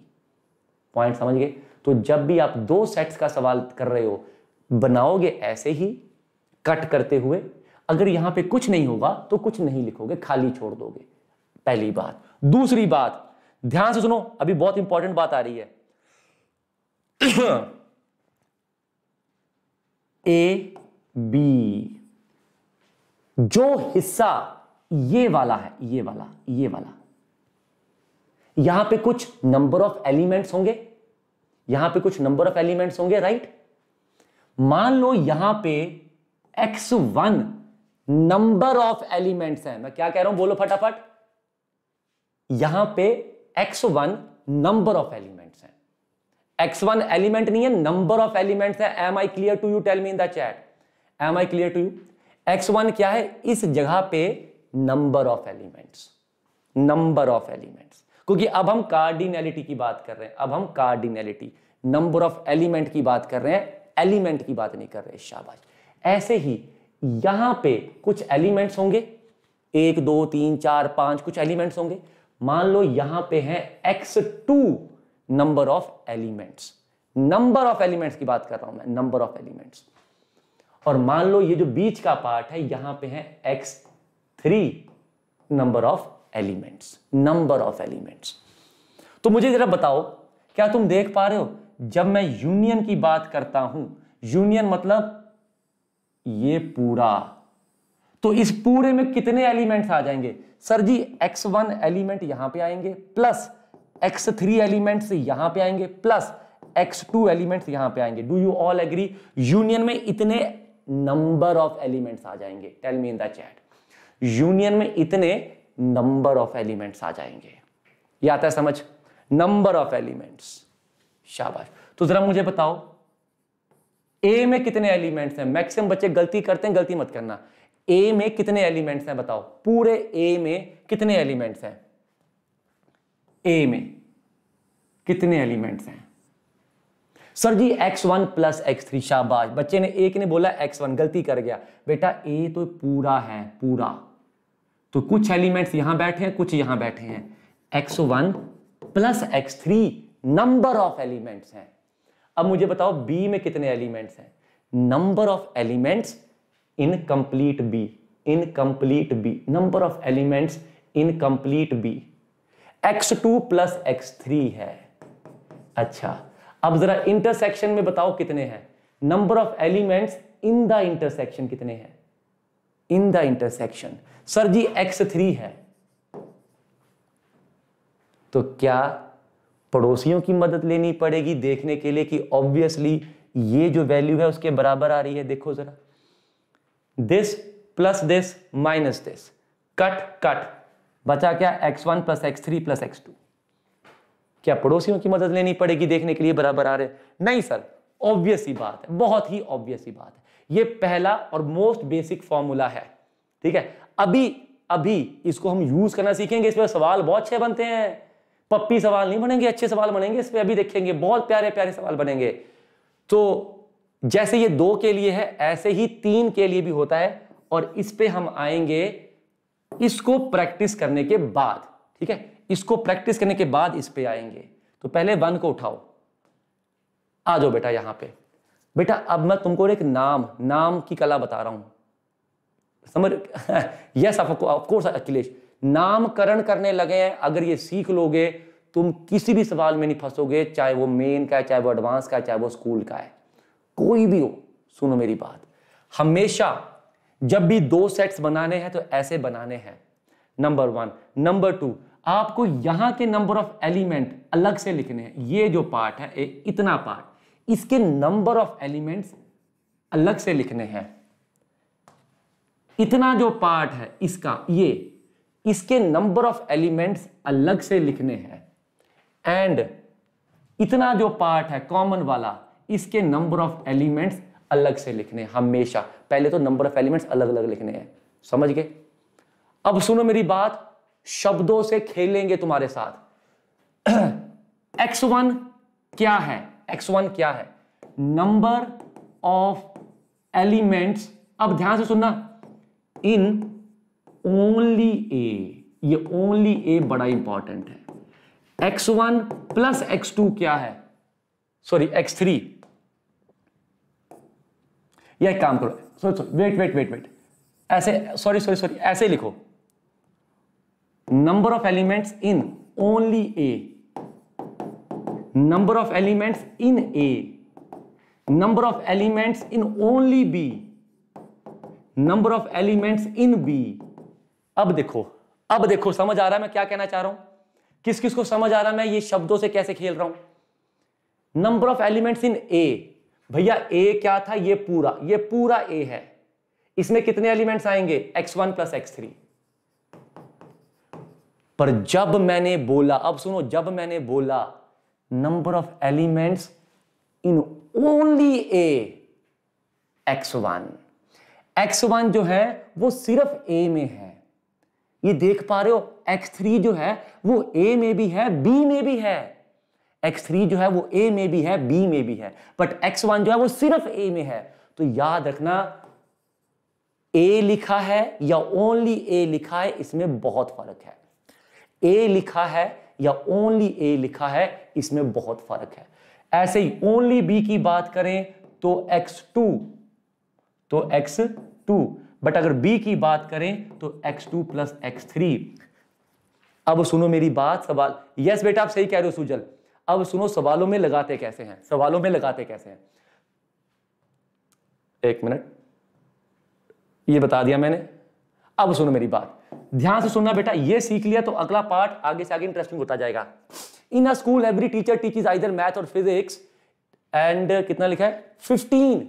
पॉइंट समझ गए तो जब भी आप दो सेट्स का सवाल कर रहे हो बनाओगे ऐसे ही कट करते हुए अगर यहां पे कुछ नहीं होगा तो कुछ नहीं लिखोगे खाली छोड़ दोगे पहली बात दूसरी बात ध्यान से सुनो अभी बहुत इंपॉर्टेंट बात आ रही है हाँ। ए बी जो हिस्सा ये वाला है ये वाला ये वाला यहां पे कुछ नंबर ऑफ एलिमेंट्स होंगे यहां पे कुछ नंबर ऑफ एलिमेंट्स होंगे राइट मान लो यहां पे x one number of elements हैं मैं क्या कह रहा हूं बोलो फटाफट यहां पे x one number of elements हैं एक्स वन एलिमेंट नहीं है नंबर ऑफ एलिमेंट्स है am I clear to you tell me in the chat am I clear to you x one क्या है इस जगह पे number of elements number of elements क्योंकि अब हम कार्डिनेलिटी की बात कर रहे हैं अब हम कार्डिनेलिटी नंबर ऑफ एलिमेंट की बात कर रहे हैं एलिमेंट की बात नहीं कर रहे शाबाश ऐसे ही यहां पे कुछ एलिमेंट्स होंगे एक दो तीन चार पांच कुछ एलिमेंट्स होंगे मान लो यहां पे है x two number of elements number of elements की बात कर रहा हूं मैं नंबर ऑफ एलिमेंट्स और मान लो ये जो बीच का पार्ट है यहां पे है x three number of elements number of elements तो मुझे जरा बताओ क्या तुम देख पा रहे हो जब मैं यूनियन की बात करता हूं यूनियन मतलब ये पूरा तो इस पूरे में कितने एलिमेंट्स आ जाएंगे sir ji x one element यहां पे आएंगे प्लस एक्स थ्री एलिमेंट्स यहां पे आएंगे प्लस एक्स टू एलिमेंट्स यहां पे आएंगे do you all agree union में इतने नंबर ऑफ एलिमेंट्स आ जाएंगे tell me in the chat union में इतने नंबर ऑफ एलिमेंट्स आ जाएंगे ये आता है समझ नंबर ऑफ एलिमेंट्स शाबाश तो जरा मुझे बताओ ए में कितने एलिमेंट्स हैं मैक्सिमम बच्चे गलती करते हैं गलती मत करना ए में कितने एलिमेंट्स हैं बताओ पूरे ए में कितने एलिमेंट्स हैं ए में कितने एलिमेंट्स हैं sir ji x one plus x three Shahbaz बच्चे ने एक ने बोला एक्स वन गलती कर गया बेटा ए तो पूरा है पूरा तो कुछ एलिमेंट्स यहां बैठे हैं कुछ यहां बैठे हैं x one plus x three number of elements हैं अब मुझे बताओ बी में कितने एलिमेंट्स हैं number of elements in complete B in complete B number of elements in complete B x two plus x three है अच्छा अब जरा इंटरसेक्शन में बताओ कितने हैं number of elements in the intersection कितने हैं in the intersection sir ji x three है तो क्या पड़ोसियों की मदद लेनी पड़ेगी देखने के लिए कि ऑब्वियसली ये जो वैल्यू है उसके बराबर आ रही है देखो जरा this plus this minus this cut cut बचा क्या x one plus x three plus x two क्या पड़ोसियों की मदद लेनी पड़ेगी देखने के लिए बराबर आ रहे नहीं सर ऑब्वियस ही बात है बहुत ही ऑब्वियस ही बात है ये पहला और मोस्ट बेसिक फॉर्मूला है ठीक है अभी अभी इसको हम यूज करना सीखेंगे इसमें सवाल बहुत अच्छे बनते हैं पप्पी सवाल नहीं बनेंगे अच्छे सवाल बनेंगे इस पर अभी देखेंगे बहुत प्यारे प्यारे सवाल बनेंगे तो जैसे ये दो के लिए है ऐसे ही तीन के लिए भी होता है और इस पे हम आएंगे इसको प्रैक्टिस करने के बाद ठीक है इसको प्रैक्टिस करने के बाद इस पे आएंगे तो पहले वन को उठाओ आ जाओ बेटा यहां पे बेटा अब मैं तुमको एक नाम नाम की कला बता रहा हूं समझ यस ऑफकोर्स अखिलेश नामकरण करने लगे हैं अगर ये सीख लोगे तुम किसी भी सवाल में नहीं फंसोगे चाहे वो मेन का है चाहे वो एडवांस का है चाहे वो स्कूल का है कोई भी हो सुनो मेरी बात हमेशा जब भी दो सेट्स बनाने हैं तो ऐसे बनाने हैं नंबर वन नंबर टू आपको यहां के नंबर ऑफ एलिमेंट अलग से लिखने हैं ये जो पार्ट है इतना पार्ट इसके नंबर ऑफ एलिमेंट्स अलग से लिखने हैं इतना जो पार्ट है इसका ये इसके नंबर ऑफ एलिमेंट्स अलग से लिखने हैं एंड इतना जो पार्ट है कॉमन वाला इसके नंबर ऑफ एलिमेंट्स अलग से लिखने हमेशा पहले तो नंबर ऑफ एलिमेंट्स अलग अलग लिखने हैं समझ गए अब सुनो मेरी बात शब्दों से खेलेंगे तुम्हारे साथ एक्स वन क्या है एक्स वन क्या है नंबर ऑफ एलिमेंट्स अब ध्यान से सुनना इन ओनली ए ये ओनली ए बड़ा इंपॉर्टेंट है x one plus x two क्या है सॉरी एक्स थ्री यह काम करो सोचो वेट वेट वेट वेट ऐसे सॉरी सॉरी सॉरी ऐसे लिखो number of elements in only A number of elements in A number of elements in only B number of elements in B अब देखो अब देखो समझ आ रहा है मैं क्या कहना चाह रहा हूं किस किस को समझ आ रहा है मैं ये शब्दों से कैसे खेल रहा हूं number of elements in A भैया ए क्या था ये पूरा ये पूरा ए है इसमें कितने एलिमेंट्स आएंगे x one plus x three पर जब मैंने बोला अब सुनो जब मैंने बोला number of elements in only A x one x one जो है वो सिर्फ ए में है ये देख पा रहे हो एक्स थ्री जो है वो ए में भी है बी में भी है थ्री जो है वो ए में भी है बी में भी है बट एक्स वन जो है वो सिर्फ ए में है तो याद रखना ए लिखा है या ओनली ए लिखा है इसमें बहुत फर्क है ए लिखा है या ओनली ए लिखा है इसमें बहुत फर्क है ऐसे ही ओनली बी की बात करें तो एक्स टू तो एक्स टू बट अगर बी की बात करें तो x two plus x three अब सुनो मेरी बात सवाल यस बेटा आप सही कह रहे हो सुजल अब सुनो सवालों में लगाते कैसे हैं सवालों में लगाते कैसे हैं एक मिनट ये बता दिया मैंने अब सुनो मेरी बात ध्यान से सुनना बेटा ये सीख लिया तो अगला पार्ट आगे से आगे इंटरेस्टिंग होता जाएगा in a school every teacher is either math और फिजिक्स एंड कितना लिखा है fifteen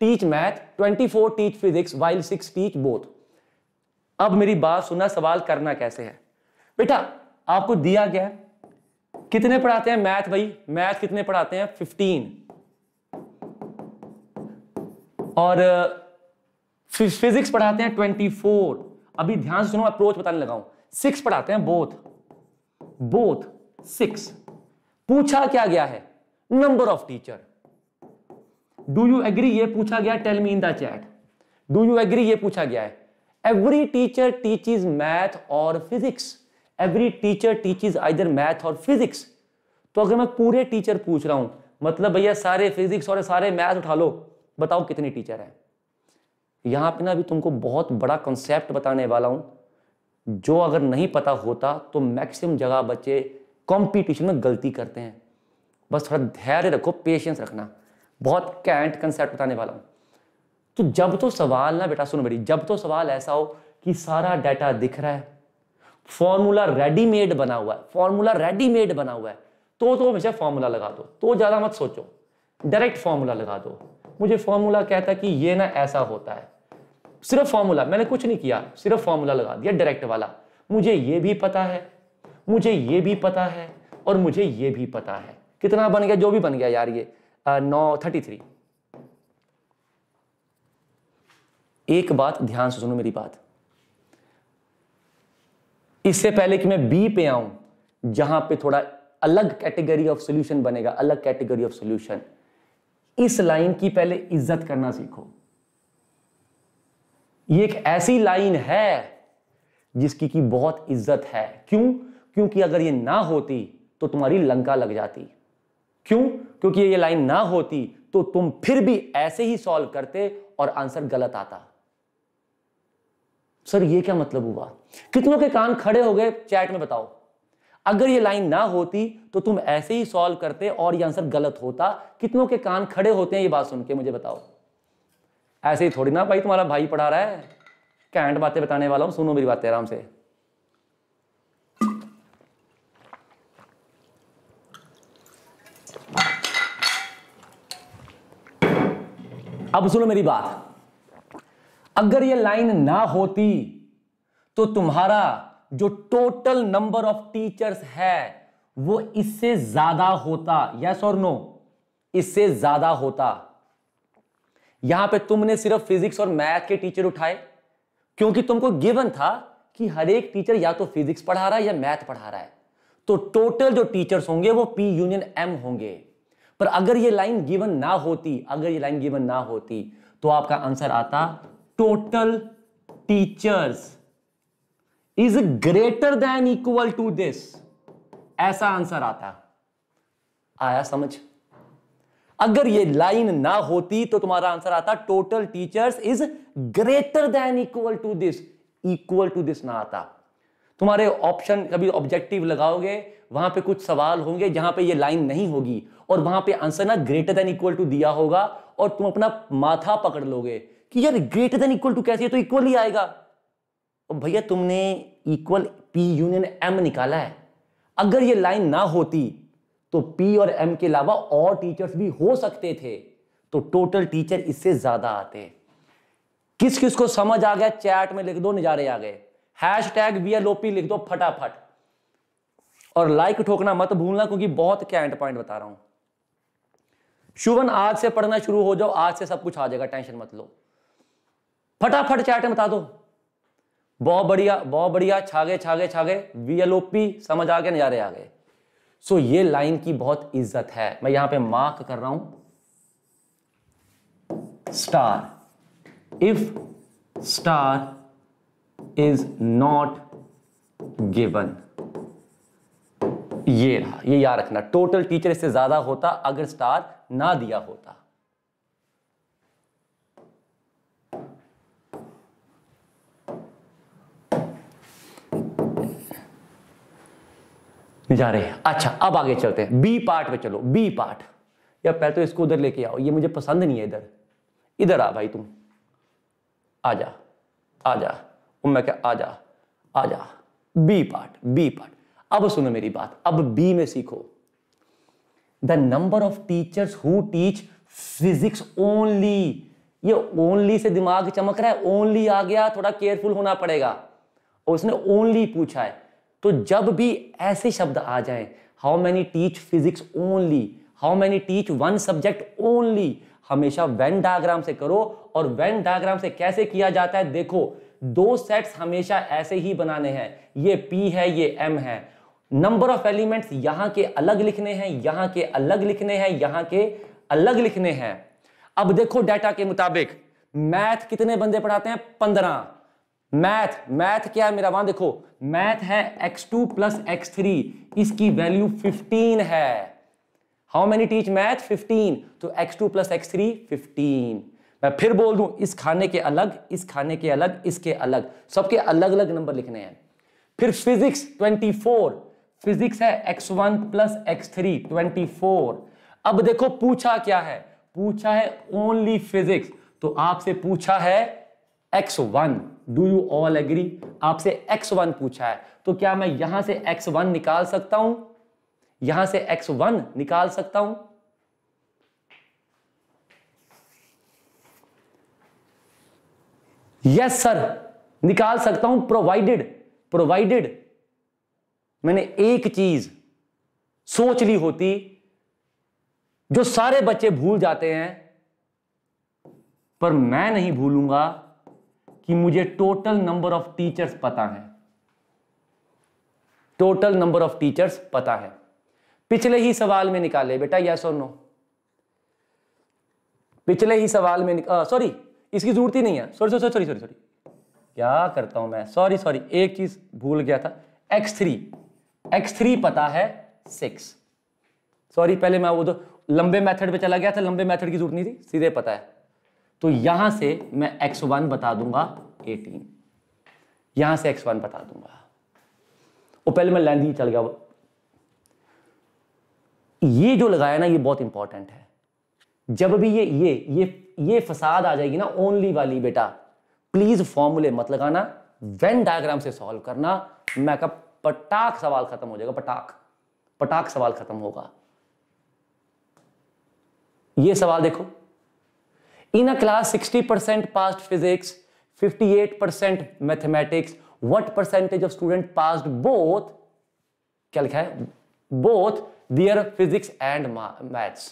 teach math twenty four teach physics while six teach both अब मेरी बात सुनना सवाल करना कैसे है बेटा आपको दिया गया है कितने पढ़ाते हैं मैथ भाई मैथ कितने पढ़ाते हैं फिफ्टीन और फिजिक्स पढ़ाते हैं ट्वेंटी फोर अभी ध्यान से सुनो अप्रोच बताने लगाऊं सिक्स पढ़ाते हैं बोथ बोथ सिक्स पूछा क्या गया है number of teacher do you agree ये पूछा गया tell me in the chat do you agree ये पूछा गया है एवरी टीचर इज मैथ और physics every teacher is either math और फिजिक्स तो अगर मैं पूरे टीचर पूछ रहा हूँ मतलब भैया सारे फिजिक्स और सारे मैथ उठा लो बताओ कितने टीचर हैं यहाँ पे ना भी तुमको बहुत बड़ा कॉन्सेप्ट बताने वाला हूँ जो अगर नहीं पता होता तो मैक्सिमम जगह बच्चे कॉम्पिटिशन में गलती करते हैं बस थोड़ा धैर्य रखो पेशेंस रखना बहुत कैंट कंसेप्ट बताने वाला हूँ तो जब तो सवाल ना बेटा सुनो बेटी जब तो सवाल ऐसा हो कि सारा डाटा दिख रहा है फॉर्मूला रेडीमेड बना हुआ है फॉर्मूला रेडीमेड बना हुआ है तो तो हमेशा फॉर्मूला लगा दो तो ज़्यादा मत सोचो डायरेक्ट फॉर्मूला लगा दो मुझे फॉर्मूला कहता है कि ये ना ऐसा होता है सिर्फ फॉर्मूला मैंने कुछ नहीं किया सिर्फ फॉर्मूला लगा दिया डायरेक्ट वाला मुझे ये भी पता है मुझे ये भी पता है और मुझे ये भी पता है कितना बन गया जो भी बन गया यार ये नौ थर्टी थ्री एक बात ध्यान से सुनो मेरी बात इससे पहले कि मैं बी पे आऊं जहां पे थोड़ा अलग कैटेगरी ऑफ सोल्यूशन बनेगा अलग कैटेगरी ऑफ सोल्यूशन इस लाइन की पहले इज्जत करना सीखो ये एक ऐसी लाइन है जिसकी की बहुत इज्जत है क्यों क्योंकि अगर ये ना होती तो तुम्हारी लंका लग जाती क्यों क्योंकि ये लाइन ना होती तो तुम फिर भी ऐसे ही सॉल्व करते और आंसर गलत आता सर ये क्या मतलब हुआ कितनों के कान खड़े हो गए चैट में बताओ अगर ये लाइन ना होती तो तुम ऐसे ही सॉल्व करते और ये आंसर गलत होता कितनों के कान खड़े होते हैं ये बात सुन के मुझे बताओ ऐसे ही थोड़ी ना भाई तुम्हारा भाई पढ़ा रहा है कैंट बातें बताने वाला हूं सुनो मेरी बातें आराम से अब सुनो मेरी बात अगर ये लाइन ना होती तो तुम्हारा जो टोटल नंबर ऑफ टीचर्स है वो इससे ज्यादा होता यस और नो इससे ज्यादा होता यहां पे तुमने सिर्फ फिजिक्स और मैथ के टीचर उठाए क्योंकि तुमको गिवन था कि हर एक टीचर या तो फिजिक्स पढ़ा रहा है या मैथ पढ़ा रहा है तो टोटल जो टीचर्स होंगे वो पी यूनियन एम होंगे पर अगर ये लाइन गिवन ना होती अगर ये लाइन गिवन ना होती तो आपका आंसर आता total teachers is greater than equal to this ऐसा आंसर आता आया समझ अगर ये लाइन ना होती तो तुम्हारा आंसर आता total teachers is greater than equal to this equal to this ना आता तुम्हारे ऑप्शन कभी ऑब्जेक्टिव लगाओगे वहां पे कुछ सवाल होंगे जहां पे ये लाइन नहीं होगी और वहां पे आंसर ना ग्रेटर देन इक्वल टू दिया होगा और तुम अपना माथा पकड़ लोगे कि यार ग्रेटर देन इक्वल टू कैसे तो इक्वल ही आएगा भैया तुमने इक्वल पी यूनियन एम निकाला है अगर ये लाइन ना होती तो पी और एम के अलावा और टीचर्स भी हो सकते थे तो टोटल टीचर इससे ज्यादा आते किस किस को समझ आ गया चैट में लिख दो नजारे आ गए hashtag V L OP लिख दो फटाफट और लाइक ठोकना मत भूलना क्योंकि बहुत कैंट पॉइंट बता रहा हूं शुभन आज से पढ़ना शुरू हो जाओ आज से सब कुछ आ जाएगा टेंशन मत लो फटाफट चैट में बता दो बहुत बढ़िया बहुत बढ़िया छागे छागे छागे वीएलओपी समझ आ गए नजारे आ गए सो ये लाइन की बहुत इज्जत है मैं यहां पे मार्क कर रहा हूं star if star is not given ये रहा ये याद रखना टोटल टीचर इससे ज्यादा होता अगर स्टार ना दिया होता जा रहे हैं अच्छा अब आगे चलते हैं बी पार्ट पे चलो बी पार्ट या पहले तो इसको उधर लेके आओ ये मुझे पसंद नहीं है इधर इधर आ भाई तुम आ जा आ जा मैं क्या आ जा आ जा बी पार्ट बी पार्ट अब सुनो मेरी बात अब बी में सीखो the number of teachers who teach physics only ये ओनली से दिमाग चमक रहा है ओनली आ गया थोड़ा केयरफुल होना पड़ेगा और उसने ओनली पूछा है तो जब भी ऐसे शब्द आ जाएं how many teach physics only how many teach one subject only हमेशा वेन डायग्राम से करो और वेन डायग्राम से कैसे किया जाता है देखो दो सेट्स हमेशा ऐसे ही बनाने हैं ये पी है ये एम है नंबर ऑफ एलिमेंट्स यहां के अलग लिखने हैं यहां के अलग लिखने हैं यहां के अलग लिखने हैं अब देखो डाटा के मुताबिक मैथ कितने बंदे पढ़ाते हैं पंद्रह मैथ मैथ क्या है मेरा वहां देखो मैथ है x two plus x three इसकी वैल्यू फिफ्टीन है how many teach math fifteen तो x two plus x three fifteen मैं फिर बोल दूं इस खाने के अलग इस खाने के अलग इसके अलग सबके अलग अलग नंबर लिखने हैं फिर फिजिक्स ट्वेंटी फोर फिजिक्स है x one plus x three twenty four अब देखो पूछा क्या है पूछा है ओनली फिजिक्स तो आपसे पूछा है x one do you all agree आपसे एक्स वन पूछा है तो क्या मैं यहां से एक्स वन निकाल सकता हूं यहां से एक्स वन निकाल सकता हूं यस yes, सर निकाल सकता हूं प्रोवाइडेड प्रोवाइडेड मैंने एक चीज सोच ली होती जो सारे बच्चे भूल जाते हैं पर मैं नहीं भूलूंगा कि मुझे टोटल नंबर ऑफ टीचर्स पता है टोटल नंबर ऑफ टीचर्स पता है पिछले ही सवाल में निकाले बेटा यस और नो पिछले ही सवाल में सॉरी इसकी जरूरत ही नहीं है sorry sorry sorry sorry sorry क्या करता हूं मैं सॉरी सॉरी एक चीज भूल गया था एक्स थ्री एक्स थ्री पता है सिक्स सॉरी पहले मैं वो तो लंबे मेथड पे चला गया था लंबे मेथड की जरूरत नहीं थी सीधे पता है तो यहां से मैं एक्स वन बता दूंगा एटीन यहां से एक्स वन बता दूंगा और पहले मैं लेंथ ही चल गया ये जो लगाया ना ये बहुत इंपॉर्टेंट है जब भी ये ये ये ये फसाद आ जाएगी ना ओनली वाली बेटा प्लीज फॉर्मूले मत लगाना वेन डायग्राम से सॉल्व करना मैं कब पटाख सवाल खत्म हो जाएगा पटाख पटाख सवाल खत्म होगा ये सवाल देखो In a class 60% passed physics, 58% mathematics, what percentage of student passed both, क्या लिखा है both their physics and maths.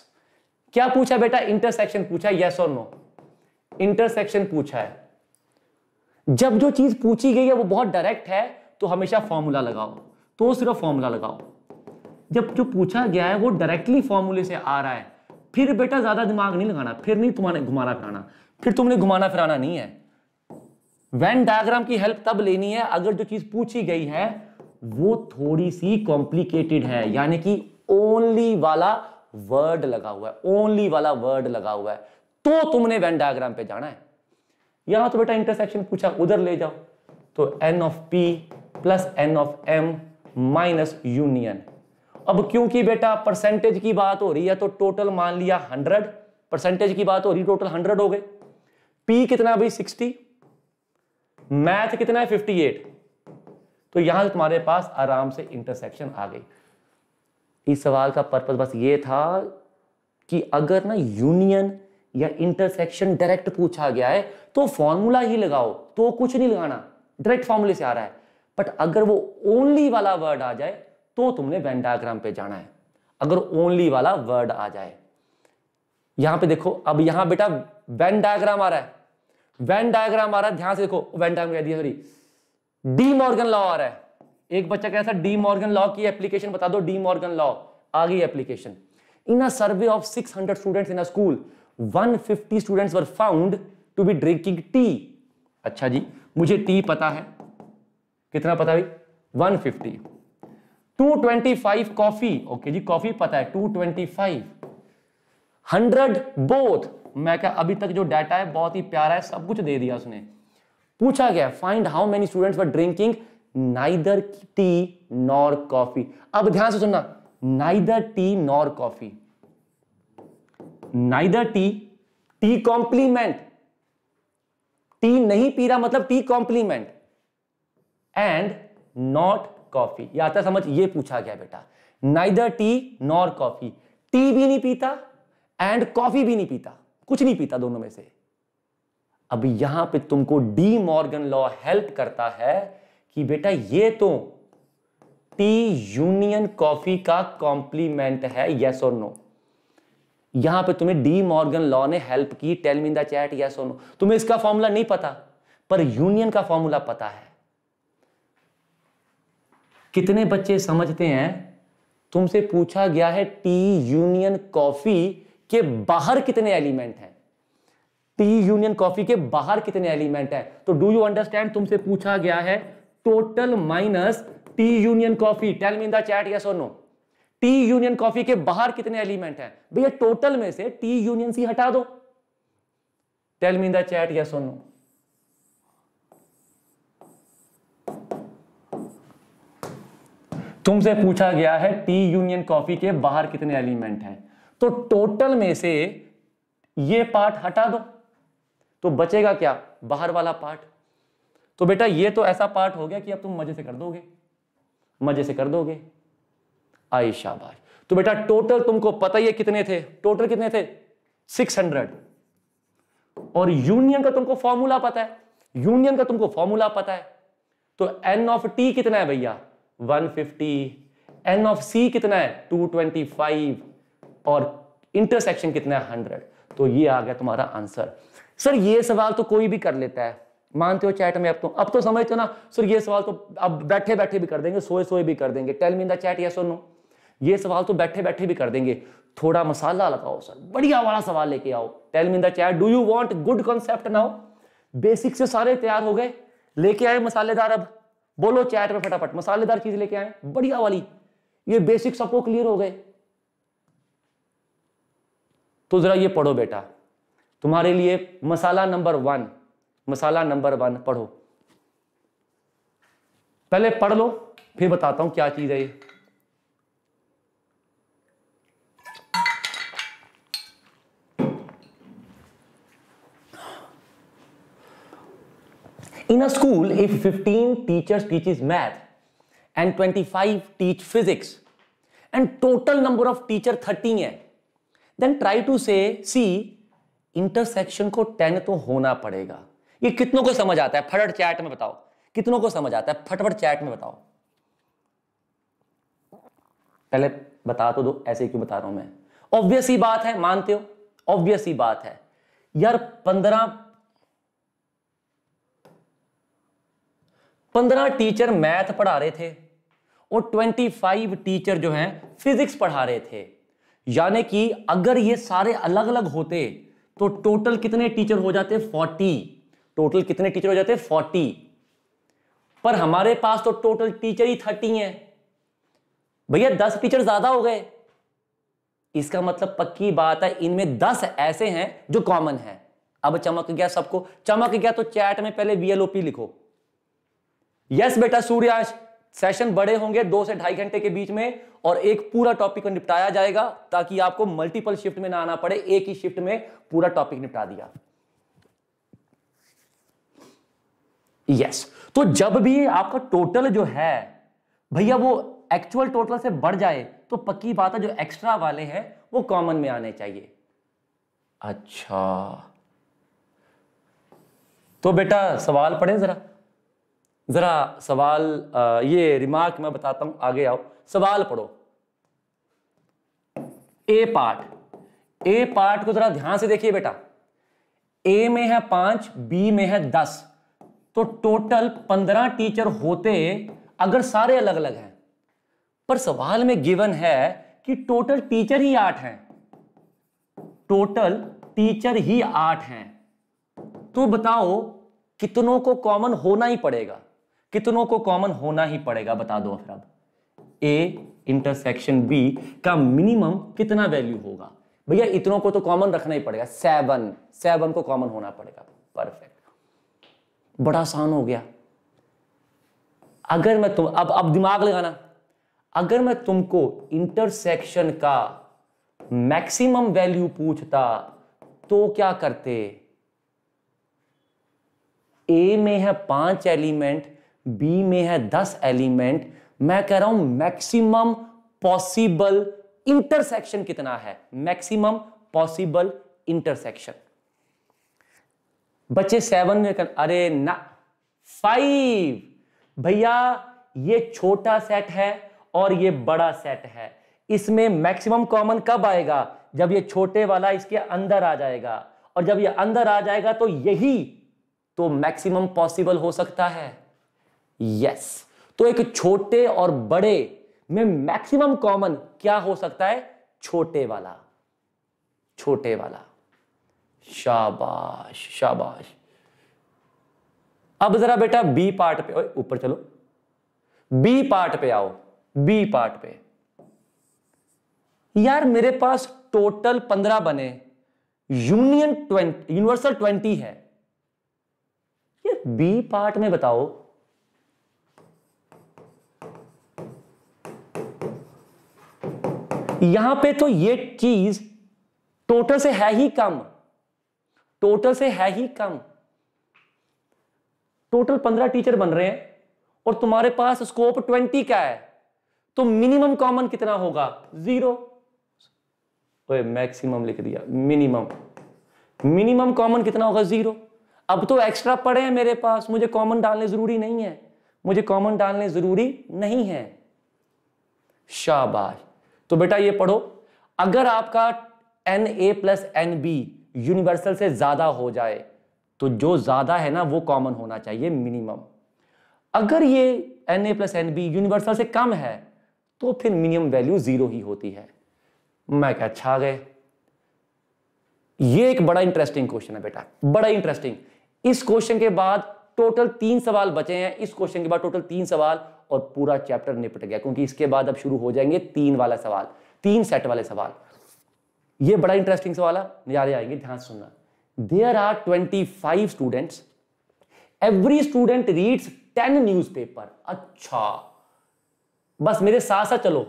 क्या पूछा बेटा इंटरसेक्शन पूछा यस और नो इंटरसेक्शन पूछा है जब जो चीज पूछी गई है वो बहुत डायरेक्ट है तो हमेशा फॉर्मूला लगाओ तो सिर्फ फॉर्मूला लगाओ जब जो पूछा गया है वो डायरेक्टली फॉर्मूले से आ रहा है फिर बेटा ज्यादा दिमाग नहीं लगाना फिर नहीं तुम्हारे घुमाना फिराना फिर तुमने घुमाना फिराना नहीं है वेन डायग्राम की हेल्प तब लेनी है अगर जो चीज पूछी गई है वो थोड़ी सी कॉम्प्लिकेटेड है यानी कि ओनली वाला वर्ड लगा हुआ है ओनली वाला वर्ड लगा हुआ है तो तुमने वैन डायग्राम पे जाना है यहां तो बेटा इंटरसेक्शन पूछा उधर ले जाओ तो N of P plus N of M minus union अब क्योंकि बेटा परसेंटेज की बात हो रही है तो टोटल मान लिया हंड्रेड परसेंटेज की बात हो रही टोटल हंड्रेड हो गए पी कितना भाई सिक्सटी मैथ कितना है फिफ्टी एट तो यहां तुम्हारे पास आराम से इंटरसेक्शन आ गई इस सवाल का पर्पज बस ये था कि अगर ना यूनियन या इंटरसेक्शन डायरेक्ट पूछा गया है तो फॉर्मूला ही लगाओ तो कुछ नहीं लगाना डायरेक्ट फॉर्मूले से आ रहा है बट अगर वो ओनली वाला वर्ड आ जाए तो तुमने वेन डायग्राम पे जाना है अगर ओनली वाला वर्ड आ जाए यहां पे देखो अब यहां बेटा वेन डायग्राम आ रहा है वेन डायग्राम आ रहा है ध्यान से देखो वेन डायग्राम कह दिया सॉरी डी मॉर्गन लॉ आ रहा है एक बच्चा कह रहा था डी मॉर्गन लॉ की एप्लीकेशन बता दो डी मॉर्गन लॉ आ गई application in a survey of 600 students in a school 150 students were found to be drinking tea अच्छा जी मुझे टी पता है कितना पता भाई 150 225 कॉफी ओके जी कॉफी पता है 225 हंड्रेड बोथ मैं क्या अभी तक जो डाटा है बहुत ही प्यारा है सब कुछ दे दिया उसने पूछा गया find how many students were drinking neither tea nor coffee अब ध्यान से सुनना neither tea nor coffee neither tea tea complement tea नहीं पी रहा मतलब tea complement and not coffee या आता समझ ये पूछा गया बेटा neither tea nor coffee tea भी नहीं पीता एंड कॉफी भी नहीं पीता कुछ नहीं पीता दोनों में से अब यहां पे तुमको डी मॉर्गन लॉ हेल्प करता है कि बेटा ये तो टी यूनियन कॉफी का कॉम्प्लीमेंट है यस और नो यहां पे तुम्हें डी मॉर्गन लॉ ने हेल्प की tell me the chat yes और नो तुम्हें इसका फॉर्मूला नहीं पता पर यूनियन का फॉर्मूला पता है कितने बच्चे समझते हैं तुमसे पूछा गया है टी यूनियन कॉफी के बाहर कितने एलिमेंट हैं टी यूनियन कॉफी के बाहर कितने एलिमेंट हैं तो डू यू अंडरस्टैंड तुमसे पूछा गया है total minus tea union coffee tell me in the chat yes और नो टी यूनियन कॉफी के बाहर कितने एलिमेंट हैं भैया टोटल में से टी यूनियन सी हटा दो tell me in the chat yes और नो तुमसे पूछा गया है टी यूनियन कॉफी के बाहर कितने एलिमेंट हैं तो टोटल में से ये पार्ट हटा दो तो बचेगा क्या बाहर वाला पार्ट तो बेटा ये तो ऐसा पार्ट हो गया कि अब तुम मजे से कर दोगे मजे से कर दोगे आई भाई तो बेटा टोटल तुमको पता ही है कितने थे टोटल कितने थे 600 और यूनियन का तुमको फॉर्मूला पता है यूनियन का तुमको फॉर्मूला पता है तो एन ऑफ टी कितना है भैया 150 एन ऑफ सी कितना है 225 और इंटरसेक्शन कितना है 100 तो ये आ गया तुम्हारा आंसर सर ये सवाल तो कोई भी कर लेता है मानते हो चैट में अब तो अब तो समझते हो ना सर ये सवाल तो अब बैठे बैठे भी कर देंगे सोए सोए भी कर देंगे tell me in the chat या सुनो ये सवाल तो बैठे बैठे भी कर देंगे थोड़ा मसाला लगाओ सर बढ़िया वाला सवाल लेके आओ tell me in the chat do you want good concept now basic से सारे तैयार हो गए लेके आए मसालेदार अब बोलो चैट में फटाफट मसालेदार चीज लेके आए बढ़िया वाली ये बेसिक सबको क्लियर हो गए तो जरा ये पढ़ो बेटा तुम्हारे लिए मसाला नंबर वन मसाला नंबर वन पढ़ो पहले पढ़ लो फिर बताता हूं क्या चीज है ये In a school, if 15 teachers teaches math and 25 teach physics and total number of teacher 13 hai then try to say see intersection ko 10 to hona padega ye kitno ko samajh aata hai फटाफट chat mein batao kitno ko samajh aata hai phatfat chat mein batao पहले बता तो दो ऐसे क्यों बता रहा हूं मैं ऑब्वियस ही बात है मानते हो ऑब्वियस ही बात है यार पंद्रह पंद्रह टीचर मैथ पढ़ा रहे थे और ट्वेंटी फाइव टीचर जो हैं फिजिक्स पढ़ा रहे थे यानी कि अगर ये सारे अलग अलग होते तो टोटल कितने टीचर हो जाते फोर्टी टोटल कितने टीचर हो जाते फोर्टी पर हमारे पास तो टोटल टीचर ही थर्टी हैं भैया दस टीचर ज्यादा हो गए इसका मतलब पक्की बात है इनमें दस ऐसे हैं जो कॉमन है अब चमक गया सबको चमक गया तो चैट में पहले वीएलओपी लिखो यस बेटा सूर्याश सेशन बड़े होंगे दो से ढाई घंटे के बीच में और एक पूरा टॉपिक को निपटाया जाएगा ताकि आपको मल्टीपल शिफ्ट में ना आना पड़े एक ही शिफ्ट में पूरा टॉपिक निपटा दिया यस yes. तो जब भी आपका टोटल जो है भैया वो एक्चुअल टोटल से बढ़ जाए तो पक्की बात है जो एक्स्ट्रा वाले हैं वो कॉमन में आने चाहिए अच्छा तो बेटा सवाल पढ़े जरा ज़रा सवाल ये रिमार्क मैं बताता हूं आगे आओ सवाल पढ़ो ए पार्ट ए पार्ट को जरा ध्यान से देखिए बेटा ए में है पांच बी में है दस तो टोटल पंद्रह टीचर होते अगर सारे अलग अलग हैं पर सवाल में गिवन है कि टोटल टीचर ही आठ हैं टोटल टीचर ही आठ हैं तो बताओ कितनों को कॉमन होना ही पड़ेगा कितनों को कॉमन होना ही पड़ेगा बता दो अब ए इंटरसेक्शन बी का मिनिमम कितना वैल्यू होगा भैया इतनों को तो कॉमन रखना ही पड़ेगा सेवन सेवन को कॉमन होना पड़ेगा परफेक्ट बड़ा आसान हो गया अगर मैं तुम अब अब दिमाग लगाना अगर मैं तुमको इंटरसेक्शन का मैक्सिमम वैल्यू पूछता तो क्या करते ए में है पांच एलिमेंट बी में है दस एलिमेंट मैं कह रहा हूं मैक्सिमम पॉसिबल इंटरसेक्शन कितना है मैक्सिमम पॉसिबल इंटरसेक्शन बच्चे सेवन में कर अरे ना फाइव भैया ये छोटा सेट है और ये बड़ा सेट है इसमें मैक्सिमम कॉमन कब आएगा जब ये छोटे वाला इसके अंदर आ जाएगा और जब ये अंदर आ जाएगा तो यही तो मैक्सिमम पॉसिबल हो सकता है यस तो एक छोटे और बड़े में मैक्सिमम कॉमन क्या हो सकता है छोटे वाला छोटे वाला शाबाश शाबाश अब जरा बेटा बी पार्ट पे ऊपर चलो बी पार्ट पे आओ बी पार्ट पे यार मेरे पास टोटल पंद्रह बने यूनियन ट्वेंटी यूनिवर्सल ट्वेंटी है यार बी पार्ट में बताओ यहां पे तो ये चीज टोटल से है ही कम टोटल से है ही कम टोटल पंद्रह टीचर बन रहे हैं और तुम्हारे पास स्कोप ट्वेंटी का है तो मिनिमम कॉमन कितना होगा जीरो मैक्सिमम लिख दिया मिनिमम मिनिमम कॉमन कितना होगा जीरो अब तो एक्स्ट्रा पड़े हैं मेरे पास मुझे कॉमन डालने जरूरी नहीं है मुझे कॉमन डालने जरूरी नहीं है शाबाश तो बेटा ये पढ़ो अगर आपका N A plus N B universal से ज्यादा हो जाए तो जो ज्यादा है ना वो कॉमन होना चाहिए मिनिमम अगर ये N A plus N B universal से कम है तो फिर मिनिमम वैल्यू जीरो ही होती है मैं क्या अच्छा गए ये एक बड़ा इंटरेस्टिंग क्वेश्चन है बेटा बड़ा इंटरेस्टिंग इस क्वेश्चन के बाद टोटल तीन सवाल बचे हैं इस क्वेश्चन के बाद टोटल तीन सवाल और पूरा चैप्टर निपट गया क्योंकि इसके बाद अब शुरू हो जाएंगे तीन वाला सवाल तीन सेट वाले सवाल ये बड़ा इंटरेस्टिंग सवाल नजारे आएंगे ध्यान सुनना there are twenty five students every student reads ten newspaper अच्छा बस मेरे साथ साथ चलो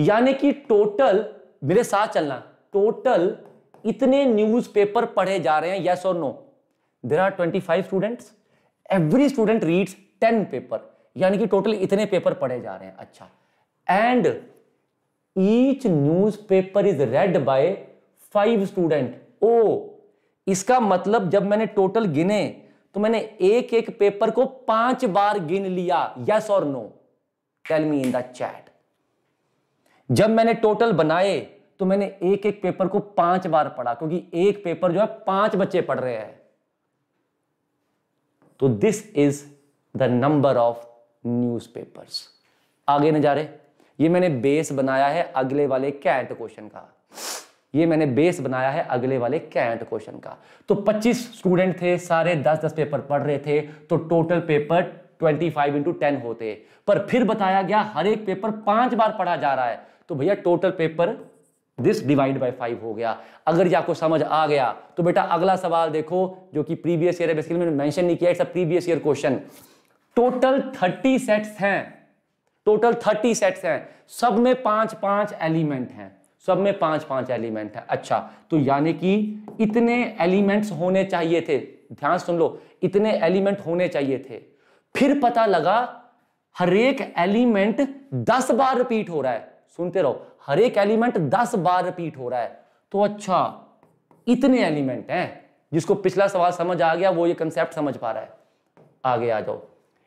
यानी कि टोटल मेरे साथ चलना टोटल इतने न्यूज पेपर पढ़े जा रहे हैं येस और no there are twenty five students every student reads ten paper यानी कि टोटल इतने पेपर पढ़े जा रहे हैं अच्छा and each newspaper is read by five student ओ इसका मतलब जब मैंने टोटल गिने तो मैंने एक एक पेपर को पांच बार गिन लिया यस और no tell me in the chat जब मैंने टोटल बनाए तो मैंने एक एक पेपर को पांच बार पढ़ा क्योंकि एक पेपर जो है पांच बच्चे पढ़ रहे हैं तो this is the number of newspapers आगे नज़ारे ये मैंने बेस बनाया है अगले वाले कैंट क्वेश्चन का ये मैंने बेस बनाया है अगले वाले कैंट क्वेश्चन का तो 25 स्टूडेंट थे सारे 10-10 पेपर पढ़ रहे थे तो total paper 25 five into ten होते पर फिर बताया गया हर एक पेपर पांच बार पढ़ा जा रहा है तो भैया total paper this divide by five हो गया अगर ये आपको समझ आ गया तो बेटा अगला सवाल देखो जो कि प्रीवियस ईयर है बेसिकली मैंने मेंशन नहीं किया it's a previous year question total thirty sets हैं टोटल थर्टी सेट्स हैं सब में पांच पांच एलिमेंट हैं सब में पांच पांच एलिमेंट है अच्छा तो यानी कि इतने एलिमेंट्स होने चाहिए थे ध्यान सुन लो इतने एलिमेंट होने चाहिए थे फिर पता लगा हर एक एलिमेंट दस बार रिपीट हो रहा है सुनते रहो हर एक एलिमेंट दस बार रिपीट हो रहा है तो अच्छा इतने एलिमेंट हैं जिसको पिछला सवाल समझ आ गया वो ये कंसेप्ट समझ पा रहा है आगे आ जाओ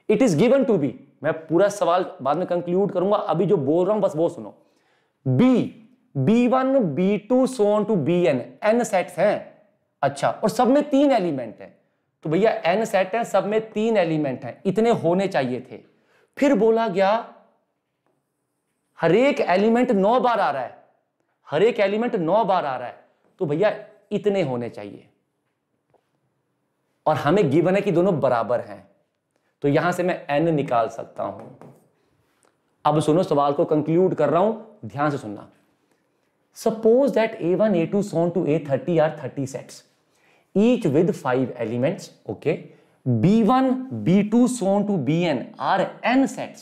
it is given to be मैं पूरा सवाल बाद में कंक्लूड करूंगा अभी जो बोल रहा हूं बस वो सुनो B B one B two so on to B N N sets हैं अच्छा और सब में तीन एलिमेंट हैं तो भैया एन सेट है सब में तीन एलिमेंट हैं इतने होने चाहिए थे फिर बोला गया हर एक एलिमेंट नौ बार आ रहा है हर एक एलिमेंट नौ बार आ रहा है तो भैया इतने होने चाहिए और हमें गिवन है कि दोनों बराबर हैं तो यहां से मैं एन निकाल सकता हूं अब सुनो सवाल को कंक्लूड कर रहा हूं ध्यान से सुनना suppose that A one A two so on to A thirty are thirty set each with five elements okay B one B two so on to B N are N set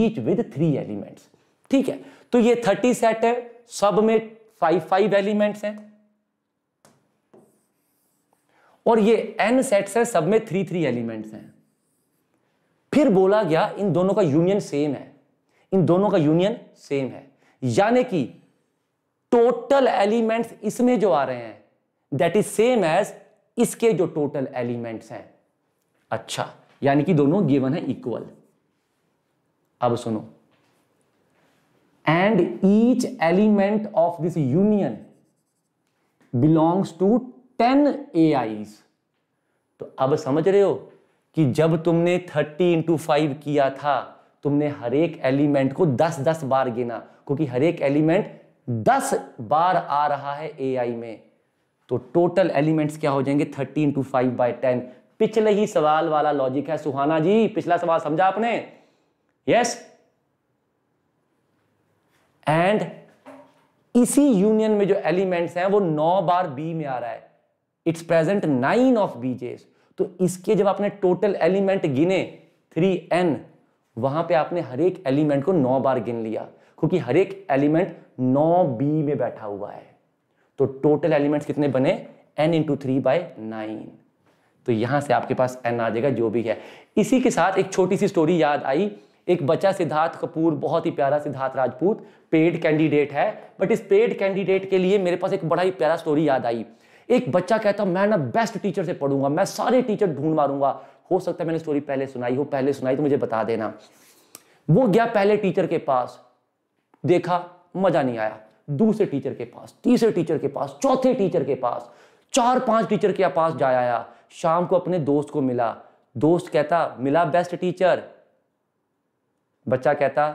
each with three elements ठीक है तो ये thirty set है सब में five five element है और ये एन सेट्स है सब में थ्री थ्री एलिमेंट्स हैं फिर बोला गया इन दोनों का यूनियन सेम है इन दोनों का यूनियन सेम है यानी कि टोटल एलिमेंट्स इसमें जो आ रहे हैं दैट इज सेम एज इसके जो टोटल एलिमेंट्स हैं अच्छा यानी कि दोनों गिवन है इक्वल अब सुनो and each element of this union belongs to ten A तो अब समझ रहे हो कि जब तुमने थर्टी इंटू फाइव किया था तुमने हर एक एलिमेंट को दस दस बार गिना क्योंकि हर एक एलिमेंट दस बार आ रहा है एआई में तो टोटल एलिमेंट्स क्या हो जाएंगे thirty into five by ten पिछले ही सवाल वाला लॉजिक है सुहाना जी पिछला सवाल समझा आपने यस एंड इसी यूनियन में जो एलिमेंट्स हैं वो नौ बार बी में आ रहा है इट्स प्रेजेंट नाइन ऑफ बीजेस तो इसके जब आपने टोटल एलिमेंट गिने थ्री एन वहां पे आपने हर एक एलिमेंट को नौ बार गिन लिया क्योंकि हर एक एलिमेंट नौ बी में बैठा हुआ है तो टोटल एलिमेंट्स कितने बने N into three by nine तो यहां से आपके पास एन आ जाएगा जो भी है इसी के साथ एक छोटी सी स्टोरी याद आई एक बच्चा सिद्धार्थ कपूर बहुत ही प्यारा सिद्धार्थ राजपूत पेड कैंडिडेट है बट इस पेड कैंडिडेट के लिए मेरे पास एक बड़ा ही प्यारा स्टोरी याद आई एक बच्चा कहता मैं ना बेस्ट टीचर से पढ़ूंगा मैं सारे टीचर ढूंढ मारूंगा हो सकता है मैंने स्टोरी पहले सुनाई हो पहले सुनाई तो मुझे बता देना वो गया पहले टीचर के पास देखा मजा नहीं आया दूसरे टीचर के पास तीसरे टीचर के पास चौथे टीचर के पास चार पांच टीचर के पास जाया आया शाम को अपने दोस्त को मिला दोस्त कहता मिला बेस्ट टीचर बच्चा कहता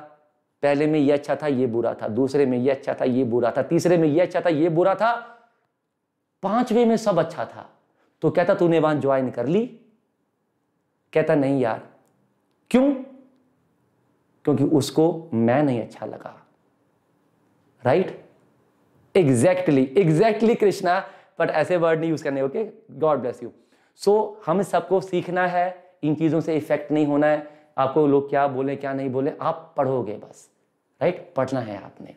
पहले में ये अच्छा था ये बुरा था दूसरे में ये अच्छा था ये बुरा था तीसरे में ये अच्छा था ये बुरा था पांचवे में सब अच्छा था तो कहता तूने वहां ज्वाइन कर ली कहता नहीं यार क्यों क्योंकि उसको मैं नहीं अच्छा लगा right exactly exactly Krishna but ऐसे वर्ड नहीं यूज करने okay God bless you so हम सबको सीखना है इन चीजों से इफेक्ट नहीं होना है आपको लोग क्या बोले क्या नहीं बोले आप पढ़ोगे बस राइट पढ़ना है आपने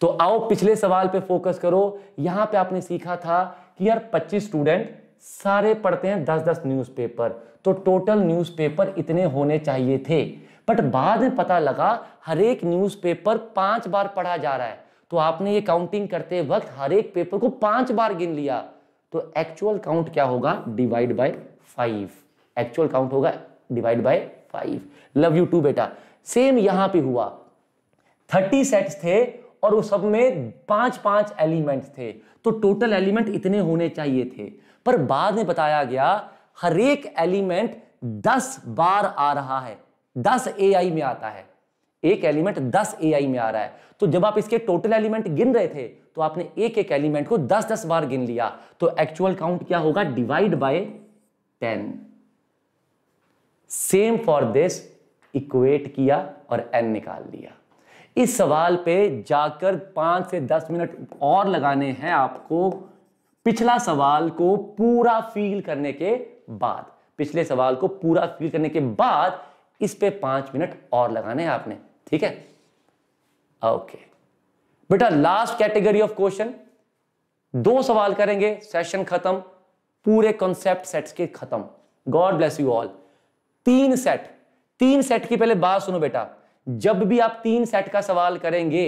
तो आओ पिछले सवाल पे फोकस करो यहां पे आपने सीखा था कि यार 25 स्टूडेंट सारे पढ़ते हैं 10-10 न्यूज़पेपर तो टोटल न्यूज़पेपर इतने होने चाहिए थे बट बाद में पता लगा हर एक पेपर पांच बार पढ़ा जा रहा है तो आपने ये काउंटिंग करते वक्त हर एक पेपर को पांच बार गिन लिया तो एक्चुअल काउंट क्या होगा divide by five actual count होगा divide by five love you too बेटा सेम यहां पे हुआ थर्टी सेट्स थे और उस सब में पांच पांच एलिमेंट थे तो टोटल एलिमेंट इतने होने चाहिए थे पर बाद में बताया गया हर एक एलिमेंट दस बार आ रहा है दस ए में आता है एक एलिमेंट दस ए में आ रहा है तो जब आप इसके टोटल एलिमेंट गिन रहे थे तो आपने एक एक एलिमेंट को दस दस बार गिन लिया तो एक्चुअल काउंट क्या होगा divide by ten same for this equate किया और एन निकाल दिया इस सवाल पे जाकर पाँच से दस मिनट और लगाने हैं आपको पिछला सवाल को पूरा फील करने के बाद पिछले सवाल को पूरा फील करने के बाद इस पे पांच मिनट और लगाने हैं आपने ठीक है ओके बेटा लास्ट कैटेगरी ऑफ क्वेश्चन दो सवाल करेंगे सेशन खत्म पूरे कॉन्सेप्ट सेट्स के खत्म गॉड ब्लेस यू ऑल तीन सेट तीन सेट की पहले बात सुनो बेटा जब भी आप तीन सेट का सवाल करेंगे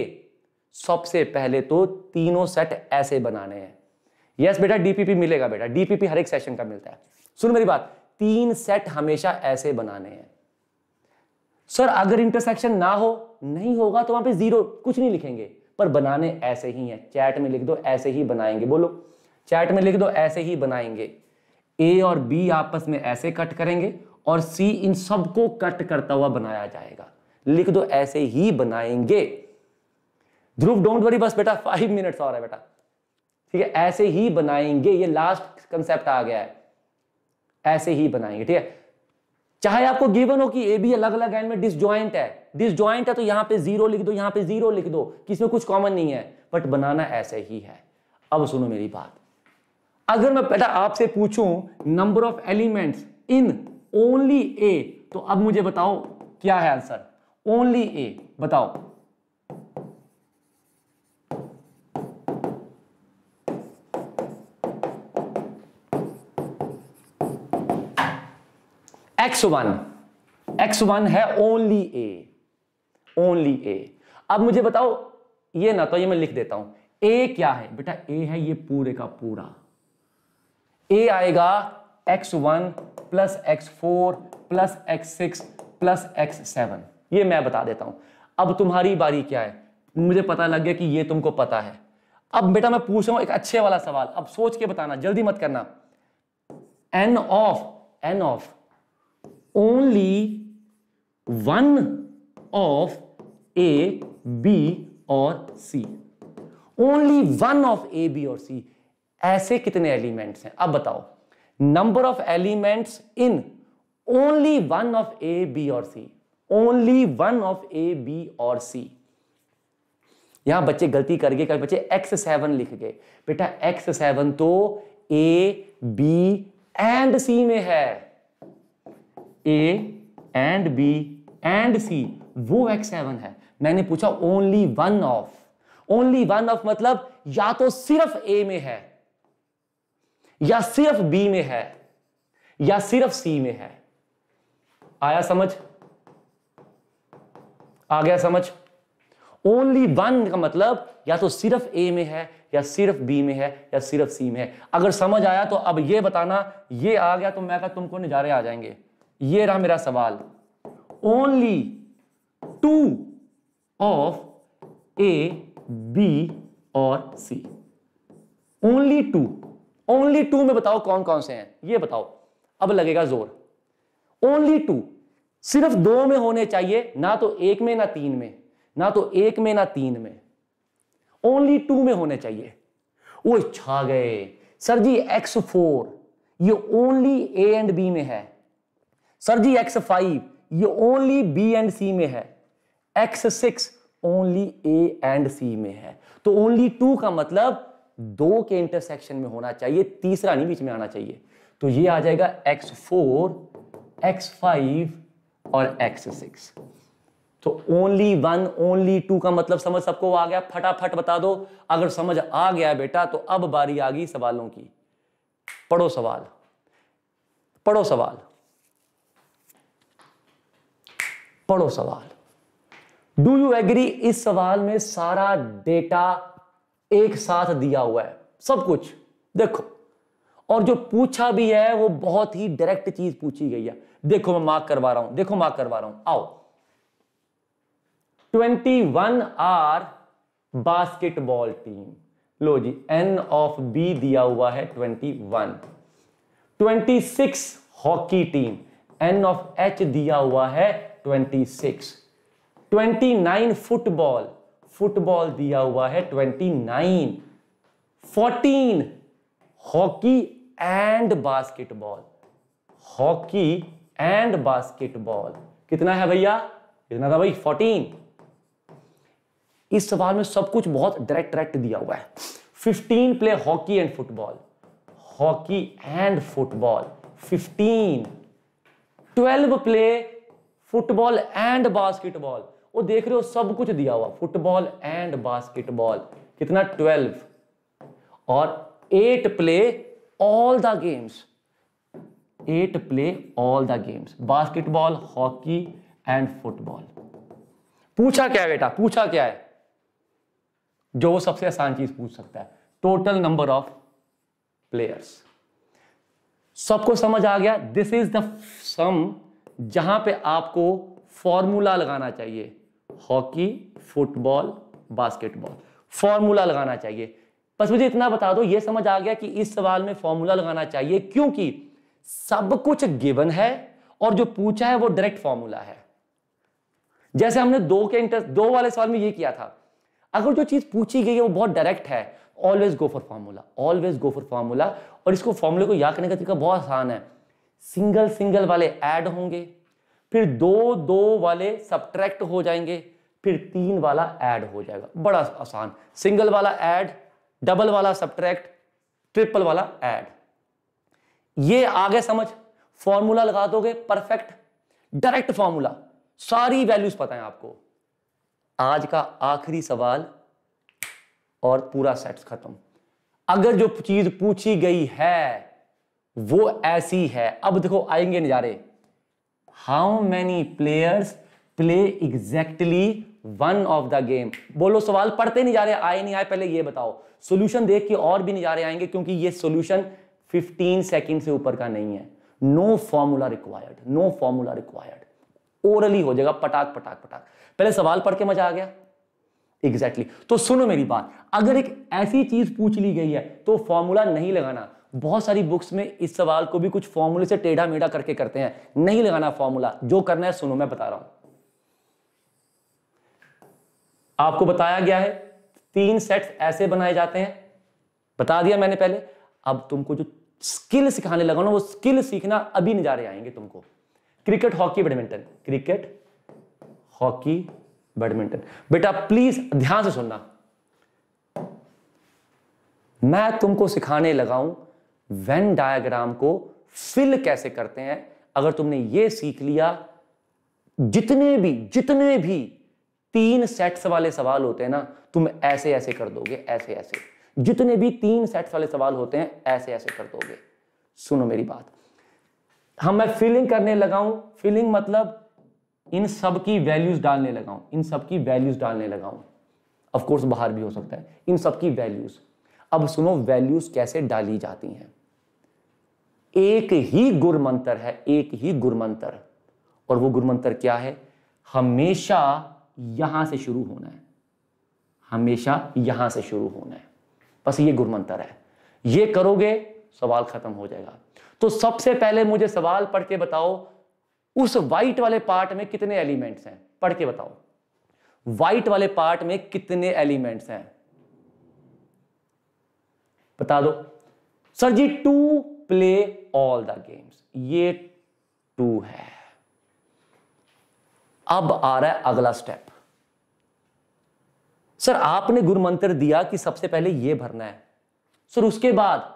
सबसे पहले तो तीनों सेट ऐसे बनाने हैं यस बेटा डीपीपी मिलेगा बेटा डीपीपी हर एक सेशन का मिलता है सुन मेरी बात तीन सेट हमेशा ऐसे बनाने हैं सर अगर इंटरसेक्शन ना हो नहीं होगा तो वहां पे जीरो कुछ नहीं लिखेंगे पर बनाने ऐसे ही हैं चैट में लिख दो ऐसे ही बनाएंगे बोलो चैट में लिख दो ऐसे ही बनाएंगे ए और बी आपस में ऐसे कट करेंगे और सी इन सबको कट करता हुआ बनाया जाएगा लिख दो ऐसे ही बनाएंगे ध्रुव डोंट वरी बस बेटा फाइव मिनट्स और है बेटा ठीक है ऐसे ही बनाएंगे ये लास्ट कंसेप्ट आ गया है ऐसे ही बनाएंगे ठीक है चाहे आपको गिवन हो कि ए बी अलग अलग एंड में डिसज्वाइंट है डिसज्वाइंट है तो यहां पे जीरो लिख दो यहां पे जीरो लिख दो किसी में कुछ कॉमन नहीं है बट बनाना ऐसे ही है अब सुनो मेरी बात अगर मैं बेटा आपसे पूछूं number of elements in only A तो अब मुझे बताओ क्या है आंसर ओनली ए बताओ एक्स वन एक्स वन है ओनली ए ओनली ए अब मुझे बताओ ये ना तो ये मैं लिख देता हूं ए क्या है बेटा ए है ये पूरे का पूरा ए आएगा x one plus x four plus x six plus x seven ये मैं बता देता हूं अब तुम्हारी बारी क्या है मुझे पता लग गया कि ये तुमको पता है अब बेटा मैं पूछ रहा हूं एक अच्छे वाला सवाल अब सोच के बताना जल्दी मत करना n of n of only one of A B और C only one of A B और सी ऐसे कितने एलिमेंट्स हैं अब बताओ number of elements in only one of A B और C only one of A B और C यहां बच्चे गलती कर गए बच्चे एक्स सेवन लिख गए बेटा एक्स सेवन तो ए बी एंड सी में है A and B and C वो एक्स सेवन है मैंने पूछा only one of only one of मतलब या तो सिर्फ ए में है या सिर्फ बी में है या सिर्फ सी में है आया समझ आ गया समझ ओनली वन का मतलब या तो सिर्फ ए में है या सिर्फ बी में है या सिर्फ सी में है अगर समझ आया तो अब ये बताना ये आ गया तो मैं कहा तुमको नज़ारे आ जाएंगे ये रहा मेरा सवाल only two of A B और C only two only two में बताओ कौन कौन से हैं ये बताओ अब लगेगा जोर ओनली टू सिर्फ दो में होने चाहिए ना तो एक में ना तीन में ना तो एक में ना तीन में ओनली टू में होने चाहिए वो छा गए सर जी एक्स फोर ये ओनली ए एंड बी में है सर जी एक्स फाइव ये ओनली बी एंड सी में है x six only A and C में है तो ओनली टू का मतलब दो के इंटरसेक्शन में होना चाहिए तीसरा नहीं बीच में आना चाहिए तो ये आ जाएगा एक्स फोर एक्स फाइव और एक्स सिक्स तो ओनली वन ओनली टू का मतलब समझ सबको आ गया फटाफट बता दो अगर समझ आ गया बेटा तो अब बारी आ गई सवालों की पढ़ो सवाल पढ़ो सवाल पढ़ो सवाल डू यू एग्री इस सवाल में सारा डेटा एक साथ दिया हुआ है सब कुछ देखो और जो पूछा भी है वो बहुत ही डायरेक्ट चीज पूछी गई है देखो मैं मार्क करवा रहा हूं देखो मार्क करवा रहा हूं आओ twenty one are basketball team लो जी एन ऑफ बी दिया हुआ है twenty one twenty six hockey team n of H दिया हुआ है twenty six twenty nine football football दिया हुआ है twenty nine fourteen hockey and basketball hockey and basketball कितना है भैया कितना था भाई फोर्टीन इस सवाल में सब कुछ बहुत डायरेक्ट डायरेक्ट दिया हुआ है fifteen play hockey and football hockey and football fifteen twelve play football and basketball वो देख रहे हो सब कुछ दिया हुआ फुटबॉल एंड बास्केटबॉल कितना ट्वेल्व और eight play all the games eight play all the games basketball hockey and football पूछा क्या है बेटा पूछा क्या है जो वो सबसे आसान चीज पूछ सकता है टोटल नंबर ऑफ प्लेयर्स सबको समझ आ गया दिस इज द सम जहां पे आपको फॉर्मूला लगाना चाहिए हॉकी फुटबॉल बास्केटबॉल फॉर्मूला लगाना चाहिए बस मुझे इतना बता दो ये समझ आ गया कि इस सवाल में फॉर्मूला लगाना चाहिए क्योंकि सब कुछ गिवन है और जो पूछा है वो डायरेक्ट फॉर्मूला है जैसे हमने दो के इंटर दो वाले सवाल में ये किया था अगर जो चीज पूछी गई है वो बहुत डायरेक्ट है always go for formula always go for formula और इसको फॉर्मूले को याद करने का तरीका बहुत आसान है सिंगल सिंगल वाले ऐड होंगे फिर दो दो वाले सब्ट्रैक्ट हो जाएंगे फिर तीन वाला ऐड हो जाएगा बड़ा आसान सिंगल वाला ऐड डबल वाला सब्ट्रैक्ट ट्रिपल वाला ऐड ये आगे समझ फॉर्मूला लगा दोगे परफेक्ट डायरेक्ट फॉर्मूला सारी वैल्यूज पता है आपको आज का आखिरी सवाल और पूरा सेट खत्म अगर जो चीज पूछी गई है वो ऐसी है अब देखो आएंगे नजारे how many players play exactly one of the game बोलो सवाल पढ़ते नहीं जा रहे आए नहीं आए पहले ये बताओ सोल्यूशन देख के और भी नहीं जा रहे आएंगे क्योंकि ये सोल्यूशन 15 सेकंड से ऊपर का नहीं है no formula required no formula required orally हो जाएगा पटाक पटाक पटाक पहले सवाल पढ़ के मजा आ गया एग्जैक्टली exactly. तो सुनो मेरी बात अगर एक ऐसी चीज पूछ ली गई है तो फॉर्मूला नहीं लगाना बहुत सारी बुक्स में इस सवाल को भी कुछ फॉर्मूले से टेढ़ा मेढ़ा करके करते हैं नहीं लगाना फॉर्मूला जो करना है सुनो मैं बता रहा हूं आपको बताया गया है तीन सेट्स ऐसे बनाए जाते हैं बता दिया मैंने पहले अब तुमको जो स्किल सिखाने लगा ना वो स्किल सीखना अभी नजारे आएंगे तुमको cricket hockey badminton cricket hockey badminton बेटा प्लीज ध्यान से सुनना मैं तुमको सिखाने लगाऊं वेन डायग्राम को फिल कैसे करते हैं अगर तुमने ये सीख लिया जितने भी जितने भी तीन सेट्स वाले सवाल होते हैं ना तुम ऐसे ऐसे कर दोगे ऐसे ऐसे जितने भी तीन सेट्स वाले सवाल होते हैं ऐसे ऐसे कर दोगे सुनो मेरी बात हम हाँ, मैं फिलिंग करने लगाऊं फिलिंग मतलब इन सब की वैल्यूज डालने लगाऊं इन सब की वैल्यूज डालने लगाऊं ऑफ कोर्स बाहर भी हो सकता है इन सब की वैल्यूज अब सुनो वैल्यूज कैसे डाली जाती हैं एक ही गुरमंत्र है एक ही गुरमंत्र और वो गुरमंत्र क्या है हमेशा यहां से शुरू होना है हमेशा यहां से शुरू होना है बस ये गुरुमंत्र है ये करोगे सवाल खत्म हो जाएगा तो सबसे पहले मुझे सवाल पढ़ के बताओ उस वाइट वाले पार्ट में कितने एलिमेंट्स हैं पढ़ के बताओ व्हाइट वाले पार्ट में कितने एलिमेंट्स हैं बता दो sir ji two play all the games ये टू है अब आ रहा है अगला स्टेप सर आपने गुरु मंत्र दिया कि सबसे पहले यह भरना है सर उसके बाद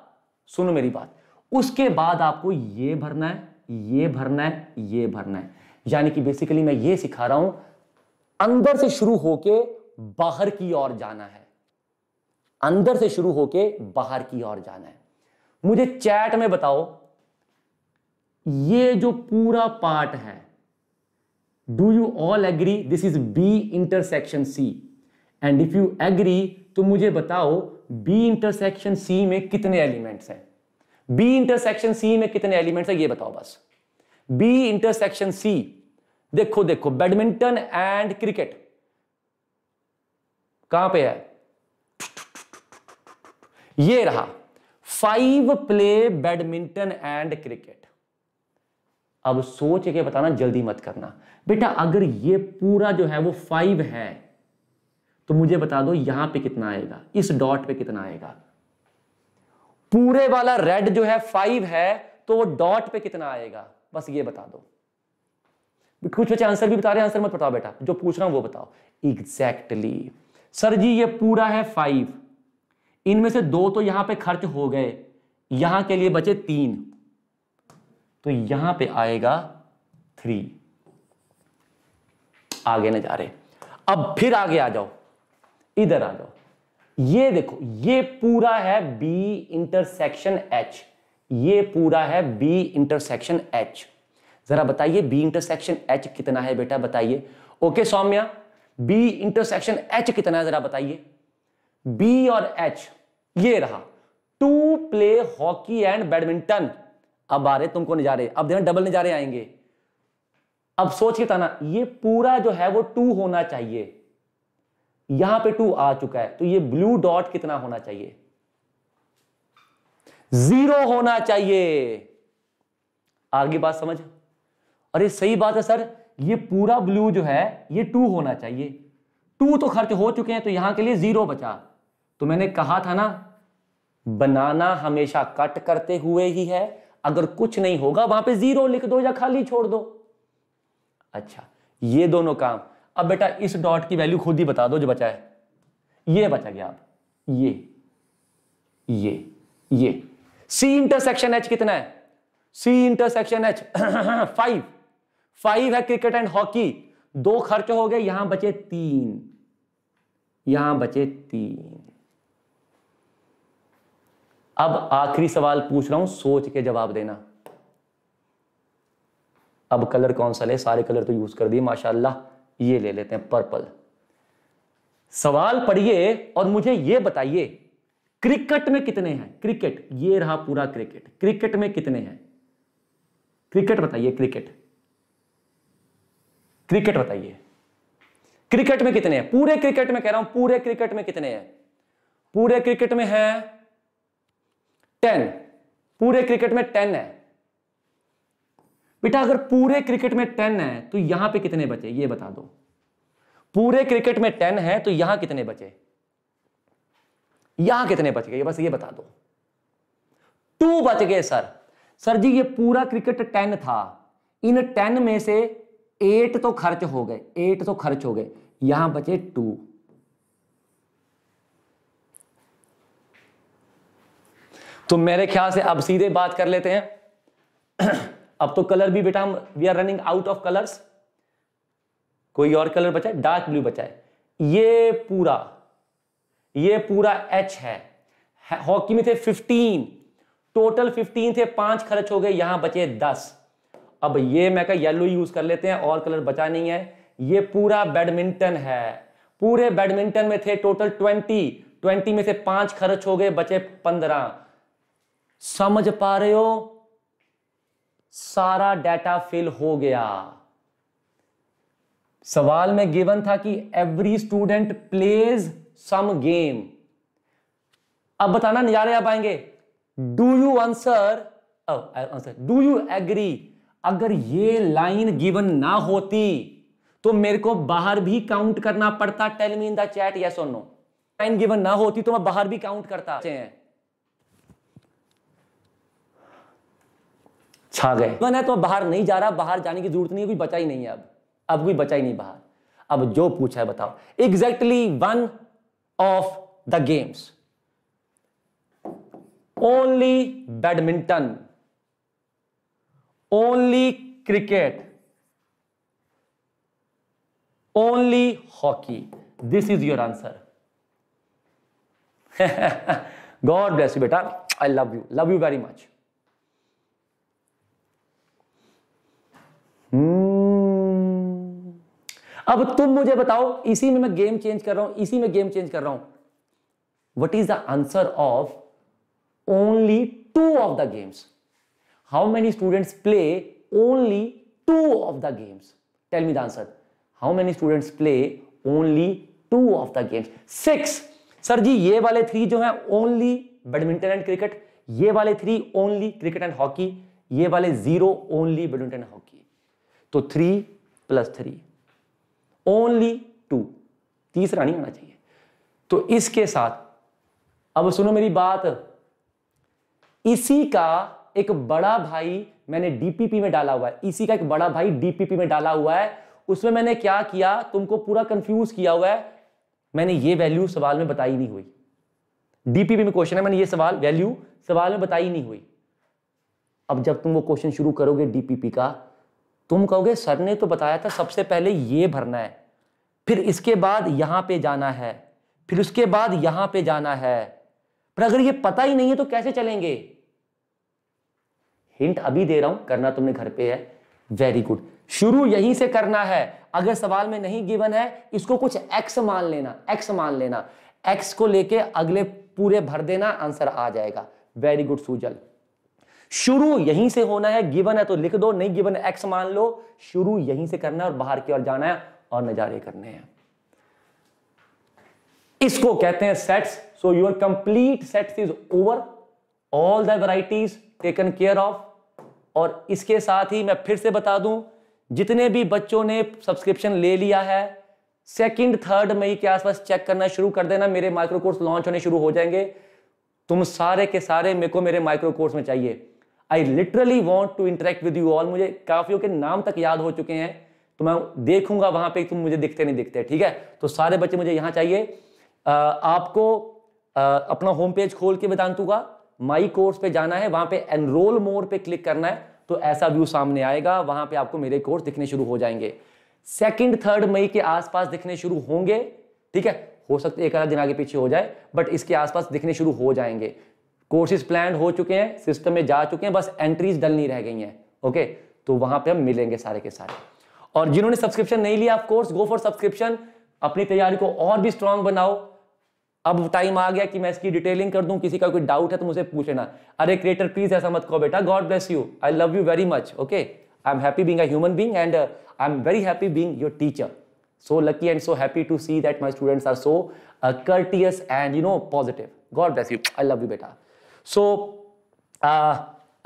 सुनो मेरी बात उसके बाद आपको यह भरना है ये भरना है ये भरना है यानी कि बेसिकली मैं ये सिखा रहा हूं अंदर से शुरू होके बाहर की ओर जाना है अंदर से शुरू होके बाहर की ओर जाना है मुझे चैट में बताओ ये जो पूरा पार्ट है do you all agree this is B intersection C and if you agree तो मुझे बताओ बी इंटरसेक्शन सी में कितने एलिमेंट्स हैं बी इंटरसेक्शन सी में कितने एलिमेंट्स हैं ये बताओ बस बी इंटरसेक्शन सी देखो देखो बैडमिंटन एंड क्रिकेट कहां पे है ये रहा five play badminton and cricket अब सोच के बताना जल्दी मत करना बेटा अगर ये पूरा जो है वो फाइव है तो मुझे बता दो यहां पे कितना आएगा इस डॉट पे कितना आएगा पूरे वाला रेड जो है फाइव है तो वो डॉट पे कितना आएगा बस ये बता दो कुछ बच्चे आंसर भी बता रहे आंसर मत बताओ बेटा जो पूछ रहा हूं वो बताओ एग्जैक्टली exactly. सर जी ये पूरा है फाइव इनमें से दो तो यहां पे खर्च हो गए यहां के लिए बचे तीन तो यहां पे आएगा थ्री आगे न जा रहे अब फिर आगे आ जाओ इधर आ जाओ ये देखो ये पूरा है बी इंटरसेक्शन एच ये पूरा है बी इंटरसेक्शन एच जरा बताइए बी इंटरसेक्शन एच कितना है बेटा बताइए okay Saumya B intersection H कितना है जरा बताइए बी और एच ये रहा two play hockey and badminton अब आ रहे तुमको नहीं जा रहे अब देखना डबल नहीं जा रहे आएंगे अब सोच के ताना ये पूरा जो है वो टू होना चाहिए यहां पे टू आ चुका है तो ये ब्लू डॉट कितना होना चाहिए जीरो होना चाहिए आगे बात समझ अरे सही बात है सर ये पूरा ब्लू जो है ये टू होना चाहिए टू तो खर्च हो चुके हैं तो यहां के लिए जीरो बचा तो मैंने कहा था ना बनाना हमेशा कट करते हुए ही है अगर कुछ नहीं होगा वहां पे जीरो लिख दो या खाली छोड़ दो अच्छा ये दोनों काम अब बेटा इस डॉट की वैल्यू खुद ही बता दो जो बचा है ये बचा गया आप ये ये ये सी इंटरसेक्शन एच कितना है C intersection H five five है क्रिकेट एंड हॉकी दो खर्च हो गए यहां बचे तीन यहां बचे तीन अब आखिरी सवाल पूछ रहा हूं सोच के जवाब देना अब कलर कौन सा ले सारे कलर तो यूज कर दिए माशाल्लाह ये ले लेते हैं पर्पल सवाल पढ़िए और मुझे ये बताइए क्रिकेट में कितने हैं क्रिकेट ये रहा पूरा क्रिकेट क्रिकेट में कितने हैं क्रिकेट बताइए क्रिकेट क्रिकेट बताइए क्रिकेट में कितने हैं पूरे क्रिकेट में कह रहा हूं पूरे क्रिकेट में कितने हैं पूरे क्रिकेट में है टेन पूरे क्रिकेट में टेन है बेटा अगर पूरे क्रिकेट में टेन है तो यहां पे कितने बचे ये बता दो पूरे क्रिकेट में टेन है तो यहां कितने बचे यहां कितने बच गए बस ये बता दो टू बच गए सर सर जी ये पूरा क्रिकेट टेन था इन टेन में से एट तो खर्च हो गए एट तो खर्च हो गए यहां बचे टू तो मेरे ख्याल से अब सीधे बात कर लेते हैं अब तो कलर भी बेटा हम we are running out of colours कोई और कलर बचाए डार्क ब्लू बचाए ये पूरा ये पूरा एच है हॉकी में थे फिफ्टीन टोटल फिफ्टीन थे पांच खर्च हो गए यहां बचे दस अब ये मैं कहा येलो यूज कर लेते हैं और कलर बचा नहीं है ये पूरा बैडमिंटन है पूरे बैडमिंटन में थे टोटल ट्वेंटी ट्वेंटी में से पांच खर्च हो गए बचे पंद्रह समझ पा रहे हो सारा डाटा फिल हो गया सवाल में गिवन था कि every student plays some game अब बताना नजारे आप पाएंगे do you answer answer do you agree अगर ये लाइन गिवन ना होती तो मेरे को बाहर भी काउंट करना पड़ता tell me in the chat yes और नो लाइन गिवन ना होती तो मैं बाहर भी काउंट करता हैं छा गए मन है तो बाहर नहीं जा रहा बाहर जाने की जरूरत नहीं है कोई बचा ही नहीं है अब अब कोई बचा ही नहीं बाहर अब जो पूछा है बताओ exactly one of the games only badminton only cricket only hockey this is your answer God bless you बेटा I love you love you very much अब तुम मुझे बताओ इसी में मैं गेम चेंज कर रहा हूं इसी में गेम चेंज कर रहा हूं what is the answer of only two of the games how many students play only two of the games tell me the answer how many students play only two of the games six sir ji ये वाले three जो है only badminton and cricket ये वाले three only cricket and hockey ये वाले zero only badminton hockey तो three plus three only two तीसरा नहीं होना चाहिए तो इसके साथ अब सुनो मेरी बात इसी का एक बड़ा भाई मैंने डीपीपी में डाला हुआ है इसी का एक बड़ा भाई डीपीपी में डाला हुआ है उसमें मैंने क्या किया तुमको पूरा कंफ्यूज किया हुआ है मैंने ये वैल्यू सवाल में बताई नहीं हुई डीपीपी में क्वेश्चन है मैंने ये सवाल वैल्यू सवाल में बताई नहीं हुई अब जब तुम वो क्वेश्चन शुरू करोगे डीपीपी का तुम कहोगे सर ने तो बताया था सबसे पहले ये भरना है फिर इसके बाद यहां पे जाना है फिर उसके बाद यहां पे जाना है पर अगर ये पता ही नहीं है तो कैसे चलेंगे हिंट अभी दे रहा हूं करना तुमने घर पे है वेरी गुड शुरू यहीं से करना है अगर सवाल में नहीं गिवन है इसको कुछ एक्स मान लेना एक्स मान लेना एक्स को लेके अगले पूरे भर देना आंसर आ जाएगा वेरी गुड सूजल शुरू यहीं से होना है गिवन है तो लिख दो नहीं गिवन एक्स मान लो शुरू यहीं से करना है और बाहर की ओर जाना है और नजारे करने हैं इसको कहते हैं sets so your complete sets is over all the varieties taken care of और इसके साथ ही मैं फिर से बता दूं जितने भी बच्चों ने सब्सक्रिप्शन ले लिया है सेकंड थर्ड मई के आसपास चेक करना शुरू कर देना मेरे माइक्रो कोर्स लॉन्च होने शुरू हो जाएंगे तुम सारे के सारे मेरे को मेरे माइक्रो कोर्स में चाहिए I literally want to interact with you all मुझे काफियों के नाम तक याद हो चुके हैं तो मैं देखूंगा वहां पे तुम मुझे दिखते नहीं दिखते ठीक है तो सारे बच्चे मुझे यहां चाहिए आ, आपको आ, अपना होम पेज खोल के वेदांतु का माई कोर्स पे जाना है वहां पे एनरोल मोड पे क्लिक करना है तो ऐसा व्यू सामने आएगा वहां पे आपको मेरे कोर्स दिखने शुरू हो जाएंगे सेकंड थर्ड मई के आसपास दिखने शुरू होंगे ठीक है हो सकते एक आधा दिन आगे पीछे हो जाए बट इसके आसपास दिखने शुरू हो जाएंगे कोर्सेज प्लान हो चुके हैं सिस्टम में जा चुके हैं बस एंट्रीज डल नहीं रह गई हैं ओके तो वहां पे हम मिलेंगे सारे के सारे और जिन्होंने सब्सक्रिप्शन नहीं लिया of course go for subscription अपनी तैयारी को और भी स्ट्रांग बनाओ अब टाइम आ गया कि मैं इसकी डिटेलिंग कर दूं किसी का कोई डाउट है तो मुझे पूछ लेना अरे क्रिएटर प्लीज ऐसा मत कहो बेटा God bless you I love you very much okay I am happy being human being and I am very happy being your teacher so lucky and so happy to see that my students are so uh, and you know positive God bless you I love you बेटा so so, uh,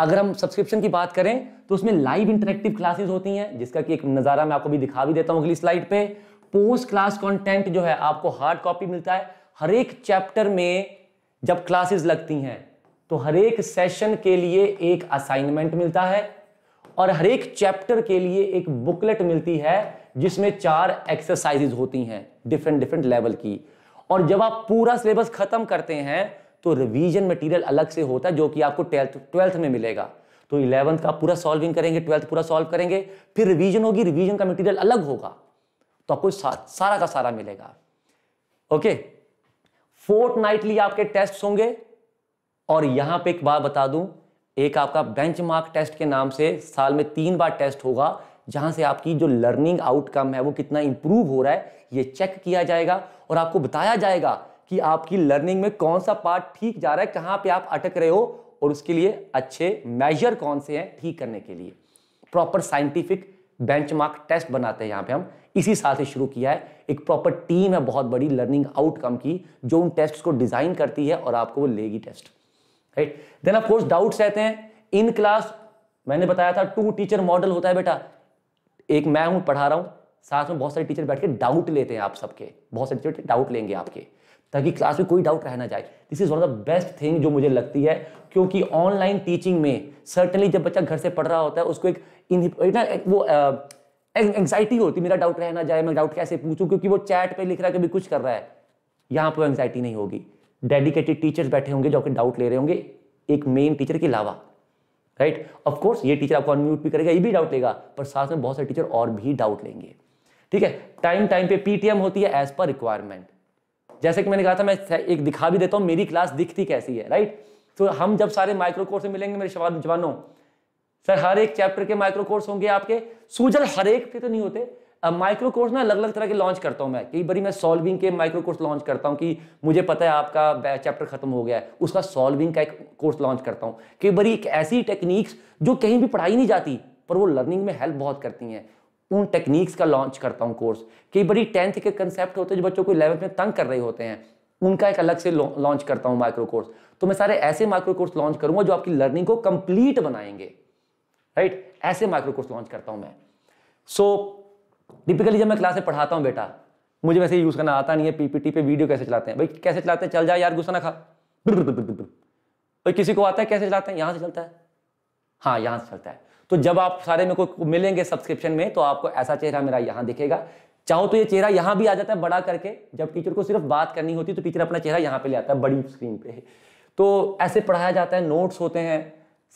अगर हम subscription की बात करें तो उसमें live interactive classes होती हैं जिसका कि एक नज़ारा मैं आपको भी दिखा भी देता हूँ अगली स्लाइड पे पोस्ट क्लास कंटेंट जो है आपको हार्ड कॉपी मिलता है हर एक चैप्टर में जब क्लासेस लगती हैं तो हर एक सेशन के लिए एक असाइनमेंट मिलता है और हर एक चैप्टर के लिए एक बुकलेट मिलती है जिसमें चार एक्सरसाइजेज होती हैं डिफरेंट डिफरेंट लेवल की और जब आप पूरा सिलेबस खत्म करते हैं तो रिवीजन मटेरियल अलग से होता है जो कि आपको ट्वेल्थ में मिलेगा तो इलेवंथ का पूरा सॉल्विंग करेंगे ट्वेल्थ पूरा सॉल्व करेंगे फिर रिवीजन होगी रिवीजन का मटेरियल अलग होगा तो आपको सा, सारा का सारा मिलेगा ओके फोर्थ नाइटली आपके टेस्ट होंगे और यहां पे एक बार बता दूं एक आपका बेंच टेस्ट के नाम से साल में तीन बार टेस्ट होगा जहां से आपकी जो लर्निंग आउटकम है वो कितना इंप्रूव हो रहा है ये चेक किया जाएगा और आपको बताया जाएगा कि आपकी लर्निंग में कौन सा पार्ट ठीक जा रहा है कहाँ पे आप अटक रहे हो और उसके लिए अच्छे मेजर कौन से हैं ठीक करने के लिए प्रॉपर साइंटिफिक बेंचमार्क टेस्ट बनाते हैं यहाँ पे हम इसी साल से शुरू किया है एक प्रॉपर टीम है बहुत बड़ी लर्निंग आउटकम की जो उन टेस्ट को डिजाइन करती है और आपको वो लेगी test right then of course doubts रहते हैं इन क्लास मैंने बताया था टू टीचर मॉडल होता है बेटा एक मैं हूं पढ़ा रहा हूं साथ में बहुत सारे टीचर बैठ के डाउट लेते हैं आप सबके बहुत सारे टीचर डाउट लेंगे आपके ताकि क्लास में कोई डाउट रहना जाए this is one of the best thing जो मुझे लगती है क्योंकि ऑनलाइन टीचिंग में सर्टनली जब बच्चा घर से पढ़ रहा होता है उसको एक ना वो एंगजाइटी होती मेरा डाउट रहना चाहे जाए मैं डाउट कैसे पूछूँ क्योंकि वो चैट पर लिख रहा है कभी कुछ कर रहा है यहाँ पर एंगजाइटी नहीं होगी डेडिकेटेड टीचर्स बैठे होंगे जो कि डाउट ले रहे होंगे एक मेन टीचर के अलावा राइट ऑफ कोर्स ये टीचर आपको अनम्यूट भी करेगा ये भी डाउट लेगा पर साथ में बहुत सारे टीचर और भी डाउट लेंगे ठीक है टाइम टाइम पे पीटीएम होती है एज पर रिक्वायरमेंट जैसे कि मैंने कहा था मैं एक दिखा भी देता हूँ मेरी क्लास दिखती कैसी है राइट तो हम जब सारे माइक्रो कोर्स में मिलेंगे मेरे जवानों सर हर एक चैप्टर के माइक्रो कोर्स होंगे आपके सूजन हर एक के तो नहीं होते अब माइक्रो कोर्स ना अलग अलग तरह के लॉन्च करता हूँ मैं कई बार मैं सॉल्विंग के माइक्रो कोर्स लॉन्च करता हूँ कि मुझे पता है आपका चैप्टर खत्म हो गया है उसका सॉल्विंग का एक कोर्स लॉन्च करता हूँ कई बार एक ऐसी टेक्निक्स जो कहीं भी पढ़ाई नहीं जाती पर वो लर्निंग में हेल्प बहुत करती हैं उन टेक्निक्स का लॉन्च करता हूँ कोर्स कई बड़ी टेंथ के कंसेप्ट होते हैं जो बच्चों को इलेवंथ में तंग कर रहे होते हैं उनका एक अलग से लॉन्च करता हूँ माइक्रो कोर्स तो मैं सारे ऐसे माइक्रो कोर्स लॉन्च करूंगा जो आपकी लर्निंग को कंप्लीट बनाएंगे राइट ऐसे माइक्रो कोर्स लॉन्च करता हूँ मैं सो टिपिकली जब मैं क्लास में पढ़ाता हूँ बेटा मुझे वैसे यूज़ करना आता नहीं है पीपीटी पे वीडियो कैसे चलाते हैं भाई कैसे चलाते हैं चल जाए यार गुस्सा ना खा भाई किसी को आता है कैसे चलाते हैं यहाँ से चलता है हाँ यहाँ से चलता है तो जब आप सारे में कोई मिलेंगे सब्सक्रिप्शन में तो आपको ऐसा चेहरा मेरा यहाँ दिखेगा चाहो तो ये चेहरा यहाँ भी आ जाता है बड़ा करके जब टीचर को सिर्फ बात करनी होती है तो टीचर अपना चेहरा यहाँ पे ले आता है बड़ी स्क्रीन पे तो ऐसे पढ़ाया जाता है नोट्स होते हैं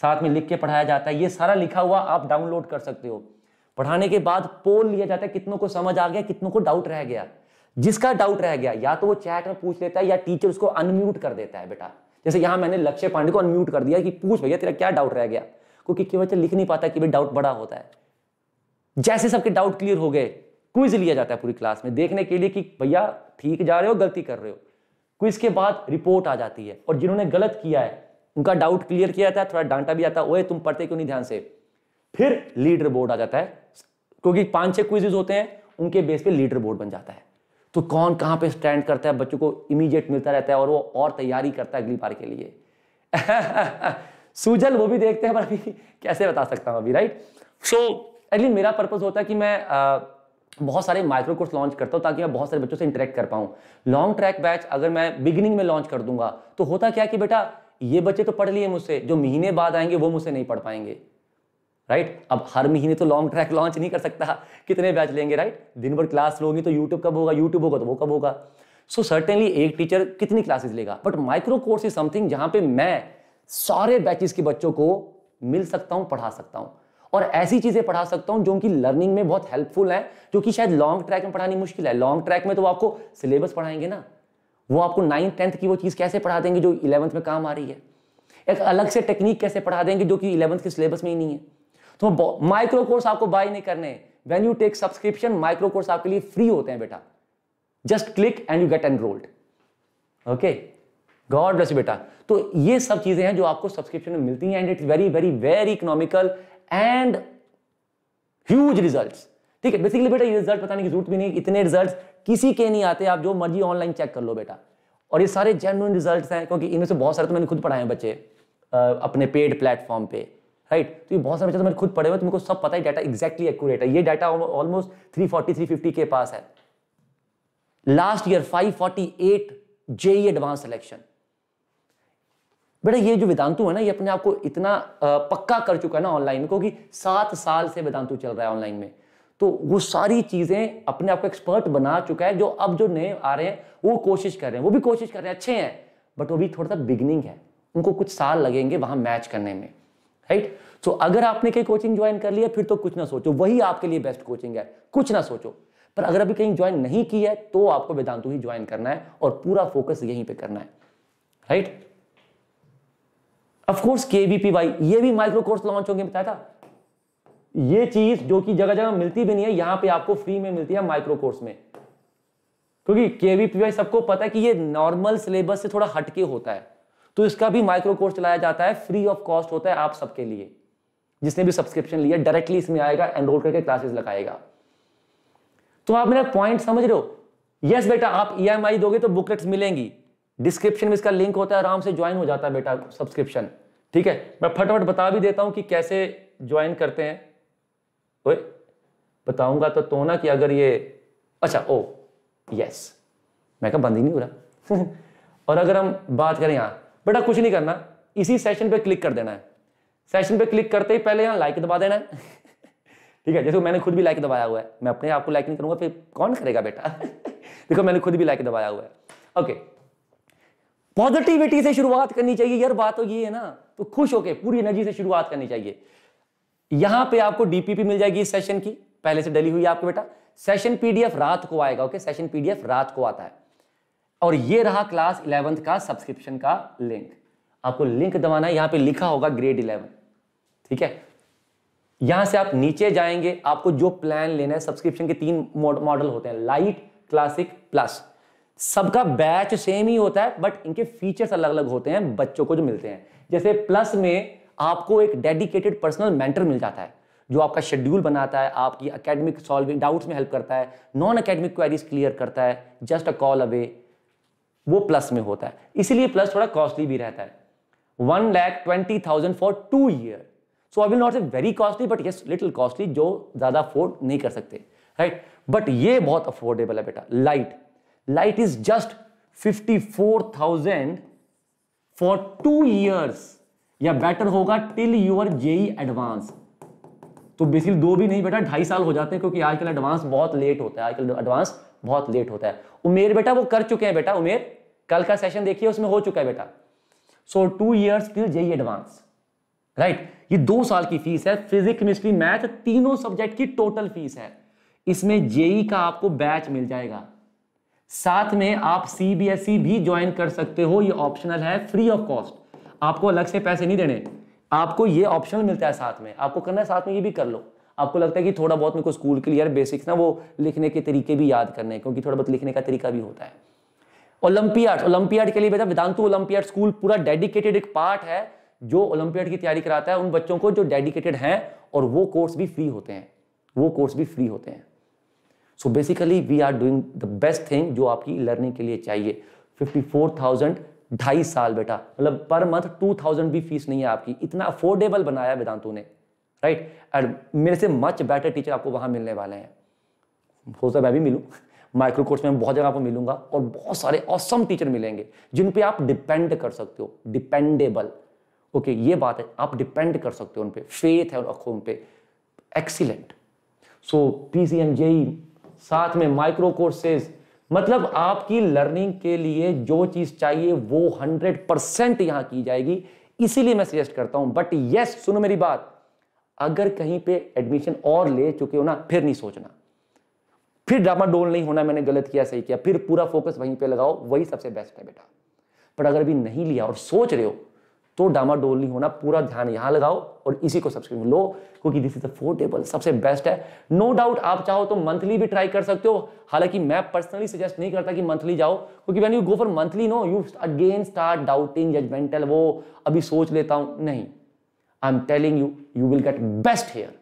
साथ में लिख के पढ़ाया जाता है ये सारा लिखा हुआ आप डाउनलोड कर सकते हो पढ़ाने के बाद पोल लिया जाता है कितनों को समझ आ गया कितनों को डाउट रह गया जिसका डाउट रह गया या तो वो चैट में पूछ लेता है या टीचर उसको अनम्यूट कर देता है बेटा जैसे यहां मैंने लक्ष्य पांडे को अनम्यूट कर दिया कि पूछ भैया तेरा क्या डाउट रह गया क्योंकि क्यों तो बच्चा लिख नहीं पाता कि भाई डाउट बड़ा होता है जैसे सबके डाउट क्लियर हो गए क्विज लिया जाता है पूरी क्लास में देखने के लिए कि भैया ठीक जा रहे हो गलती कर रहे हो क्विज के बाद रिपोर्ट आ जाती है और जिन्होंने गलत किया है उनका डाउट क्लियर किया जाता है थोड़ा डांटा भी आता है ओए तुम पढ़ते क्यों नहीं ध्यान से फिर लीडर बोर्ड आ जाता है क्योंकि पांच छह क्विजेज होते हैं उनके बेस पे लीडर बोर्ड बन जाता है तो कौन कहां पे स्टैंड करता है बच्चों को इमीडिएट मिलता रहता है और वो और तैयारी करता है अगली बार के लिए सूजन वो भी देखते हैं पर अभी कैसे बता सकता हूँ अभी राइट सो एटलीस्ट मेरा पर्पज़ होता है कि मैं आ, बहुत सारे माइक्रो कोर्स लॉन्च करता हूँ ताकि मैं बहुत सारे बच्चों से इंटरेक्ट कर पाऊँ लॉन्ग ट्रैक बैच अगर मैं बिगिनिंग में लॉन्च कर दूंगा तो होता क्या कि बेटा ये बच्चे तो पढ़ लिए मुझसे जो महीने बाद आएंगे वो मुझसे नहीं पढ़ पाएंगे राइट अब हर महीने तो लॉन्ग ट्रैक लॉन्च नहीं कर सकता कितने बैच लेंगे राइट दिन भर क्लास लोगी तो यूट्यूब कब होगा यूट्यूब होगा तो वो कब होगा सो so, सर्टेनली एक टीचर कितनी क्लासेस लेगा but micro course is something जहां पे मैं सारे बैचेस के बच्चों को मिल सकता हूं पढ़ा सकता हूं और ऐसी चीजें पढ़ा सकता हूं जो उनकी लर्निंग में बहुत हेल्पफुल है जो कि शायद लॉन्ग ट्रैक में पढ़ानी मुश्किल है लॉन्ग ट्रैक में तो वो आपको सिलेबस पढ़ाएंगे ना वो आपको नाइन्थ टेंथ की वो चीज़ कैसे पढ़ा देंगे जो इलेवंथ में काम आ रही है एक अलग से टेक्निक कैसे पढ़ा देंगे जो कि इलेवंथ के सिलेबस में ही नहीं है तो माइक्रो कोर्स आपको बाय नहीं करने when you take subscription micro course आपके लिए फ्री होते हैं बेटा just click and you get enrolled okay God bless बेटा तो ये सब चीजें हैं जो आपको सब्सक्रिप्शन में मिलती हैं and it's very very very economical and huge result ठीक है बेसिकली बेटा ये रिजल्ट बताने की जरूरत भी नहीं इतने रिजल्ट किसी के नहीं आते आप जो मर्जी ऑनलाइन चेक कर लो बेटा और ये सारे जेनुअन रिजल्ट हैं क्योंकि इनमें से बहुत सारे तो मैंने खुद पढ़ाए हैं बच्चे अपने पेड प्लेटफॉर्म पे राइट तो ये बहुत सारे बच्चे तो मैंने खुद पढ़े हुए तो मेरे को सब पता है डाटा एक्जैक्टली एक्यूरेट है ये डाटा ऑलमोस्ट थ्री 350 के पास है last year five forty eight JEE advance selection बेटा ये जो वेदांतु है ना ये अपने आप को इतना पक्का कर चुका है ना ऑनलाइन में क्योंकि सात साल से वेदांतु चल रहा है ऑनलाइन में तो वो सारी चीज़ें अपने आप को एक्सपर्ट बना चुका है जो अब जो नए आ रहे हैं वो कोशिश कर रहे हैं वो भी कोशिश कर रहे हैं अच्छे हैं बट वो भी थोड़ा सा बिगनिंग है उनको कुछ साल लगेंगे वहां मैच करने में राइट सो so, अगर आपने कहीं कोचिंग ज्वाइन कर लिया फिर तो कुछ ना सोचो वही आपके लिए बेस्ट कोचिंग है कुछ ना सोचो पर अगर अभी कहीं ज्वाइन नहीं किया है तो आपको वेदांतु ही ज्वाइन करना है और पूरा फोकस यहीं पर करना है right of course K V P Y ये भी माइक्रो कोर्स लॉन्च होंगे बताया था ये चीज जो कि जगह जगह मिलती भी नहीं है यहां पे आपको फ्री में मिलती है माइक्रो कोर्स में क्योंकि के बी पी वाई सबको पता है कि ये नॉर्मल सिलेबस से थोड़ा हटके होता है तो इसका भी माइक्रो कोर्स चलाया जाता है फ्री ऑफ कॉस्ट होता है आप सबके लिए जिसने भी सब्सक्रिप्शन लिया डायरेक्टली इसमें आएगा एनरोल करके क्लासेस लगाएगा तो आप मेरा पॉइंट समझ रहे हो यस बेटा आप ई e दोगे तो बुकलेट्स मिलेंगी डिस्क्रिप्शन में इसका लिंक होता है आराम से ज्वाइन हो जाता है बेटा सब्सक्रिप्शन ठीक है मैं फटाफट बता भी देता हूं कि कैसे ज्वाइन करते हैं ओए बताऊंगा तो तो ना कि अगर ये अच्छा ओ यस मैं कहा बंद ही नहीं हो रहा और अगर हम बात करें यहां बेटा कुछ नहीं करना इसी सेशन पे क्लिक कर देना है सेशन पे क्लिक करते ही पहले यहां लाइक दबा देना है ठीक है जैसे मैंने खुद भी लाइक दबाया हुआ है मैं अपने आप को लाइक नहीं करूंगा फिर कौन करेगा बेटा देखो मैंने खुद भी लाइक दबाया हुआ है ओके पॉजिटिविटी से शुरुआत करनी चाहिए यार बात तो ये है ना तो खुश होके पूरी एनर्जी से शुरुआत करनी चाहिए यहां पे आपको डीपीपी मिल जाएगी इस सेशन की पहले से डली हुई आपके बेटा सेशन पीडीएफ रात को आएगा ओके सेशन पीडीएफ रात को आता है और ये रहा क्लास इलेवंथ का सब्सक्रिप्शन का लिंक आपको लिंक दबाना है यहां पे लिखा होगा ग्रेड इलेवन ठीक है यहां से आप नीचे जाएंगे आपको जो प्लान लेना है सब्सक्रिप्शन के तीन मॉडल होते हैं लाइट क्लासिक प्लस सबका बैच सेम ही होता है बट इनके फीचर्स अलग अलग होते हैं बच्चों को जो मिलते हैं जैसे प्लस में आपको एक डेडिकेटेड पर्सनल मेंटर मिल जाता है जो आपका शेड्यूल बनाता है आपकी अकेडमिक सॉल्विंग डाउट्स में हेल्प करता है नॉन अकेडमिक क्वेरीज क्लियर करता है जस्ट अ कॉल अवे वो प्लस में होता है इसीलिए प्लस थोड़ा कॉस्टली भी रहता है one lakh twenty thousand for two year so I will not a very costly but yes little costly जो ज़्यादा अफोर्ड नहीं कर सकते राइट right? बट ये बहुत अफोर्डेबल है बेटा light just fifty four 54,000 for two years या बेटर होगा टिल यूर जेई एडवांस तो बेसिकली दो भी नहीं बेटा ढाई साल हो जाते हैं क्योंकि आजकल एडवांस बहुत लेट होता है आजकल एडवांस बहुत लेट होता है उमेर बेटा वो कर चुके हैं बेटा उमेर कल का सेशन देखिए उसमें हो चुका है बेटा so two years till JEE advance right ये दो साल की फीस है फिजिक्स केमिस्ट्री मैथ तीनों सब्जेक्ट की टोटल फीस है इसमें जेई का आपको बैच मिल जाएगा साथ में आप सीबीएसई e भी ज्वाइन कर सकते हो ये ऑप्शनल है फ्री ऑफ कॉस्ट आपको अलग से पैसे नहीं देने आपको ये ऑप्शनल मिलता है साथ में आपको करना है साथ में ये भी कर लो आपको लगता है कि थोड़ा बहुत मेरे को स्कूल के लिए यार बेसिक्स ना वो लिखने के तरीके भी याद करने क्योंकि थोड़ा बहुत लिखने का तरीका भी होता है ओलंपियाड ओलंपियाड के लिए बेटा वेदांतु ओलंपियाड स्कूल पूरा डेडिकेटेड एक पार्ट है जो ओलंपियाड की तैयारी कराता है उन बच्चों को जो डेडिकेटेड हैं और वो कोर्स भी फ्री होते हैं वो कोर्स भी फ्री होते हैं so basically we are doing the best thing जो आपकी लर्निंग के लिए चाहिए फिफ्टी फोर थाउजेंड ढाई साल बेटा मतलब पर मंथ टू थाउजेंड भी फीस नहीं है आपकी इतना अफोर्डेबल बनाया वेदांतों ने राइट एंड मेरे से मच बेटर टीचर आपको वहां मिलने वाले हैं सोचता मैं भी मिलूँ माइक्रो कोर्स में बहुत जगह आपको मिलूंगा और बहुत सारे औसम टीचर मिलेंगे जिन पे आप डिपेंड कर सकते हो डिपेंडेबल ओके ये बात है आप डिपेंड कर सकते हो उन पे फेथ है उन पे excellent so P C M JEE साथ में माइक्रो कोर्सेज मतलब आपकी लर्निंग के लिए जो चीज चाहिए वो हंड्रेड परसेंट यहां की जाएगी इसीलिए मैं सजेस्ट करता हूं बट यस सुनो मेरी बात अगर कहीं पे एडमिशन और ले चुके हो ना फिर नहीं सोचना फिर ड्रामा डोल नहीं होना मैंने गलत किया सही किया फिर पूरा फोकस वहीं पे लगाओ वही सबसे बेस्ट है बेटा पर अगर अभी नहीं लिया और सोच रहे हो तो डामाडोल नहीं होना पूरा ध्यान यहां लगाओ और इसी को सब्सक्रिप्शन लो क्योंकि दिस इज अफोर्डेबल सबसे बेस्ट है नो no डाउट आप चाहो तो मंथली भी ट्राई कर सकते हो हालांकि मैं पर्सनली सजेस्ट नहीं करता कि मंथली जाओ क्योंकि when you go for monthly no you again start doubting judgmental वो अभी सोच लेता हूं नहीं I am telling you you will get best here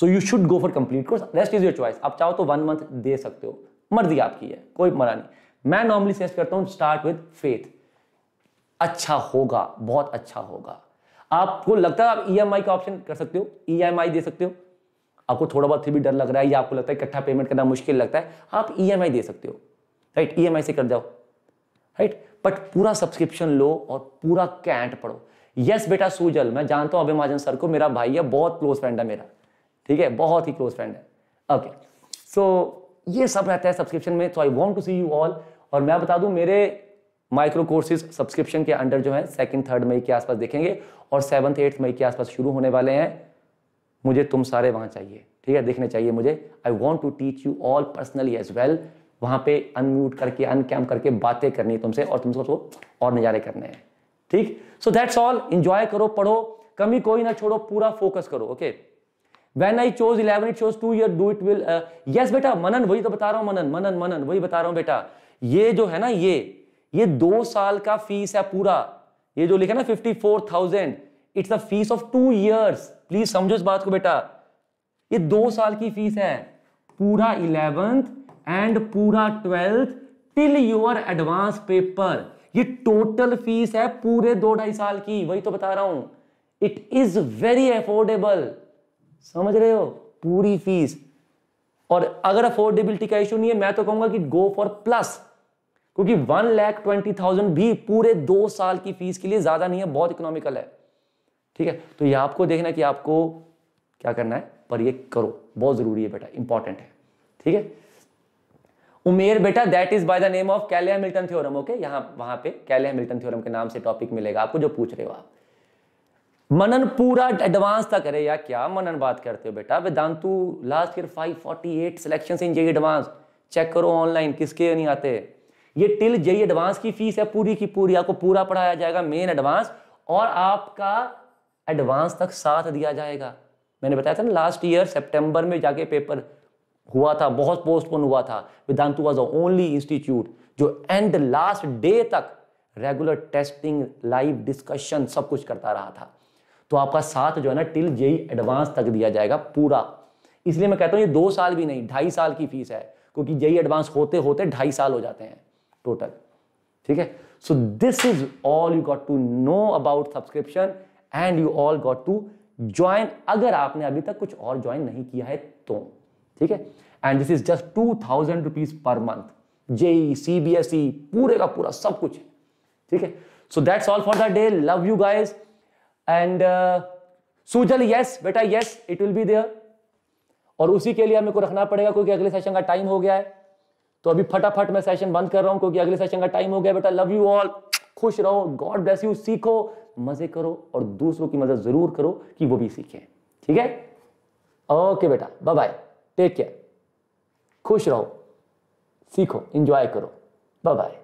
so you should go for complete course rest is your choice आप चाहो तो one month दे सकते हो मर्जी आपकी है कोई मना नहीं मैं नॉर्मली सजेस्ट करता हूँ स्टार्ट विद फेथ अच्छा होगा बहुत अच्छा होगा आपको लगता है आप ई e का ऑप्शन कर सकते हो ई e दे सकते हो आपको थोड़ा बहुत फिर भी डर लग रहा है या आपको लगता है इकट्ठा पेमेंट करना मुश्किल लगता है आप ई e दे सकते हो राइट ई से कर जाओ राइट बट पूरा सब्सक्रिप्शन लो और पूरा कैंट पढ़ो यस yes, बेटा सूजल मैं जानता हूँ अभिमाजन महाजन सर को मेरा भाई है बहुत क्लोज फ्रेंड है मेरा ठीक है बहुत ही क्लोज फ्रेंड है ओके okay. सो so, ये सब रहता है सब्सक्रिप्शन में so I want to see you all और मैं बता दूं मेरे माइक्रो कोर्सेज सब्सक्रिप्शन के अंडर जो है सेकंड थर्ड मई के आसपास देखेंगे और सेवंथ एट्थ मई के आसपास शुरू होने वाले हैं मुझे तुम सारे वहां चाहिए ठीक है देखने चाहिए मुझे I want to teach you all personally as well वहां पे अनम्यूट करके अनकैम करके बातें करनी है तुमसे और तुमसे उसको और नज़ारे करने हैं ठीक सो दैट्स ऑल इंजॉय करो पढ़ो कमी कोई ना छोड़ो पूरा फोकस करो okay when I choose eleven it choose two year do it will yes बेटा मनन वही तो बता रहा हूं मनन मनन मनन वही बता रहा हूं बेटा ये जो है ना ये ये दो साल का फीस है पूरा ये जो लिखा ना fifty four thousand it's a fees of two years please समझो इस बात को बेटा ये दो साल की फीस है पूरा इलेवेंथ एंड पूरा twelfth till your advance paper ये टोटल फीस है पूरे दो ढाई साल की वही तो बता रहा हूं इट इज वेरी अफोर्डेबल समझ रहे हो पूरी फीस और अगर अफोर्डेबिलिटी का इशू नहीं है मैं तो कहूंगा कि गो फॉर प्लस क्योंकि वन लैख ट्वेंटी थाउजेंड भी पूरे दो साल की फीस के लिए ज्यादा नहीं है बहुत इकोनॉमिकल है ठीक है तो ये आपको देखना कि आपको क्या करना है पर ये करो बहुत जरूरी है बेटा इंपॉर्टेंट है ठीक है उमेर बेटा that is by the name of Cayley Hamilton theorem okay यहां वहां पे कैलिया मिल्टन थ्योरम के नाम से टॉपिक मिलेगा आपको जो पूछ रहे हो आप मनन पूरा एडवांस था करे या क्या मनन बात करते हो बेटा Vedantu last year eight selection in JEE advance चेक करो ऑनलाइन किसके नहीं आते ये टिल जेई एडवांस की फीस है पूरी की पूरी आपको पूरा पढ़ाया जाएगा मेन एडवांस और आपका एडवांस तक साथ दिया जाएगा मैंने बताया था ना लास्ट ईयर सेप्टेम्बर में जाके पेपर हुआ था बहुत पोस्टपोन हुआ था Vedantu was a only institute जो एंड लास्ट डे तक रेगुलर टेस्टिंग लाइव डिस्कशन सब कुछ करता रहा था तो आपका साथ जो है ना टिल जेई एडवांस तक दिया जाएगा पूरा इसलिए मैं कहता हूँ ये दो साल भी नहीं ढाई साल की फीस है क्योंकि जेई एडवांस e होते होते ढाई साल हो जाते हैं टोटल ठीक है so this is all you got to know about subscription and you all got to join अगर आपने अभी तक कुछ और ज्वाइन नहीं किया है तो ठीक है and this is just two thousand rupees per month JEE C B S E पूरे का पूरा सब कुछ है ठीक है so that's all for the day love you guys and Sujal yes बेटा yes it will be there और उसी के लिए हमें को रखना पड़ेगा क्योंकि अगले सेशन का टाइम हो गया है तो अभी फटाफट मैं सेशन बंद कर रहा हूं क्योंकि अगले सेशन का टाइम हो गया बेटा लव यू ऑल खुश रहो गॉड ब्लेस यू सीखो मजे करो और दूसरों की मदद जरूर करो कि वो भी सीखे ठीक है ओके बेटा बाय बाय टेक केयर खुश रहो सीखो एंजॉय करो बाय बाय